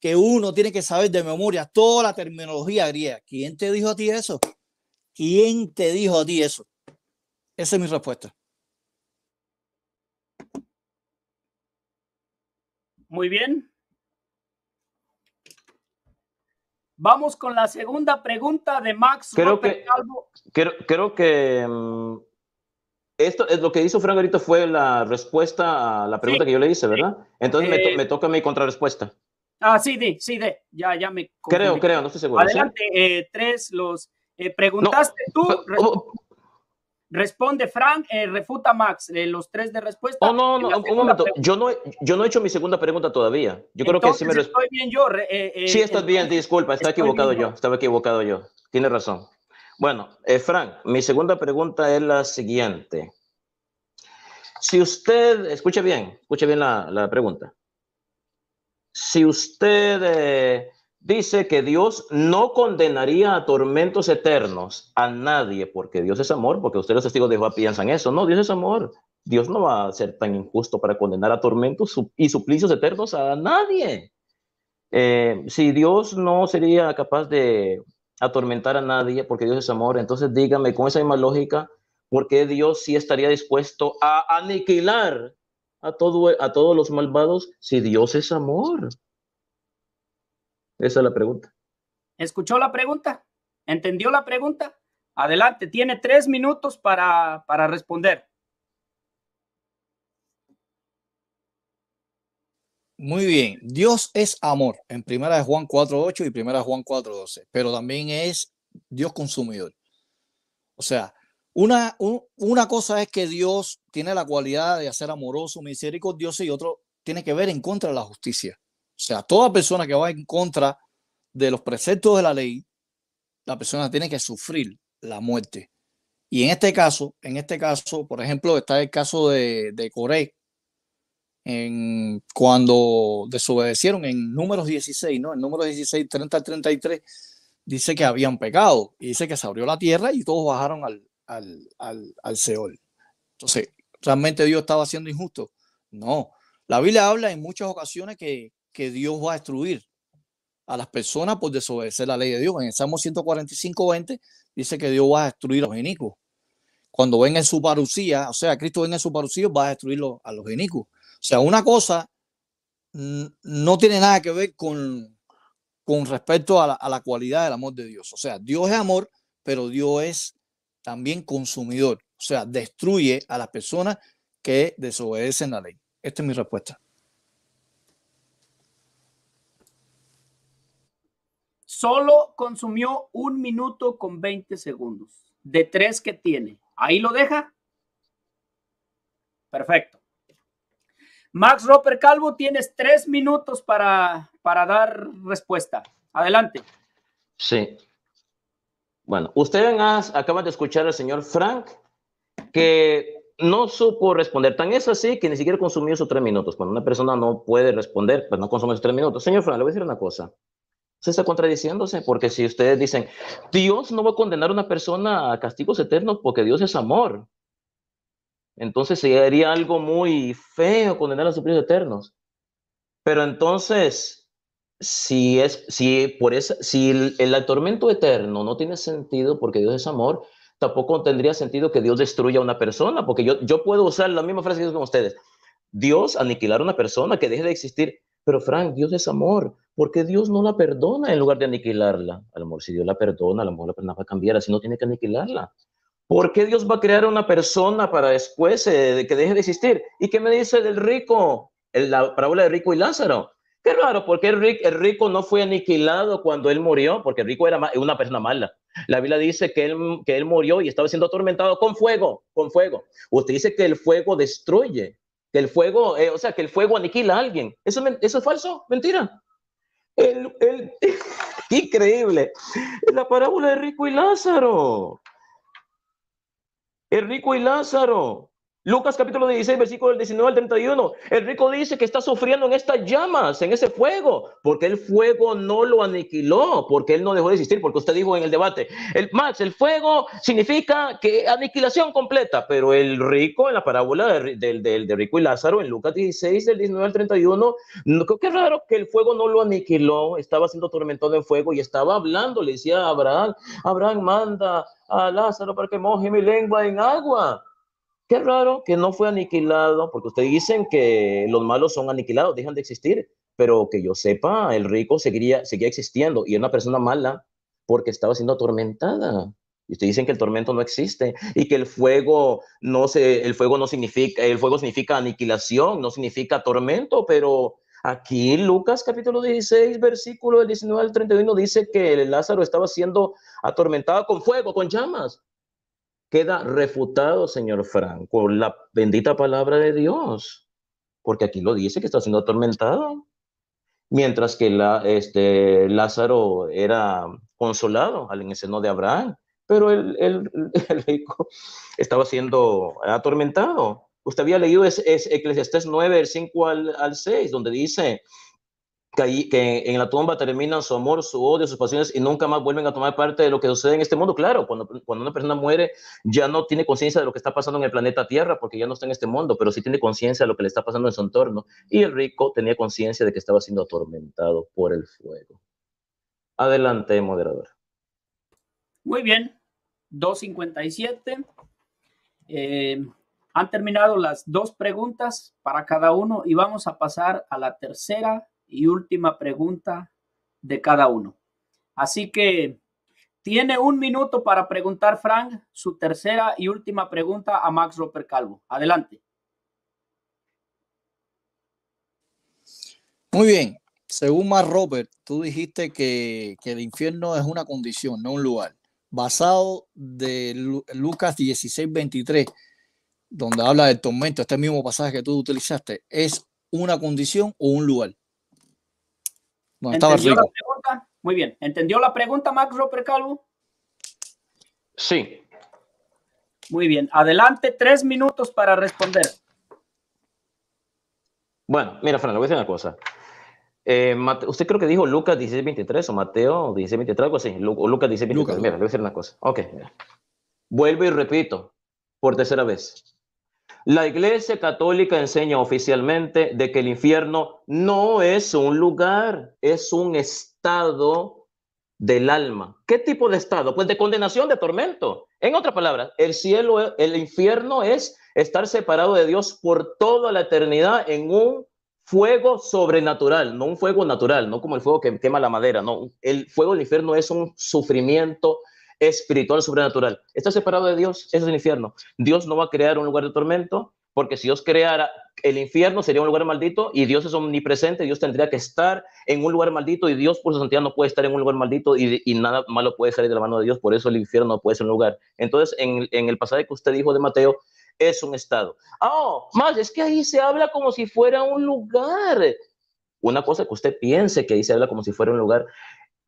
que uno tiene que saber de memoria toda la terminología griega? ¿Quién te dijo a ti eso? ¿Quién te dijo a ti eso? Esa es mi respuesta. Muy bien. Vamos con la segunda pregunta de Max. Creo que, Creo, que mm, esto es lo que hizo Frank ahorita fue la respuesta a la pregunta que yo le hice, ¿verdad? Entonces me, eh, toca mi contrarrespuesta. Ah, sí, sí, ya, ya me. Creo, creo, no estoy seguro. Adelante, eh, tres, los. Eh, preguntaste tú. Responde Frank, eh, refuta Max, eh, los tres de respuesta. no, no, un momento. Yo no, yo no he hecho mi segunda pregunta todavía. Yo creo que sí me Estoy bien yo. Eh, sí, estás bien, disculpa, estaba equivocado yo. Estaba equivocado yo. Tiene razón. Bueno, Frank, mi segunda pregunta es la siguiente. Si usted, escuche bien, escuche bien la pregunta. Si usted dice que Dios no condenaría a tormentos eternos a nadie, porque Dios es amor, porque ustedes los testigos de Jehová piensan eso. No, Dios es amor. Dios no va a ser tan injusto para condenar a tormentos y suplicios eternos a nadie. Eh, si Dios no sería capaz de atormentar a nadie, porque Dios es amor, entonces dígame con esa misma lógica, ¿por qué Dios sí estaría dispuesto a aniquilar a, todo, a todos los malvados si Dios es amor? Esa es la pregunta. ¿Escuchó la pregunta? ¿Entendió la pregunta? Adelante, tiene tres minutos para, para responder. Muy bien, Dios es amor en Primera de Juan 4.8 y Primera Juan Juan 4.12, pero también es Dios consumidor. O sea, una, una cosa es que Dios tiene la cualidad de hacer amoroso, misericordioso y otro tiene que ver en contra de la justicia. O sea, toda persona que va en contra de los preceptos de la ley, la persona tiene que sufrir la muerte. Y en este caso, en este caso, por ejemplo, está el caso de, de Coré, cuando desobedecieron en números 16, ¿no? En números 16, 30 al 33, dice que habían pecado y dice que se abrió la tierra y todos bajaron al, al, al, al Seol. Entonces, ¿realmente Dios estaba haciendo injusto? No. La Biblia habla en muchas ocasiones que, que Dios va a destruir a las personas por desobedecer la ley de Dios. En el Salmo 145, 20 dice que Dios va a destruir a los genicos Cuando venga en su parucía, o sea, Cristo venga en su parucía, va a destruir a los genicos. O sea, una cosa no tiene nada que ver con, con respecto a la, a la cualidad del amor de Dios. O sea, Dios es amor, pero Dios es también consumidor. O sea, destruye a las personas que desobedecen la ley. Esta es mi respuesta. Solo consumió un minuto con 20 segundos de tres que tiene. Ahí lo deja. Perfecto. Max Roper Calvo, tienes tres minutos para, para dar respuesta. Adelante. Sí. Bueno, ustedes acaba de escuchar al señor Frank que no supo responder. Tan es así que ni siquiera consumió sus tres minutos. Cuando una persona no puede responder, pues no consume sus tres minutos. Señor Frank, le voy a decir una cosa se está contradiciéndose, porque si ustedes dicen, Dios no va a condenar a una persona a castigos eternos porque Dios es amor, entonces sería algo muy feo condenar a sufridos eternos. Pero entonces, si es si por eso si el, el, tormento eterno no tiene sentido porque Dios es amor, tampoco tendría sentido que Dios destruya a una persona, porque yo, yo puedo usar la misma frase que ustedes. Dios aniquilar a una persona que deje de existir, pero Frank, Dios es amor. ¿Por qué Dios no la perdona en lugar de aniquilarla? Al amor si Dios la perdona, a lo mejor la persona va a cambiar, así no tiene que aniquilarla. ¿Por qué Dios va a crear una persona para después eh, que deje de existir? ¿Y qué me dice del rico? la parábola de rico y Lázaro. Qué raro, porque el rico, el rico no fue aniquilado cuando él murió, porque el rico era una persona mala. La Biblia dice que él, que él murió y estaba siendo atormentado con fuego, con fuego. Usted dice que el fuego destruye, que el fuego, eh, o sea, que el fuego aniquila a alguien. ¿Eso, eso es falso? ¿Mentira? El, el... increíble. La parábola de Rico y Lázaro. El rico y Lázaro. Lucas capítulo 16, versículo 19 al 31. El rico dice que está sufriendo en estas llamas, en ese fuego, porque el fuego no lo aniquiló, porque él no dejó de existir, porque usted dijo en el debate, el Max, el fuego significa que aniquilación completa, pero el rico en la parábola del de, de, rico y Lázaro en Lucas 16, del 19 al 31, creo que es raro que el fuego no lo aniquiló, estaba siendo tormentado en fuego y estaba hablando, le decía a Abraham, Abraham manda a Lázaro para que moje mi lengua en agua Qué raro que no fue aniquilado, porque ustedes dicen que los malos son aniquilados, dejan de existir, pero que yo sepa, el rico seguiría, seguía existiendo y era una persona mala porque estaba siendo atormentada. Y ustedes dicen que el tormento no existe y que el fuego no se, el fuego no significa, el fuego significa aniquilación, no significa tormento, pero Aquí Lucas capítulo 16, versículo del 19 al 31 dice que Lázaro estaba siendo atormentado con fuego, con llamas queda refutado, señor Franco, la bendita palabra de Dios, porque aquí lo dice que está siendo atormentado, mientras que la, este, Lázaro era consolado al seno de Abraham, pero el, estaba siendo atormentado. Usted había leído es, Eclesiastés 9, el 5 al, al 6, donde dice, ahí, que en la tumba terminan su amor, su odio, sus pasiones y nunca más vuelven a tomar parte de lo que sucede en este mundo. Claro, cuando, cuando una persona muere ya no tiene conciencia de lo que está pasando en el planeta Tierra porque ya no está en este mundo, pero sí tiene conciencia de lo que le está pasando en su entorno. Y el rico tenía conciencia de que estaba siendo atormentado por el fuego. Adelante, moderador. Muy bien, 2.57. Eh, han terminado las dos preguntas para cada uno y vamos a pasar a la tercera y última pregunta de cada uno. Así que tiene un minuto para preguntar, Frank, su tercera y última pregunta a Max Roper Calvo. Adelante. Muy bien. Según Max Roper, tú dijiste que, que el infierno es una condición, no un lugar. Basado de Lucas 16, 23, donde habla del tormento, este mismo pasaje que tú utilizaste, ¿es una condición o un lugar? No, estaba rico. Muy bien. ¿Entendió la pregunta, Max Roper Calvo? Sí. Muy bien. Adelante, tres minutos para responder. Bueno, mira, Fran, le voy a decir una cosa. Eh, usted creo que dijo Lucas 1623 o Mateo 1623, algo así. Lucas 1623. Mira, le voy a decir una cosa. Ok. Vuelvo y repito por tercera vez. La Iglesia Católica enseña oficialmente de que el infierno no es un lugar, es un estado del alma. ¿Qué tipo de estado? Pues de condenación, de tormento. En otras palabras, el cielo, el infierno es estar separado de Dios por toda la eternidad en un fuego sobrenatural, no un fuego natural, no como el fuego que quema la madera, no. El fuego del infierno es un sufrimiento espiritual sobrenatural. está separado de Dios, eso es el infierno. Dios no va a crear un lugar de tormento, porque si Dios creara el infierno sería un lugar maldito y Dios es omnipresente, Dios tendría que estar en un lugar maldito y Dios por su santidad no puede estar en un lugar maldito y, nada malo puede salir de la mano de Dios, por eso el infierno no puede ser un lugar. Entonces, en, el pasaje que usted dijo de Mateo, es un estado. Ah, más, es que ahí se habla como si fuera un lugar. Una cosa que usted piense que ahí se habla como si fuera un lugar,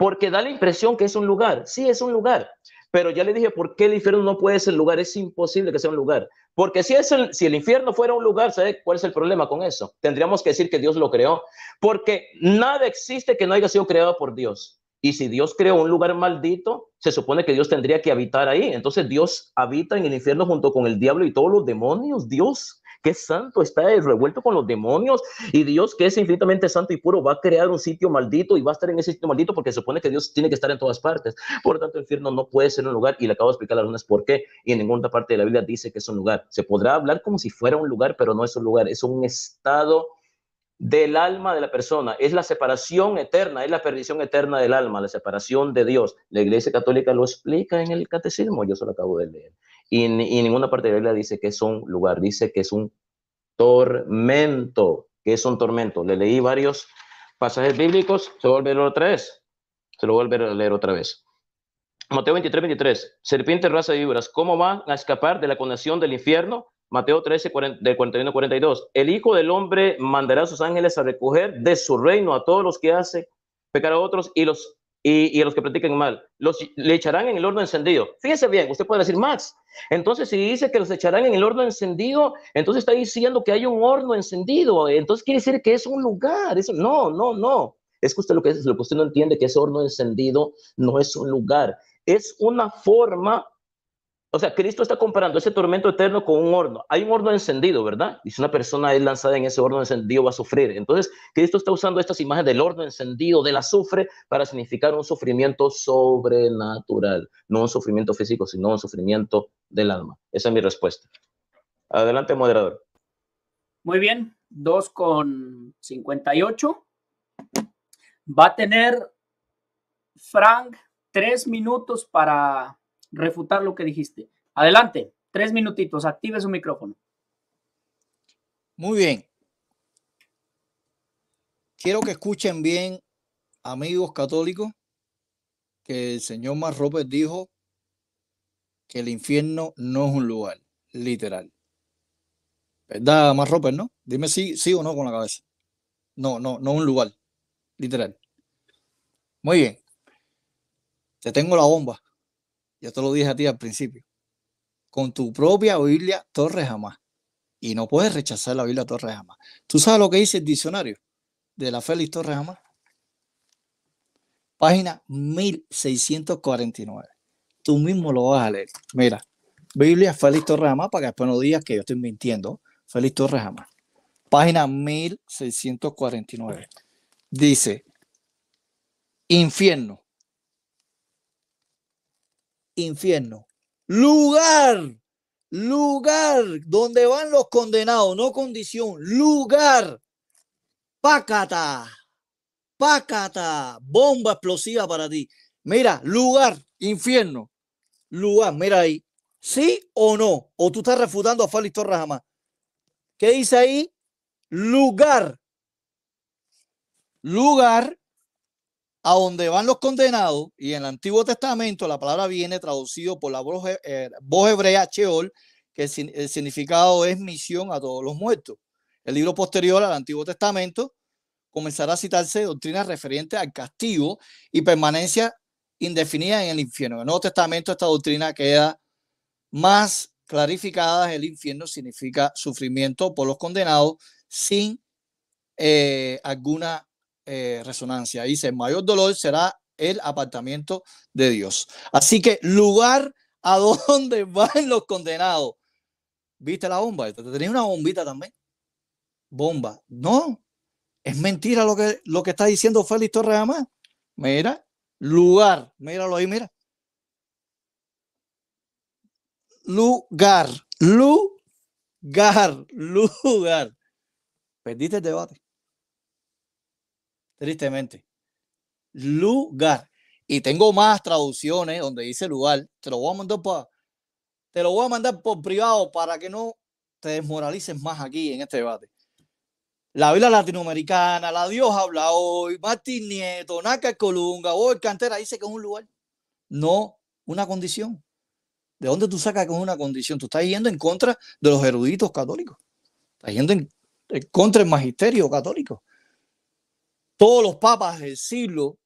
porque da la impresión que es un lugar. Sí, es un lugar. Pero ya le dije, ¿por qué el infierno no puede ser lugar? Es imposible que sea un lugar. Porque si, es el, si el infierno fuera un lugar, ¿sabe cuál es el problema con eso? Tendríamos que decir que Dios lo creó. Porque nada existe que no haya sido creado por Dios. Y si Dios creó un lugar maldito, se supone que Dios tendría que habitar ahí. Entonces Dios habita en el infierno junto con el diablo y todos los demonios. Dios, que santo está revuelto con los demonios y Dios que es infinitamente santo y puro va a crear un sitio maldito y va a estar en ese sitio maldito porque se supone que Dios tiene que estar en todas partes. Por lo tanto, el infierno no puede ser un lugar y le acabo de explicar algunas por qué y en ninguna parte de la Biblia dice que es un lugar. Se podrá hablar como si fuera un lugar, pero no es un lugar, es un estado del alma de la persona, es la separación eterna, es la perdición eterna del alma, la separación de Dios. La Iglesia Católica lo explica en el Catecismo, yo solo acabo de leer. Y, ninguna parte de la Biblia dice que es un lugar, dice que es un tormento, que es un tormento. Le leí varios pasajes bíblicos, se vuelve a otra vez. Se lo vuelve a leer otra vez. Mateo 23, 23. Serpiente, raza de víboras, ¿cómo van a escapar de la condenación del infierno? Mateo 13, 41 42. El Hijo del Hombre mandará a sus ángeles a recoger de su reino a todos los que hacen pecar a otros y los y, a los que practiquen mal. Los le echarán en el horno encendido. Fíjese bien, usted puede decir, Max, entonces si dice que los echarán en el horno encendido, entonces está diciendo que hay un horno encendido. Entonces quiere decir que es un lugar. no, no, no. Es que usted lo que, es, lo que usted no entiende que ese horno encendido no es un lugar. Es una forma o sea, Cristo está comparando ese tormento eterno con un horno. Hay un horno encendido, ¿verdad? Y si una persona es lanzada en ese horno encendido va a sufrir. Entonces, Cristo está usando estas imágenes del horno encendido, del azufre, para significar un sufrimiento sobrenatural. No un sufrimiento físico, sino un sufrimiento del alma. Esa es mi respuesta. Adelante, moderador. Muy bien, 2 con 58. Va a tener Frank tres minutos para refutar lo que dijiste. Adelante, tres minutitos, active su micrófono. Muy bien. Quiero que escuchen bien, amigos católicos, que el señor Mar dijo que el infierno no es un lugar, literal. ¿Verdad, Mar no? Dime sí, sí o no con la cabeza. No, no, no es un lugar, literal. Muy bien. Te tengo la bomba. Yo te lo dije a ti al principio. Con tu propia Biblia, Torre jamás. Y no puedes rechazar la Biblia Torre jamás. ¿Tú sabes lo que dice el diccionario de la Félix Torre jamás? Página 1649. Tú mismo lo vas a leer. Mira, Biblia Félix Torre jamás para que después no digas que yo estoy mintiendo. Félix Torre jamás. Página 1649. Dice, infierno infierno. Lugar, lugar donde van los condenados, no condición, lugar. Pácata, pacata, bomba explosiva para ti. Mira, lugar, infierno, lugar, mira ahí. ¿Sí o no? O tú estás refutando a Félix Torra jamás. ¿Qué dice ahí? Lugar. Lugar a donde van los condenados, y en el Antiguo Testamento la palabra viene traducido por la voz, eh, hebrea Sheol, que el, significado es misión a todos los muertos. El libro posterior al Antiguo Testamento comenzará a citarse doctrinas referentes al castigo y permanencia indefinida en el infierno. En el Nuevo Testamento esta doctrina queda más clarificada. El infierno significa sufrimiento por los condenados sin eh, alguna eh, resonancia. Dice, el mayor dolor será el apartamiento de Dios. Así que lugar a donde van los condenados. ¿Viste la bomba? Tenía una bombita también. Bomba. No, es mentira lo que, lo que está diciendo Félix Torres más Mira, lugar. Míralo ahí, mira. Lugar, lugar, lugar. Perdiste el debate tristemente. Lugar. Y tengo más traducciones donde dice lugar. Te lo voy a mandar por, te lo voy a mandar por privado para que no te desmoralices más aquí en este debate. La Biblia Latinoamericana, La Dios habla hoy, Martín Nieto, Naca Colunga, hoy Cantera dice que es un lugar, no una condición. ¿De dónde tú sacas que es una condición? Tú estás yendo en contra de los eruditos católicos. Estás yendo en contra del magisterio católico todos los papas del siglo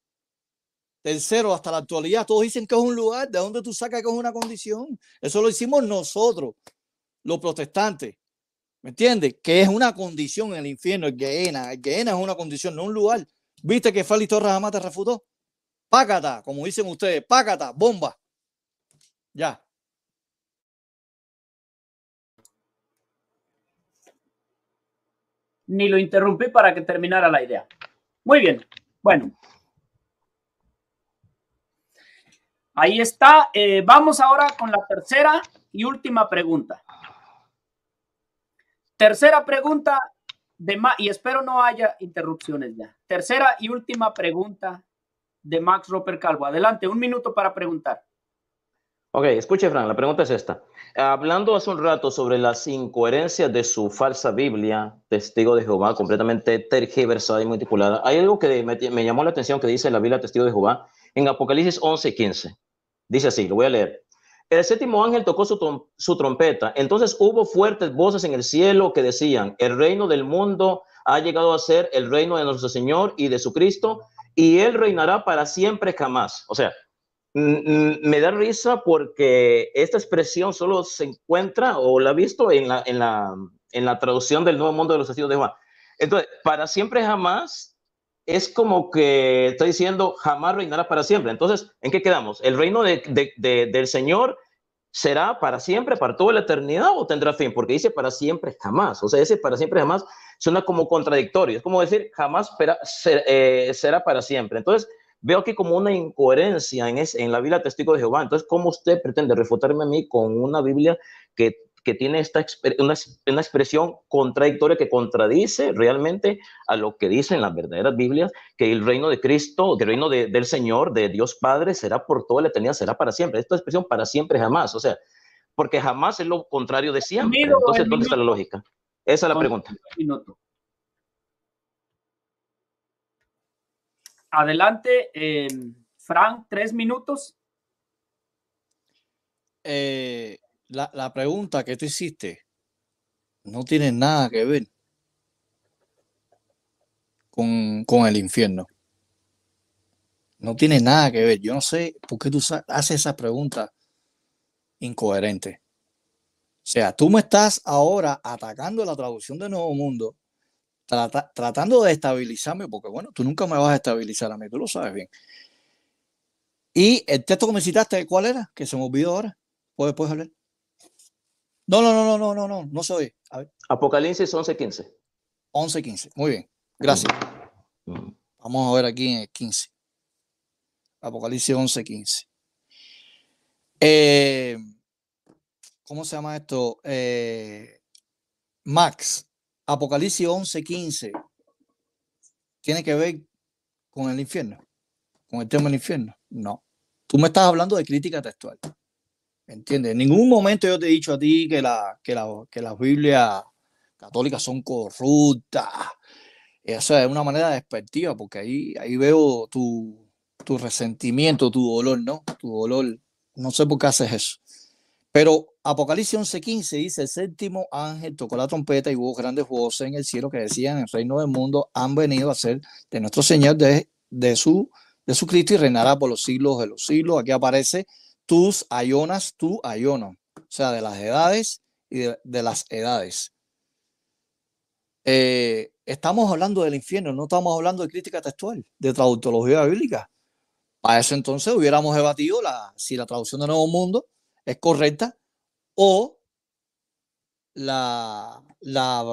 tercero hasta la actualidad, todos dicen que es un lugar, ¿de dónde tú sacas que es una condición? Eso lo hicimos nosotros, los protestantes. ¿Me entiendes? Que es una condición en el infierno, el Gehenna. El es una condición, no un lugar. ¿Viste que Félix Torres jamás te refutó? Pácata, como dicen ustedes, pácata, bomba. Ya. Ni lo interrumpí para que terminara la idea. Muy bien, bueno. Ahí está. Eh, vamos ahora con la tercera y última pregunta. Tercera pregunta de y espero no haya interrupciones ya. Tercera y última pregunta de Max Roper Calvo. Adelante, un minuto para preguntar. Ok, escuche, Fran, la pregunta es esta. Hablando hace un rato sobre las incoherencias de su falsa Biblia, Testigo de Jehová, completamente tergiversada y manipulada, hay algo que me, llamó la atención que dice la Biblia Testigo de Jehová en Apocalipsis 11, 15. Dice así, lo voy a leer. El séptimo ángel tocó su trompeta. Entonces hubo fuertes voces en el cielo que decían, el reino del mundo ha llegado a ser el reino de nuestro Señor y de su Cristo, y él reinará para siempre jamás. O sea, me da risa porque esta expresión solo se encuentra o la he visto en la, en la, en la traducción del Nuevo Mundo de los Testigos de Juan. Entonces, para siempre jamás es como que está diciendo jamás reinará para siempre. Entonces, ¿en qué quedamos? ¿El reino del Señor será para siempre, para toda la eternidad o tendrá fin? Porque dice para siempre jamás. O sea, ese para siempre jamás suena como contradictorio. Es como decir jamás será eh, para siempre. Entonces, veo aquí como una incoherencia en, en la Biblia Testigo de Jehová. Entonces, ¿cómo usted pretende refutarme a mí con una Biblia que, que tiene esta una, una, expresión contradictoria que contradice realmente a lo que dicen las verdaderas Biblias, que el reino de Cristo, el reino del Señor, de Dios Padre, será por toda la eternidad, será para siempre? Esta expresión para siempre jamás, o sea, porque jamás es lo contrario de siempre. Entonces, ¿dónde está la lógica? Esa es la pregunta. Minuto. adelante, eh, Frank, tres minutos. Eh, la, pregunta que tú hiciste no tiene nada que ver con, con, el infierno. No tiene nada que ver. Yo no sé por qué tú haces esa pregunta incoherente. O sea, tú me estás ahora atacando la traducción de Nuevo Mundo tratando de estabilizarme, porque bueno, tú nunca me vas a estabilizar a mí, tú lo sabes bien. Y el texto que me citaste, ¿cuál era? Que se me olvidó ahora. ¿Puedes, puedes hablar? No, no, no, no, no, no, no, no se oye. A ver. Apocalipsis 11.15. 11.15, muy bien. Gracias. Mm. Vamos a ver aquí en el 15. Apocalipsis 11.15. Eh, ¿Cómo se llama esto? Eh, Max, Apocalipsis 11, 15 tiene que ver con el infierno, con el tema del infierno. No. Tú me estás hablando de crítica textual. ¿Entiendes? En ningún momento yo te he dicho a ti que, la, que, que las Biblias católicas son corruptas. Eso es una manera despectiva, porque ahí, ahí veo tu, tu resentimiento, tu dolor, ¿no? Tu dolor. No sé por qué haces eso. Pero Apocalipsis 11:15 dice, el séptimo ángel tocó la trompeta y hubo grandes voces en el cielo que decían, el reino del mundo han venido a ser de nuestro Señor, de, de su, de su Cristo y reinará por los siglos de los siglos. Aquí aparece tus ayonas, tu ayono, o sea, de las edades y de, las edades. Eh, estamos hablando del infierno, no estamos hablando de crítica textual, de traductología bíblica. Para eso entonces hubiéramos debatido la, si la traducción del Nuevo Mundo es correcta, o la,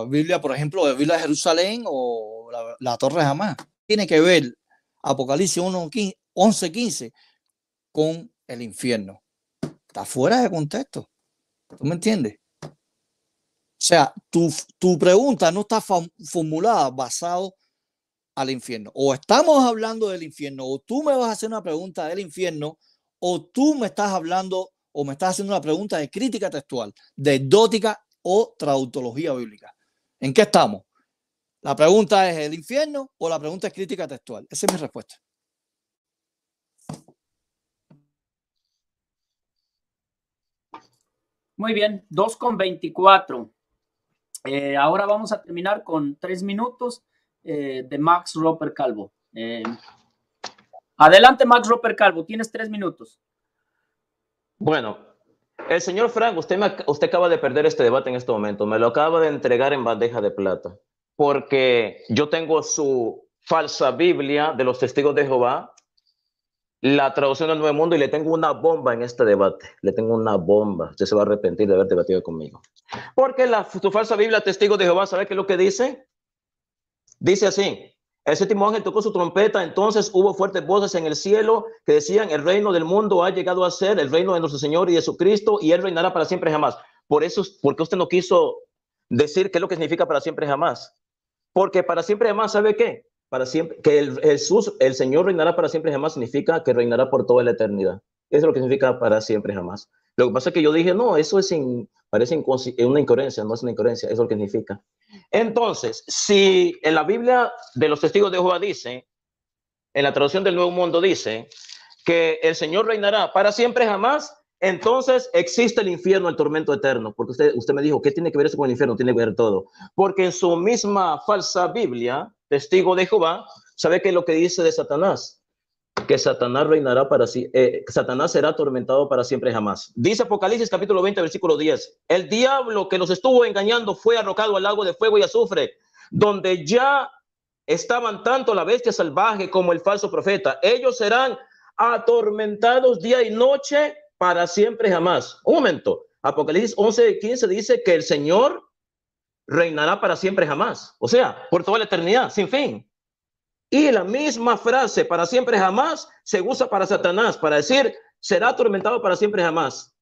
Biblia, por ejemplo, la Biblia de Jerusalén o la, Torre de Jamás. Tiene que ver Apocalipsis 11:15 11, 15 con el infierno. Está fuera de contexto. ¿Tú me entiendes? O sea, tu, tu pregunta no está formulada basado al infierno. O estamos hablando del infierno, o tú me vas a hacer una pregunta del infierno, o tú me estás hablando o me estás haciendo una pregunta de crítica textual, de dótica o trautología bíblica. ¿En qué estamos? ¿La pregunta es el infierno o la pregunta es crítica textual? Esa es mi respuesta. Muy bien, 2 con 24. Eh, ahora vamos a terminar con tres minutos eh, de Max Roper Calvo. Eh, adelante, Max Roper Calvo, tienes tres minutos. Bueno, el señor Frank, usted, usted acaba de perder este debate en este momento, me lo acaba de entregar en bandeja de plata, porque yo tengo su falsa Biblia de los testigos de Jehová, la traducción del Nuevo Mundo y le tengo una bomba en este debate, le tengo una bomba, usted se va a arrepentir de haber debatido conmigo. Porque la, su falsa Biblia, testigos de Jehová, ¿sabe qué es lo que dice? Dice así, el séptimo ángel tocó su trompeta, entonces hubo fuertes voces en el cielo que decían, el reino del mundo ha llegado a ser el reino de nuestro Señor y Jesucristo y Él reinará para siempre jamás. Por eso, porque usted no quiso decir qué es lo que significa para siempre jamás. Porque para siempre jamás, ¿sabe qué? Para siempre, que el, Jesús, el Señor reinará para siempre jamás significa que reinará por toda la eternidad. Eso es lo que significa para siempre jamás. Lo que pasa es que yo dije, no, eso es parece una incoherencia, no es una incoherencia, eso es lo que significa. Entonces, si en la Biblia de los testigos de Jehová dice, en la traducción del Nuevo Mundo dice, que el Señor reinará para siempre jamás, entonces existe el infierno, el tormento eterno, porque usted, usted me dijo, ¿qué tiene que ver eso con el infierno? Tiene que ver todo. Porque en su misma falsa Biblia, testigo de Jehová, sabe que lo que dice de Satanás que Satanás reinará para sí, eh, Satanás será atormentado para siempre jamás. Dice Apocalipsis capítulo 20, versículo 10. El diablo que los estuvo engañando fue arrojado al lago de fuego y azufre, donde ya estaban tanto la bestia salvaje como el falso profeta. Ellos serán atormentados día y noche para siempre jamás. Un momento. Apocalipsis 11, 15 dice que el Señor reinará para siempre jamás. O sea, por toda la eternidad, sin fin. Y la misma frase, para siempre jamás, se usa para Satanás, para decir, será atormentado para siempre jamás.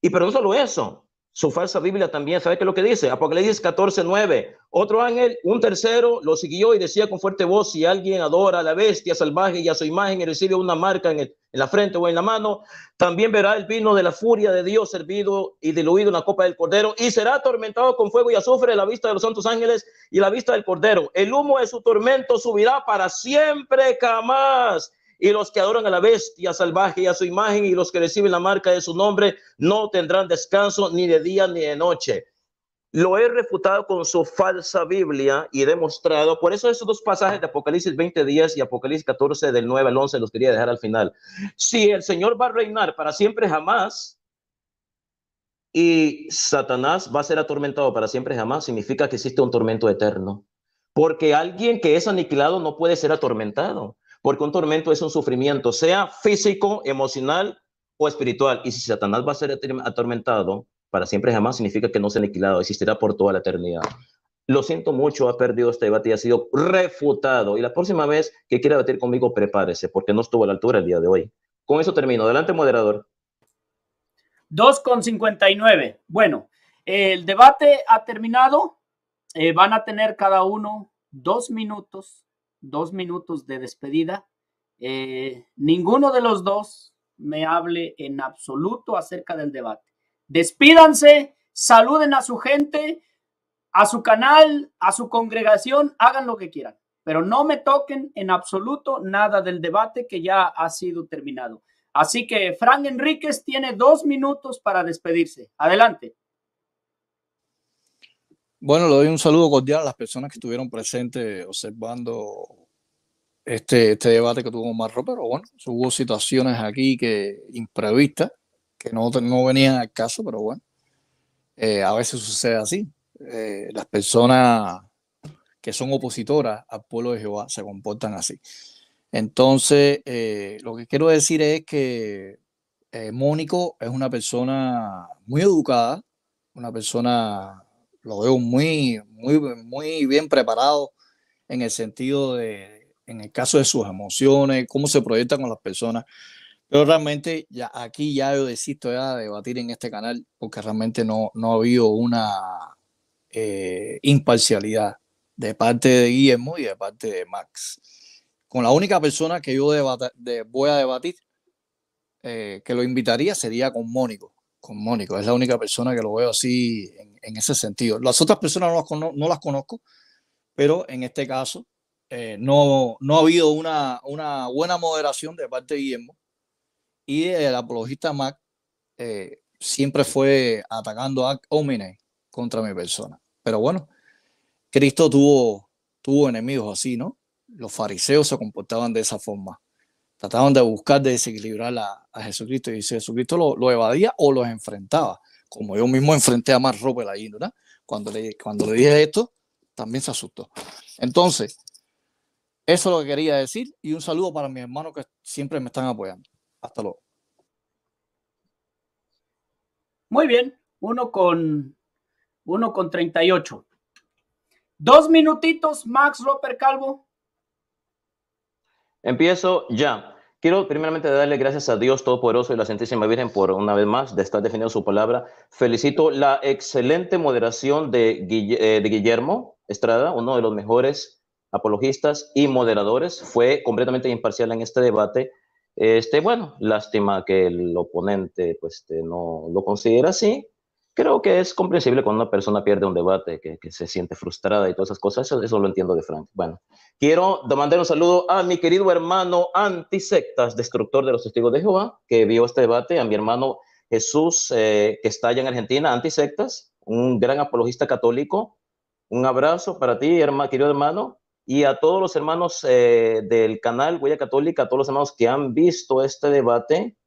Y pero no solo eso, su falsa Biblia también, ¿sabe que lo que dice? Apocalipsis 14, 9. Otro ángel, un tercero, lo siguió y decía con fuerte voz, si alguien adora a la bestia salvaje y a su imagen y recibe una marca en, la frente o en la mano, también verá el vino de la furia de Dios servido y diluido en la copa del cordero y será atormentado con fuego y azufre la vista de los santos ángeles y la vista del cordero. El humo de su tormento subirá para siempre jamás y los que adoran a la bestia salvaje y a su imagen y los que reciben la marca de su nombre no tendrán descanso ni de día ni de noche. Lo he refutado con su falsa Biblia y demostrado. Por eso esos dos pasajes de Apocalipsis 20 días y Apocalipsis 14 del 9 al 11 los quería dejar al final. Si el Señor va a reinar para siempre jamás y Satanás va a ser atormentado para siempre jamás, significa que existe un tormento eterno. Porque alguien que es aniquilado no puede ser atormentado. Porque un tormento es un sufrimiento, sea físico, emocional o espiritual. Y si Satanás va a ser atormentado para siempre jamás, significa que no se ha aniquilado, existirá por toda la eternidad. Lo siento mucho, ha perdido este debate y ha sido refutado. Y la próxima vez que quiera batir conmigo, prepárese, porque no estuvo a la altura el día de hoy. Con eso termino. Adelante, moderador. 2,59. Bueno, el debate ha terminado. Eh, van a tener cada uno dos minutos dos minutos de despedida, eh, ninguno de los dos me hable en absoluto acerca del debate. Despídanse, saluden a su gente, a su canal, a su congregación, hagan lo que quieran, pero no me toquen en absoluto nada del debate que ya ha sido terminado. Así que Frank Enríquez tiene dos minutos para despedirse. Adelante. Bueno, le doy un saludo cordial a las personas que estuvieron presentes observando este, este debate que tuvo Marro, pero bueno, hubo situaciones aquí que imprevistas, que no, no venían al caso, pero bueno, eh, a veces sucede así. Eh, las personas que son opositoras al pueblo de Jehová se comportan así. Entonces, eh, lo que quiero decir es que Mónico es una persona muy educada, una persona lo veo muy, muy, muy bien preparado en el sentido de, en el caso de sus emociones, cómo se proyecta con las personas. Pero realmente ya, aquí ya yo desisto ya de debatir en este canal porque realmente no, no ha habido una eh, imparcialidad de parte de Guillermo y de parte de Max. Con la única persona que yo voy a debatir, eh, que lo invitaría, sería con Mónico. Con Mónico, es la única persona que lo veo así en en ese sentido. Las otras personas no las, no las conozco, pero en este caso eh, no, no ha habido una, una buena moderación de parte de Guillermo y el apologista Mac eh, siempre fue atacando a Omine contra mi persona. Pero bueno, Cristo tuvo, tuvo enemigos así, ¿no? Los fariseos se comportaban de esa forma. Trataban de buscar desequilibrar a, a Jesucristo y Jesucristo lo, lo evadía o los enfrentaba como yo mismo enfrenté a Mark Roper ahí, ¿verdad? Cuando le, dije esto, también se asustó. Entonces, eso es lo que quería decir y un saludo para mis hermanos que siempre me están apoyando. Hasta luego. Muy bien, uno con uno con 38. Dos minutitos, Max Roper Calvo. Empiezo ya. Quiero primeramente darle gracias a Dios Todopoderoso y la Santísima Virgen por una vez más de estar defendiendo su palabra. Felicito la excelente moderación eh, de, Guillermo Estrada, uno de los mejores apologistas y moderadores. Fue completamente imparcial en este debate. Este, bueno, lástima que el oponente pues, este, no lo considera así, creo que es comprensible cuando una persona pierde un debate, que, se siente frustrada y todas esas cosas. Eso, lo entiendo de Frank. Bueno, quiero mandar un saludo a mi querido hermano antisectas, destructor de los testigos de Jehová, que vio este debate, a mi hermano Jesús, eh, que está allá en Argentina, antisectas, un gran apologista católico. Un abrazo para ti, hermano, querido hermano, y a todos los hermanos eh, del canal Huella Católica, a todos los hermanos que han visto este debate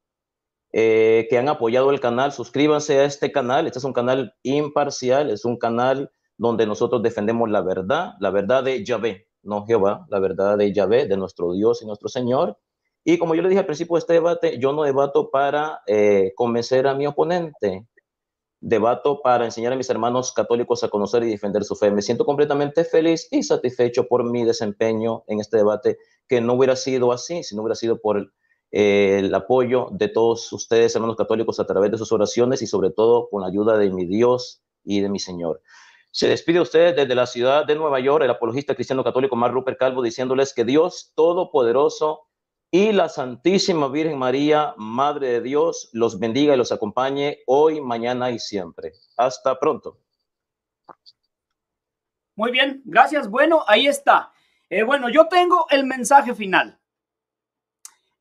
eh, que han apoyado el canal. Suscríbanse a este canal. Este es un canal imparcial, es un canal donde nosotros defendemos la verdad, la verdad de Yahvé, no Jehová, la verdad de Yahvé, de nuestro Dios y nuestro Señor. Y como yo le dije al principio de este debate, yo no debato para eh, convencer a mi oponente, debato para enseñar a mis hermanos católicos a conocer y defender su fe. Me siento completamente feliz y satisfecho por mi desempeño en este debate, que no hubiera sido así si no hubiera sido por eh, el apoyo de todos ustedes, hermanos católicos, a través de sus oraciones y sobre todo con la ayuda de mi Dios y de mi Señor. Se despide usted ustedes desde la ciudad de Nueva York el apologista cristiano católico Mar Rupert Calvo diciéndoles que Dios Todopoderoso y la Santísima Virgen María, Madre de Dios, los bendiga y los acompañe hoy, mañana y siempre. Hasta pronto. Muy bien, gracias. Bueno, ahí está. Eh, bueno, yo tengo el mensaje final.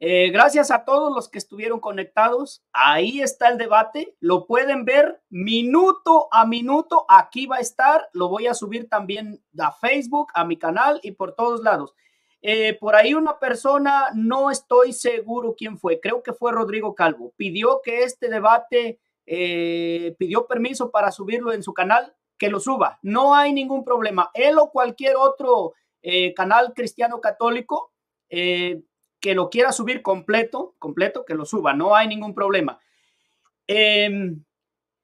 Eh, gracias a todos los que estuvieron conectados. Ahí está el debate. Lo pueden ver minuto a minuto. Aquí va a estar. Lo voy a subir también a Facebook, a mi canal y por todos lados. Eh, por ahí una persona, no estoy seguro quién fue, creo que fue Rodrigo Calvo, pidió que este debate, eh, pidió permiso para subirlo en su canal, que lo suba. No hay ningún problema. Él o cualquier otro canal cristiano católico que lo quiera subir completo, completo, que lo suba, no hay ningún problema. Em,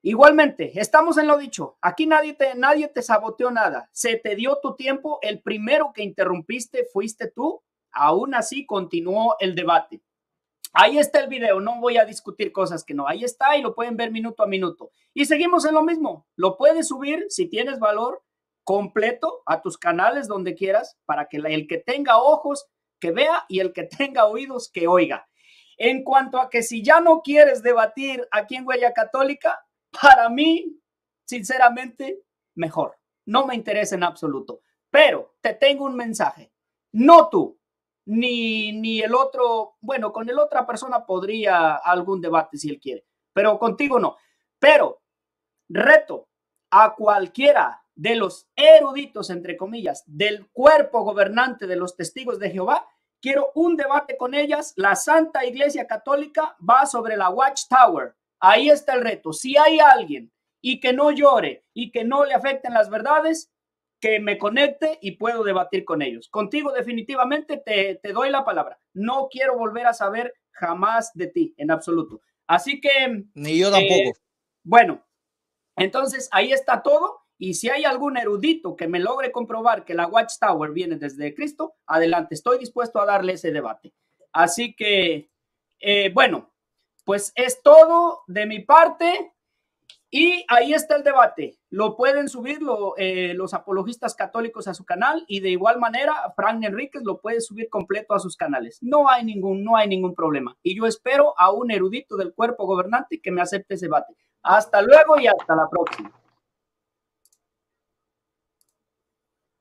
igualmente, estamos en lo dicho, aquí nadie te, nadie te saboteó nada, se te dio tu tiempo, el primero que interrumpiste fuiste tú, aún así continuó el debate. Ahí está el video, no voy a discutir cosas que no, ahí está y lo pueden ver minuto a minuto. Y seguimos en lo mismo, lo puedes subir si tienes valor completo a tus canales donde quieras para que el que tenga ojos que vea y el que tenga oídos, que oiga. En cuanto a que si ya no quieres debatir aquí en Huella Católica, para mí, sinceramente, mejor. No me interesa en absoluto. Pero te tengo un mensaje. No tú, ni, ni el otro, bueno, con el otra persona podría algún debate si él quiere, pero contigo no. Pero reto a cualquiera de los eruditos, entre comillas, del cuerpo gobernante de los testigos de Jehová. Quiero un debate con ellas. La Santa Iglesia Católica va sobre la Watchtower. Ahí está el reto. Si hay alguien y que no llore y que no le afecten las verdades, que me conecte y puedo debatir con ellos. Contigo definitivamente te, doy la palabra. No quiero volver a saber jamás de ti, en absoluto. Así que... Ni yo tampoco. Eh, bueno, entonces ahí está todo. Y si hay algún erudito que me logre comprobar que la Watchtower viene desde Cristo, adelante, estoy dispuesto a darle ese debate. Así que, eh, bueno, pues es todo de mi parte. Y ahí está el debate. Lo pueden subir eh, los apologistas católicos a su canal y de igual manera Frank Enríquez lo puede subir completo a sus canales. No hay ningún, no hay ningún problema. Y yo espero a un erudito del cuerpo gobernante que me acepte ese debate. Hasta luego y hasta la próxima.